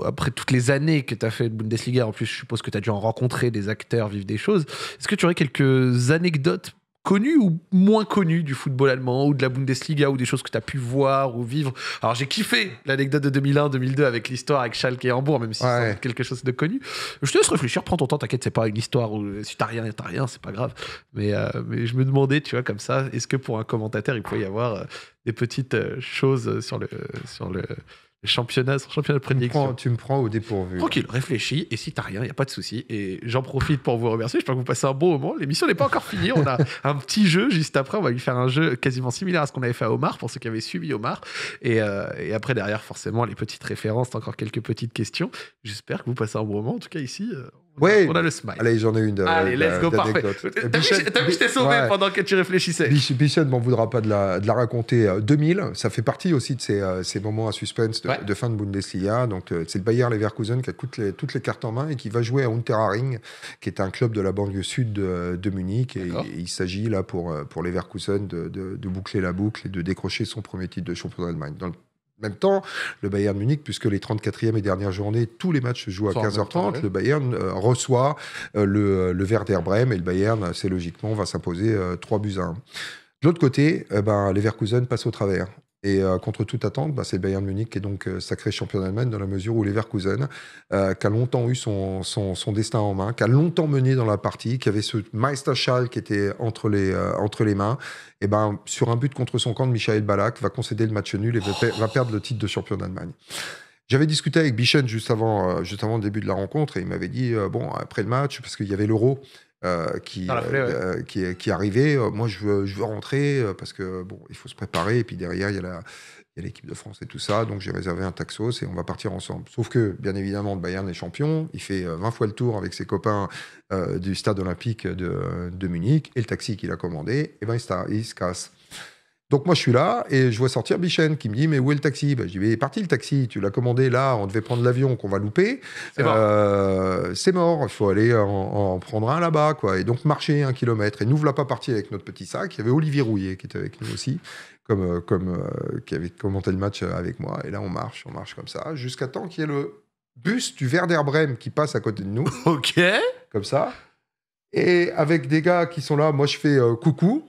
S1: après toutes les années que tu as fait de Bundesliga, en plus, je suppose que tu as dû en rencontrer des acteurs, vivre des choses. Est-ce que tu aurais quelques anecdotes connues ou moins connues du football allemand ou de la Bundesliga ou des choses que tu as pu voir ou vivre Alors, j'ai kiffé l'anecdote de 2001-2002 avec l'histoire avec Schalke et Hambourg, même si c'est quelque chose de connu. Je te laisse réfléchir, prends ton temps, t'inquiète, c'est pas une histoire où si t'as rien, t'as rien, c'est pas grave. Mais, euh, je me demandais, tu vois, comme ça, est-ce que pour un commentateur, il pouvait y avoir euh, des petites euh, choses sur le. Sur le Championnat, championnats championnat championnats de prédiction. Tu me prends, au dépourvu. Tranquille, réfléchis. Et si t'as rien, il n'y a pas de souci. Et j'en profite pour vous remercier. J'espère que vous passez un bon moment. L'émission n'est pas encore finie. On a un petit jeu juste après. On va lui faire un jeu quasiment similaire à ce qu'on avait fait à Omar pour ceux qui avaient suivi Omar. Et, euh, et après, derrière, forcément, les petites références, encore quelques petites questions. J'espère que vous passez un bon moment. En tout cas, ici. Euh, ouais. on a le smile. Allez, j'en ai une. Euh, Allez, let's go, parfait. T'as vu, je sauvé pendant que tu réfléchissais.
S2: Bichette ne m'en voudra pas de la, de la raconter. 2000, euh, ça fait partie aussi de ces, euh, ces moments à suspense de, fin de Bundesliga. Donc, c'est le Bayer Leverkusen qui a toutes les, toutes les cartes en main et qui va jouer à Unterharing, qui est un club de la banlieue sud de, Munich. Et il, s'agit là pour, pour Leverkusen de, de, boucler la boucle et de décrocher son premier titre de champion d'Allemagne. Dans le en même temps, le Bayern Munich, puisque les 34e et dernières journées, tous les matchs se jouent à 15h30, le Bayern euh, reçoit euh, le, euh, le, Werder Bremen et le Bayern, assez logiquement, va s'imposer 3 buts à 1. De l'autre côté, eh ben, Leverkusen passent au travers. Et euh, contre toute attente, bah, c'est Bayern Munich qui est donc euh, sacré champion d'Allemagne dans la mesure où Leverkusen, euh, qui a longtemps eu son, destin en main, qui a longtemps mené dans la partie, qui avait ce Meisterschall qui était entre les, mains, et ben, sur un but contre son camp de Michael Balak, va concéder le match nul et va, perdre le titre de champion d'Allemagne. J'avais discuté avec Bichen juste avant, juste avant le début de la rencontre et il m'avait dit, bon, après le match, parce qu'il y avait l'euro, euh, qui, euh, euh, qui, est, qui arrivé. Moi, je veux, je veux rentrer parce que bon, il faut se préparer. Et puis derrière, il y a l'équipe de France et tout ça. Donc, j'ai réservé un taxos et on va partir ensemble. Sauf que, bien évidemment, le Bayern est champion. Il fait 20 fois le tour avec ses copains du stade olympique de, de, Munich. Et le taxi qu'il a commandé, ben, il se casse. Donc moi je suis là et je vois sortir Bichen qui me dit mais où est le taxi Je ben, Je dis mais est parti le taxi, tu l'as commandé là, on devait prendre l'avion qu'on va louper. C'est mort, euh, il faut aller en, prendre un là-bas quoi. Et donc marcher un kilomètre et nous voilà pas partir avec notre petit sac. Il y avait Olivier Rouillet qui était avec nous aussi, comme, euh, comme euh, qui avait commenté le match avec moi. Et là on marche, on marche comme ça jusqu'à temps qu'il y ait le bus du Werder Brême qui passe à côté de nous. Ok. Comme ça. Et avec des gars qui sont là, moi je fais coucou.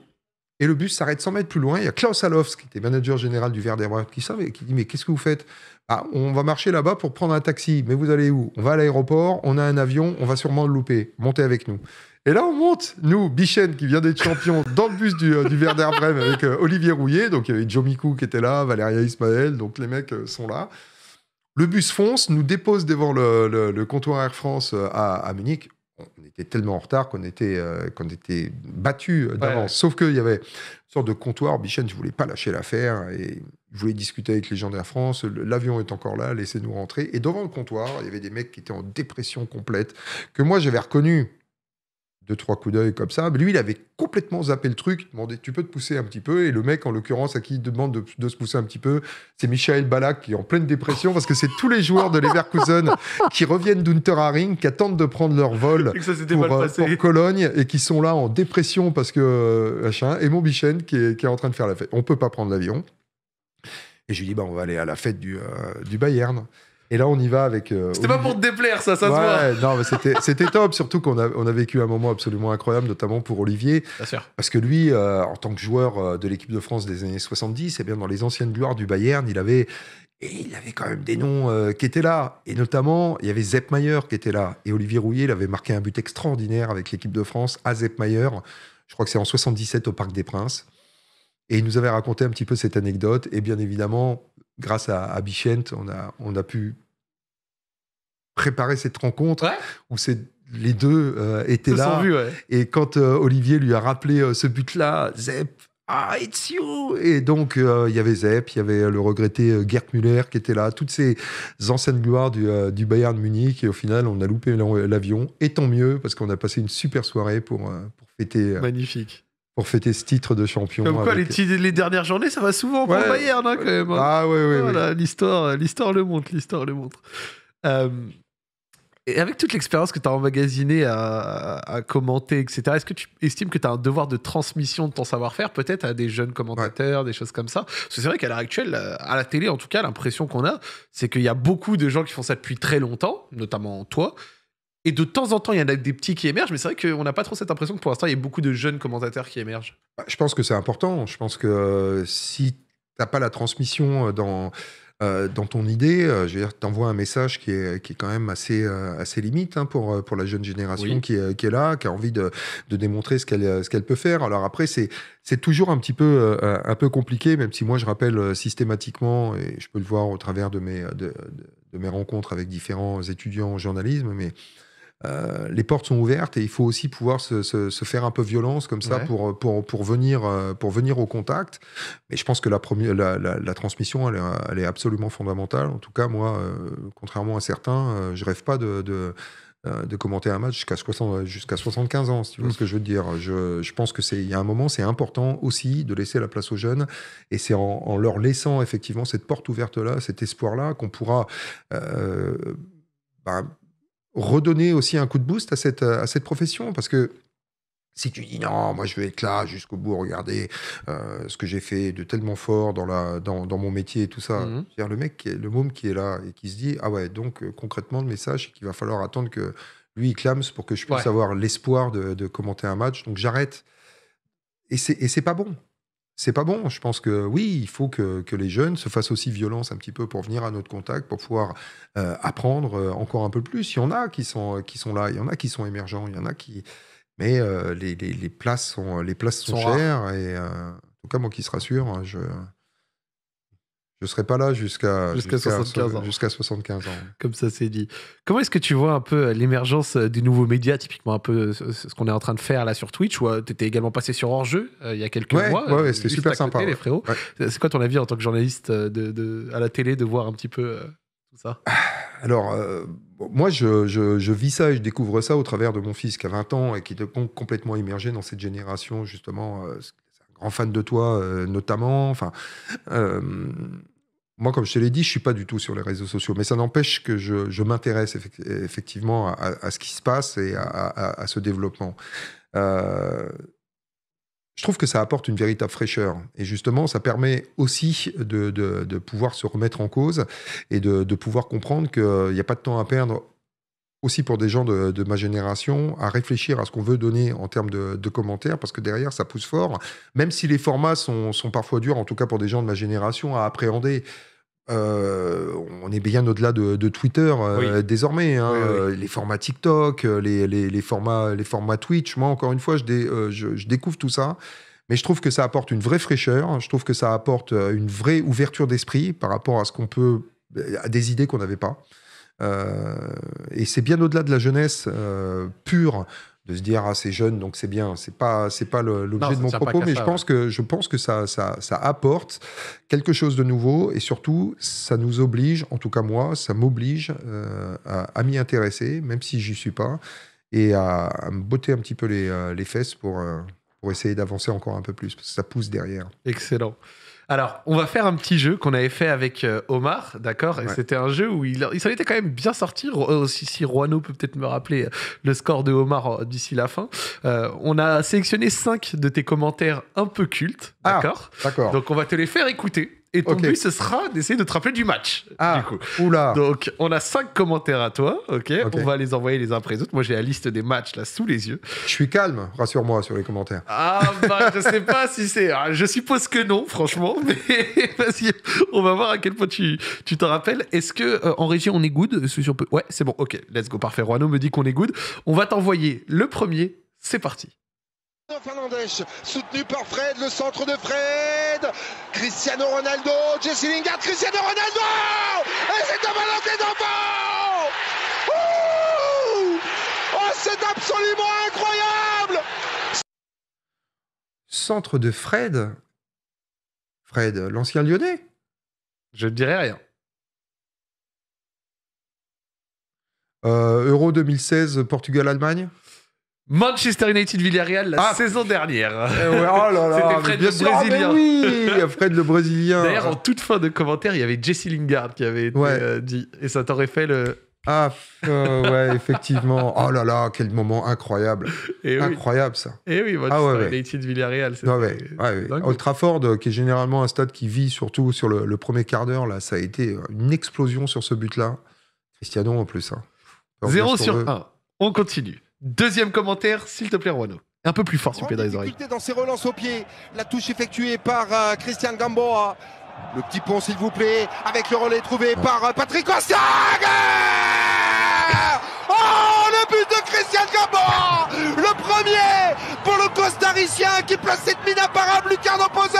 S2: Et le bus s'arrête 100 mètres plus loin. Il y a Klaus Alofs, qui était manager général du Verder qui savait, qui dit Mais qu'est-ce que vous faites ah, On va marcher là-bas pour prendre un taxi. Mais vous allez où On va à l'aéroport, on a un avion, on va sûrement le louper. Montez avec nous. Et là, on monte, nous, Bichen, qui vient d'être champion, dans le bus du, euh, avec euh, Olivier Rouillet. Donc, il y avait Joe qui était là, Valéria Ismaël. Donc, les mecs euh, sont là. Le bus fonce, nous dépose devant le, comptoir Air France à Munich tellement en retard qu'on était, euh, qu'on était battu d'avance. Sauf qu'il y avait une sorte de comptoir. Bichon, je ne voulais pas lâcher l'affaire et je voulais discuter avec les gens de la France. L'avion est encore là, laissez-nous rentrer. Et devant le comptoir, il y avait des mecs qui étaient en dépression complète, que moi j'avais reconnu deux, trois coups d'œil comme ça. Mais lui, il avait complètement zappé le truc. Il tu peux te pousser un petit peu. Et le mec, en l'occurrence, à qui il demande de, se pousser un petit peu, c'est Michael Balak qui est en pleine dépression parce que c'est tous les joueurs de Leverkusen qui reviennent d'Unterharing, qui attendent de prendre leur vol euh, pour, Cologne et qui sont là en dépression parce que euh, Et mon Bichen qui est, qui est en train de faire la fête. On peut pas prendre l'avion. Et je lui dis, bah, on va aller à la fête du, euh, du Bayern. Et là, on y va avec. Euh, c'était pas pour
S1: te déplaire, ça, ça se voit.
S2: Non, mais c'était, top, surtout qu'on a, on a vécu un moment absolument incroyable, notamment pour Olivier. Parce que lui, euh, en tant que joueur euh, de l'équipe de France des années 70, et eh bien dans les anciennes gloires du Bayern, il avait. il avait quand même des noms qui étaient là. Et notamment, il y avait Mayer qui était là. Et Olivier Rouillet, il avait marqué un but extraordinaire avec l'équipe de France à Zeppmayer. Je crois que c'est en 77 au Parc des Princes. Et il nous avait raconté un petit peu cette anecdote. Et bien évidemment, grâce à, à on a, pu préparer cette rencontre où les deux euh, étaient là. Et quand euh, Olivier lui a rappelé euh, ce but-là, Zep, ah, it's you Et donc, il y avait Zep, il y avait le regretté Gerd Müller qui était là, toutes ces anciennes gloires du, du Bayern Munich. Et au final, on a loupé l'avion. Et tant mieux, parce qu'on a passé une super soirée pour fêter.
S1: Magnifique
S2: pour fêter ce titre de champion. Comme quoi,
S1: les, dernières journées, ça va souvent pour ouais. Bayern, hein, quand même. Hein. Ah ouais, ouais, voilà, L'histoire, l'histoire le montre, l'histoire le montre. Euh, et avec toute l'expérience que tu as emmagasinée à, commenter, etc., est-ce que tu estimes que tu as un devoir de transmission de ton savoir-faire, peut-être à des jeunes commentateurs, des choses comme ça Parce que c'est vrai qu'à l'heure actuelle, euh, à la télé, en tout cas, l'impression qu'on a, c'est qu'il y a beaucoup de gens qui font ça depuis très longtemps, notamment toi, et de temps en temps, il y en a des petits qui émergent, mais c'est vrai qu'on n'a pas trop cette impression que pour l'instant, il y a beaucoup de jeunes commentateurs qui émergent.
S2: Bah, je pense que c'est important. Je pense que euh, si t'as pas la transmission euh, dans, euh, dans ton idée, je envoies un message qui est, qui est quand même assez, assez limite hein, pour, pour la jeune génération qui, est, qui, est, là, qui a envie de, de démontrer ce qu'elle qu'elle peut faire. Alors après, c'est c'est toujours un petit peu un peu compliqué, même si moi je rappelle systématiquement et je peux le voir au travers de mes de, de mes rencontres avec différents étudiants en journalisme, mais euh, les portes sont ouvertes et il faut aussi pouvoir se, faire un peu violence comme ça pour, pour, pour, venir, euh, pour venir au contact. Mais je pense que la, première, la, transmission, elle est, absolument fondamentale. En tout cas, moi, euh, contrairement à certains, je rêve pas de, de commenter un match jusqu'à 75 ans, si tu vois mm. ce que je veux dire. Je, je pense que c'est il y a un moment, c'est important aussi de laisser la place aux jeunes, et c'est en, leur laissant effectivement cette porte ouverte là, cet espoir là, qu'on pourra euh, bah, redonner aussi un coup de boost à cette, euh, à cette profession parce que si tu dis non, moi je vais être là jusqu'au bout, regarder euh, ce que j'ai fait de tellement fort dans, la, dans, dans mon métier et tout ça. Mhm. Le mec, le môme qui est là et qui se dit ah ouais, donc euh, concrètement, le message, c'est qu'il va falloir attendre que lui il clame pour que je puisse avoir l'espoir de, de, commenter un match. Donc j'arrête. Et c'est pas bon c'est pas bon. Je pense que oui, il faut que, les jeunes se fassent aussi violence un petit peu pour venir à notre contact, pour pouvoir euh, apprendre euh, encore un peu plus. Il y en a qui sont, euh, qui sont là, il y en a qui sont émergents, il y en a qui. Mais les, places sont, les places sont, chères. Et en tout cas, moi qui se rassure, hein, je, je ne serai pas là jusqu'à jusqu'à 75 ans. Jusqu'à 75 ans.
S1: Comme ça, c'est dit. Comment est-ce que tu vois un peu euh, l'émergence euh, des nouveaux médias, typiquement un peu euh, ce qu'on est en train de faire là sur Twitch, tu étais également passé sur Hors-jeu il y a quelques mois. Oui, c'était super sympa. C'est quoi ton avis en tant que journaliste de, à la télé de voir un petit peu tout ça ah, Alors,
S2: moi, je, je, je, vis ça et je découvre ça au travers de mon fils qui a 20 ans et qui est complètement immergé dans cette génération, justement, en fan de toi euh, notamment. Enfin, euh, moi, comme je te l'ai dit, je suis pas du tout sur les réseaux sociaux, mais ça n'empêche que je, m'intéresse effectivement à, ce qui se passe et à, ce développement. Euh, je trouve que ça apporte une véritable fraîcheur. Et justement, ça permet aussi de, pouvoir se remettre en cause et de, de pouvoir comprendre qu'il n'y a pas de temps à perdre aussi pour des gens de, ma génération à réfléchir à ce qu'on veut donner en termes de, commentaires parce que derrière ça pousse fort même si les formats sont, sont parfois durs en tout cas pour des gens de ma génération à appréhender euh, on est bien au-delà de, Twitter euh, désormais. Hein. les formats TikTok, les, les, formats, les formats Twitch. Moi, encore une fois, je, euh, je, je découvre tout ça. Mais je trouve que ça apporte une vraie fraîcheur. Hein. Je trouve que ça apporte une vraie ouverture d'esprit par rapport à ce qu'on peut, à des idées qu'on n'avait pas. Euh, et c'est bien au-delà de la jeunesse euh, pure de se dire ah c'est jeune donc c'est bien c'est pas c'est pas l'objet de mon propos mais je pense que je pense que ça, ça, ça apporte quelque chose de nouveau et surtout ça nous oblige en tout cas moi ça m'oblige euh, à, m'y intéresser même si j'y suis pas et à, me botter un petit peu les, fesses pour pour essayer d'avancer encore un peu plus parce que ça pousse derrière
S1: excellent alors, on va faire un petit jeu qu'on avait fait avec euh, Omar, d'accord Et c'était un jeu où il, s'en était quand même bien sorti. Euh, si, si peut peut-être me rappeler euh, le score de Omar d'ici la fin. on a sélectionné 5 de tes commentaires un peu cultes, ah, D'accord. Donc, on va te les faire écouter. Et ton but, ce sera d'essayer de te rappeler du match. Ah, Oula. Donc, on a cinq commentaires à toi. ok. On va les envoyer les uns après les autres. Moi, j'ai la liste des matchs là sous les yeux. Je suis calme, rassure-moi sur les commentaires. Ah, bah, je sais pas si c'est. Ah, je suppose que non, franchement. Mais vas-y, on va voir à quel point tu, tu rappelles. Est-ce que euh, en régie, on est good Ouais, c'est bon. Ok, let's go. Parfait. Roano me dit qu'on est good. On va t'envoyer le premier. C'est parti.
S2: Fernandes, soutenu par Fred, le centre de Fred, Cristiano Ronaldo, Jesse Lingard, Cristiano Ronaldo Et c'est un ballon d'enfant Oh, c'est absolument incroyable Centre de Fred Fred, l'ancien lyonnais Je ne dirais rien. Euh, Euro 2016, Portugal-Allemagne
S1: Manchester United Villarreal la ah. saison dernière. Eh oh là là, C'était Fred le ah, Brésilien. oui, Fred le Brésilien. D'ailleurs, en toute fin de commentaire, il y avait Jesse Lingard qui avait euh, dit. Et ça t'aurait fait le. Ah,
S2: euh, ouais, effectivement. Oh là là, quel moment incroyable. incroyable, ça. Et
S1: oui, Manchester ah, United Villarreal. C'était
S2: Trafford, euh, qui est généralement un stade qui vit surtout sur le, premier quart d'heure, là, ça a été une explosion sur ce but-là. Cristiano en plus.
S1: Hein. 0 sur 1. On continue. Deuxième commentaire, s'il te plaît, Juano. Un peu plus fort, s'il te plaît, dans les oreilles.
S2: dans ses relances au pied. La touche effectuée par euh, Christian Gamboa. Le petit pont, s'il vous plaît, avec le relais trouvé par euh, Patrick Ossiag Oh, le but de Christian Gamboa Le premier pour le Costaricien qui place cette mine imparable, lucarne opposée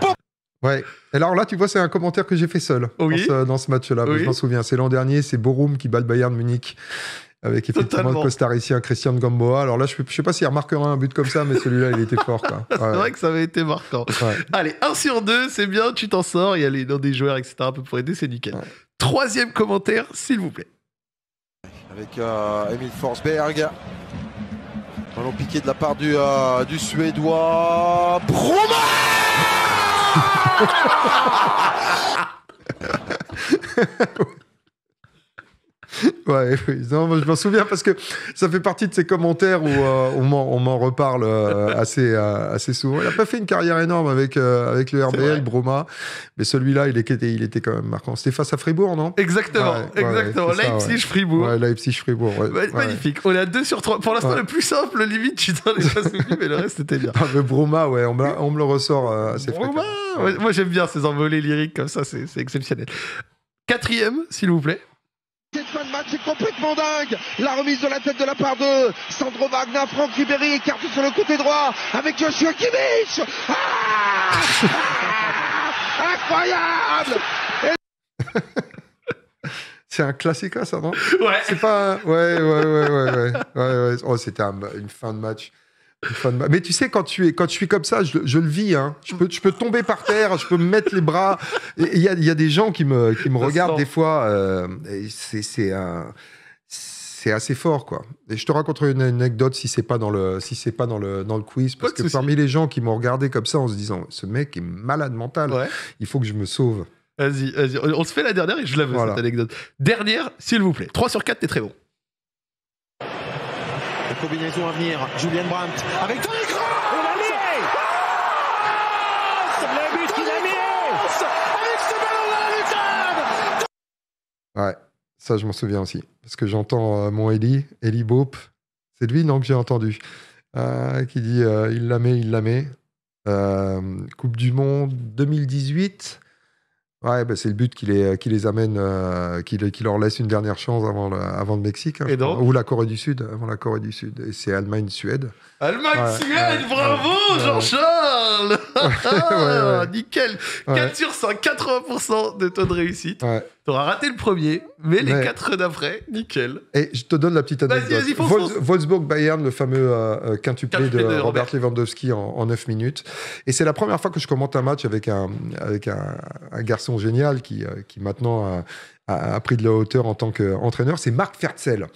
S2: pour... Ouais. Alors là, tu vois, c'est un commentaire que j'ai fait seul dans ce, match-là. Je m'en souviens. C'est l'an dernier, c'est Borum qui bat le Bayern Munich avec effectivement le costaricien Christian Gamboa. Alors là, je ne sais pas s'il il remarquera un but comme ça, mais celui-là, il était fort. c'est vrai que
S1: ça avait été marquant. Allez, 1 sur 2, c'est bien, tu t'en sors, il y a les noms des joueurs, etc. un peu pour aider, c'est nickel. Troisième commentaire, s'il vous plaît.
S2: Avec euh, Emil Emile Forsberg. Ballon piqué de la part du,
S1: euh, du Suédois.
S2: Ouais, je m'en souviens parce que ça fait partie de ces commentaires où euh, on m'en reparle euh, assez, euh, assez souvent. Il n'a pas fait une carrière énorme avec, avec le RBL, Broma, mais celui-là, il était, il était quand même marquant. C'était face à Fribourg, non Exactement, exactement. Leipzig-Fribourg. Ouais, Leipzig-Fribourg. Magnifique.
S1: On est à 2 sur 3. Pour l'instant, le plus simple, limite, tu t'en les pas mais le reste, c'était bien. Non, ah, mais Broma, ouais, on me, on me le ressort assez Broma Moi, j'aime bien ces envolées lyriques comme ça, c'est exceptionnel. Quatrième, s'il vous plaît.
S2: Cette fin de match est complètement dingue. La remise de la tête de la part de Sandro Wagner, Franck Ribéry écarte sur le côté droit avec Joshua Kimmich. Ah
S1: ah Incroyable.
S2: C'est un classique, ça, non Ouais. C'est pas. Ouais, ouais, ouais, ouais, ouais. ouais, ouais. Oh, c'était une fin de match. Mais tu sais, quand, tu es, quand je suis comme ça, je, le vis. Hein. Je, peux, je peux tomber par terre, je peux me mettre les bras. Il y a, y a, des gens qui me, qui me regardent des fois. Euh, c'est c'est assez fort quoi. Et je te raconterai une anecdote si c'est pas dans le si c'est pas dans le dans le quiz parce que parmi les gens qui m'ont regardé comme ça en se disant ce mec est malade mental, il faut que
S1: je me sauve. Vas-y, vas-y, on se fait la dernière et je la veux cette anecdote. Dernière, s'il vous plaît. 3 sur 4, t'es très bon combinaison à venir. Julien Brandt avec Tony Kroos Le but qu'il a mis
S2: Avec Ouais, ça je m'en souviens aussi. Parce que j'entends euh, mon Eli, Eli Boop, c'est lui non que j'ai entendu, euh, qui dit euh, il la met, il la met. Euh, Coupe du Monde 2018. Ben, c'est le but qui les, amène, euh, qui, leur laisse une dernière chance avant le, Mexique. Hein, ou la Corée du Sud, avant la Corée du Sud. Et c'est Allemagne-Suède.
S1: Le bravo Jean-Charles Nickel 4 sur 80% de taux de réussite. T'auras raté le premier, mais les 4 d'après, nickel.
S2: Et je te donne la petite anecdote. vas Wolfsburg-Bayern, le fameux euh, euh de, Robert, Lewandowski en, 9 minutes. Et c'est la première fois que je commente un match avec un, avec un, garçon génial qui, euh, maintenant a, a, pris de la hauteur en tant qu'entraîneur. C'est Marc Fertzel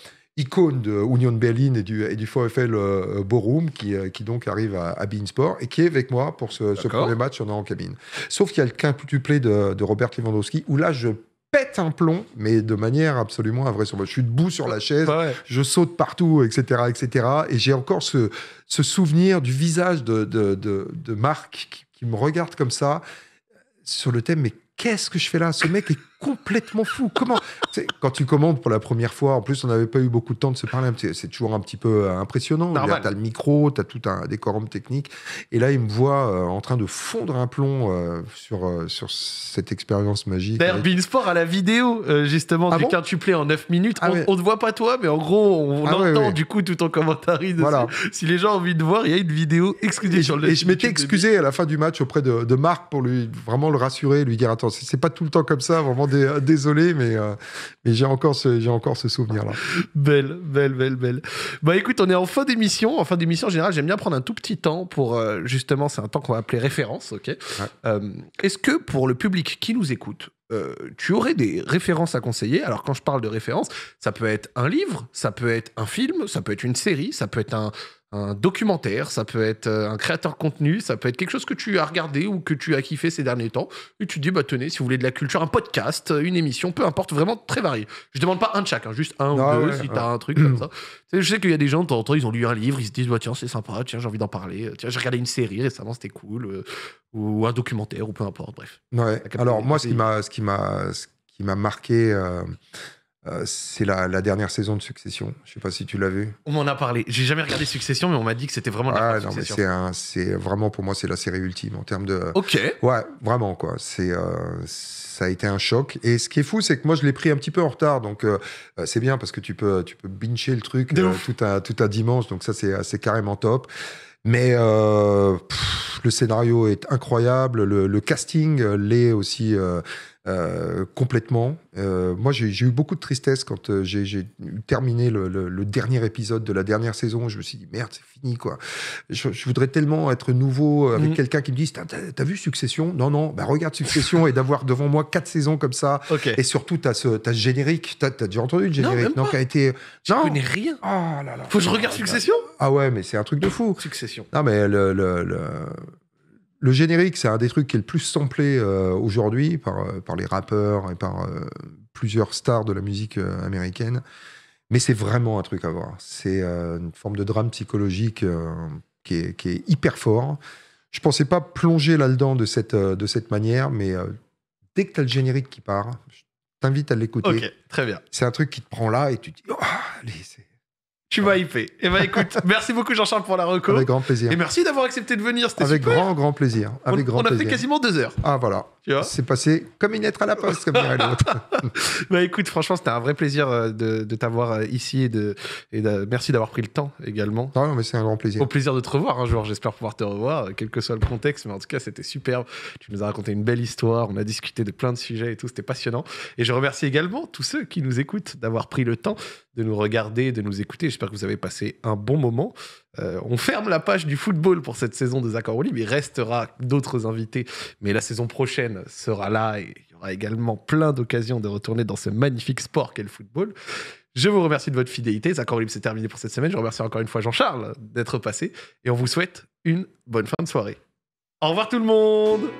S2: icône de Union Berlin et du, et du VfL euh, Borum, qui, euh, qui, donc arrive à, à et qui est avec moi pour ce, premier match on en cabine. Sauf qu'il y a le quintuplé de, de Robert Lewandowski, où là, je pète un plomb, mais de manière absolument invraisemblable. Je suis debout sur la chaise, je saute partout, etc., etc. Et j'ai encore ce, ce, souvenir du visage de, de, de, Marc qui, qui, me regarde comme ça sur le thème. Mais qu'est-ce que je fais là Ce mec est complètement fou. Comment Quand tu commandes pour la première fois, en plus, on n'avait pas eu beaucoup de temps de se parler. C'est toujours un petit peu euh, impressionnant. Tu as le micro, tu as tout un décorum technique. Et là, il me voit euh, en train de fondre un plomb euh, sur, sur cette expérience magique. D'ailleurs,
S1: Beansport à la vidéo, justement, ah du bon en 9 minutes. Ah on, ne voit pas toi, mais en gros, on ah entend du coup tout ton commentaire. Voilà. Si les gens ont envie de voir, il y a une vidéo exclusive sur le Et je m'étais
S2: excusé à la fin du match auprès de, Marc pour lui vraiment le rassurer, lui dire Attends, c'est pas tout le temps comme ça, vraiment euh, désolé, mais, euh, mais j'ai encore ce, j'ai encore ce souvenir-là.
S1: Belle, belle, belle, belle. Bah écoute, on est en fin d'émission. En fin d'émission, en général, j'aime bien prendre un tout petit temps pour, euh, justement, c'est un temps qu'on va appeler référence, ok Est-ce que pour le public qui nous écoute, tu aurais des références à conseiller. Alors quand je parle de références, ça peut être un livre, ça peut être un film, ça peut être une série, ça peut être un, un documentaire, ça peut être euh, un créateur contenu, ça peut être quelque chose que tu as regardé ou que tu as kiffé ces derniers temps. Et tu te dis, bah tenez, si vous voulez de la culture, un podcast, euh, une émission, peu importe, vraiment très varié. Je demande pas un de chaque, hein, juste un ou ah deux, si tu as un truc comme ça. Je sais qu'il y a des gens, de temps en temps, ils ont lu un livre, ils se disent, bah, tiens, c'est sympa, tiens, j'ai envie d'en parler, euh, tiens, j'ai regardé une série récemment, c'était cool, ou un documentaire, ou peu importe, bref. Alors, moi, ce
S2: qui m'a marqué. Euh, c'est la, dernière saison de Succession. Je sais pas si tu l'as vu.
S1: On m'en a parlé. J'ai jamais regardé Succession, mais on m'a dit que c'était vraiment ah, non, Mais
S2: c'est, vraiment pour moi c'est la série ultime en termes de. Ok. Ouais, vraiment quoi. C'est euh, ça a été un choc. Et ce qui est fou, c'est que moi je l'ai pris un petit peu en retard, donc euh, c'est bien parce que tu peux tu peux bincher le truc tout un tout un dimanche, donc ça c'est c'est carrément top. Mais le scénario est incroyable, le, le casting l'est aussi. Euh, complètement. Euh, moi, j'ai eu beaucoup de tristesse quand euh, j'ai terminé le, dernier épisode de la dernière saison. Je me suis dit, merde, c'est fini, quoi. Je, voudrais tellement être nouveau avec mm. quelqu'un qui me dise, t'as vu Succession Non, non, bah, regarde Succession et d'avoir devant moi quatre saisons comme ça. Et surtout, t'as ce, générique. T'as déjà entendu le générique Non, a été. Je connais rien. Oh, là, là, Faut que je regarde oh Succession Ah ouais, mais c'est un truc de fou. Succession. Non, mais le le générique, c'est un des trucs qui est le plus samplé euh, aujourd'hui par, euh, par les rappeurs et par euh, plusieurs stars de la musique américaine. Mais c'est vraiment un truc à voir. C'est une forme de drame psychologique qui est, hyper fort. Je pensais pas plonger là-dedans de cette, de cette manière, mais dès que tu as le générique qui part, je t'invite à l'écouter. Ok, très bien. C'est un truc qui te prend là et tu te dis oh, allez,
S1: tu m'as hypé. Eh ben écoute, merci beaucoup Jean-Charles pour la reco. Avec grand
S2: plaisir. Et merci
S1: d'avoir accepté de venir, c'était Avec
S2: grand, grand plaisir.
S1: Avec on, on a fait quasiment deux heures. Ah voilà. C'est
S2: passé comme une lettre à la poste, comme
S1: l'autre. bah écoute, franchement, c'était un vrai plaisir euh, de, de t'avoir euh, ici et de, et merci d'avoir pris le temps également. Non, ah non, mais c'est un grand plaisir. Au plaisir de te revoir un hein, jour. J'espère pouvoir te revoir, euh, quel que soit le contexte. Mais en tout cas, c'était superbe. Tu nous as raconté une belle histoire. On a discuté de plein de sujets et tout. C'était passionnant. Et je remercie également tous ceux qui nous écoutent d'avoir pris le temps de nous regarder, de nous écouter. J'espère que vous avez passé un bon moment. Euh, on ferme la page du football pour cette saison des accords mais Il restera d'autres invités, mais la saison prochaine sera là et il y aura également plein d'occasions de retourner dans ce magnifique sport qu'est le football. Je vous remercie de votre fidélité. Les c'est terminé pour cette semaine. Je remercie encore une fois Jean-Charles d'être passé et on vous souhaite une bonne fin de soirée. Au revoir tout le monde!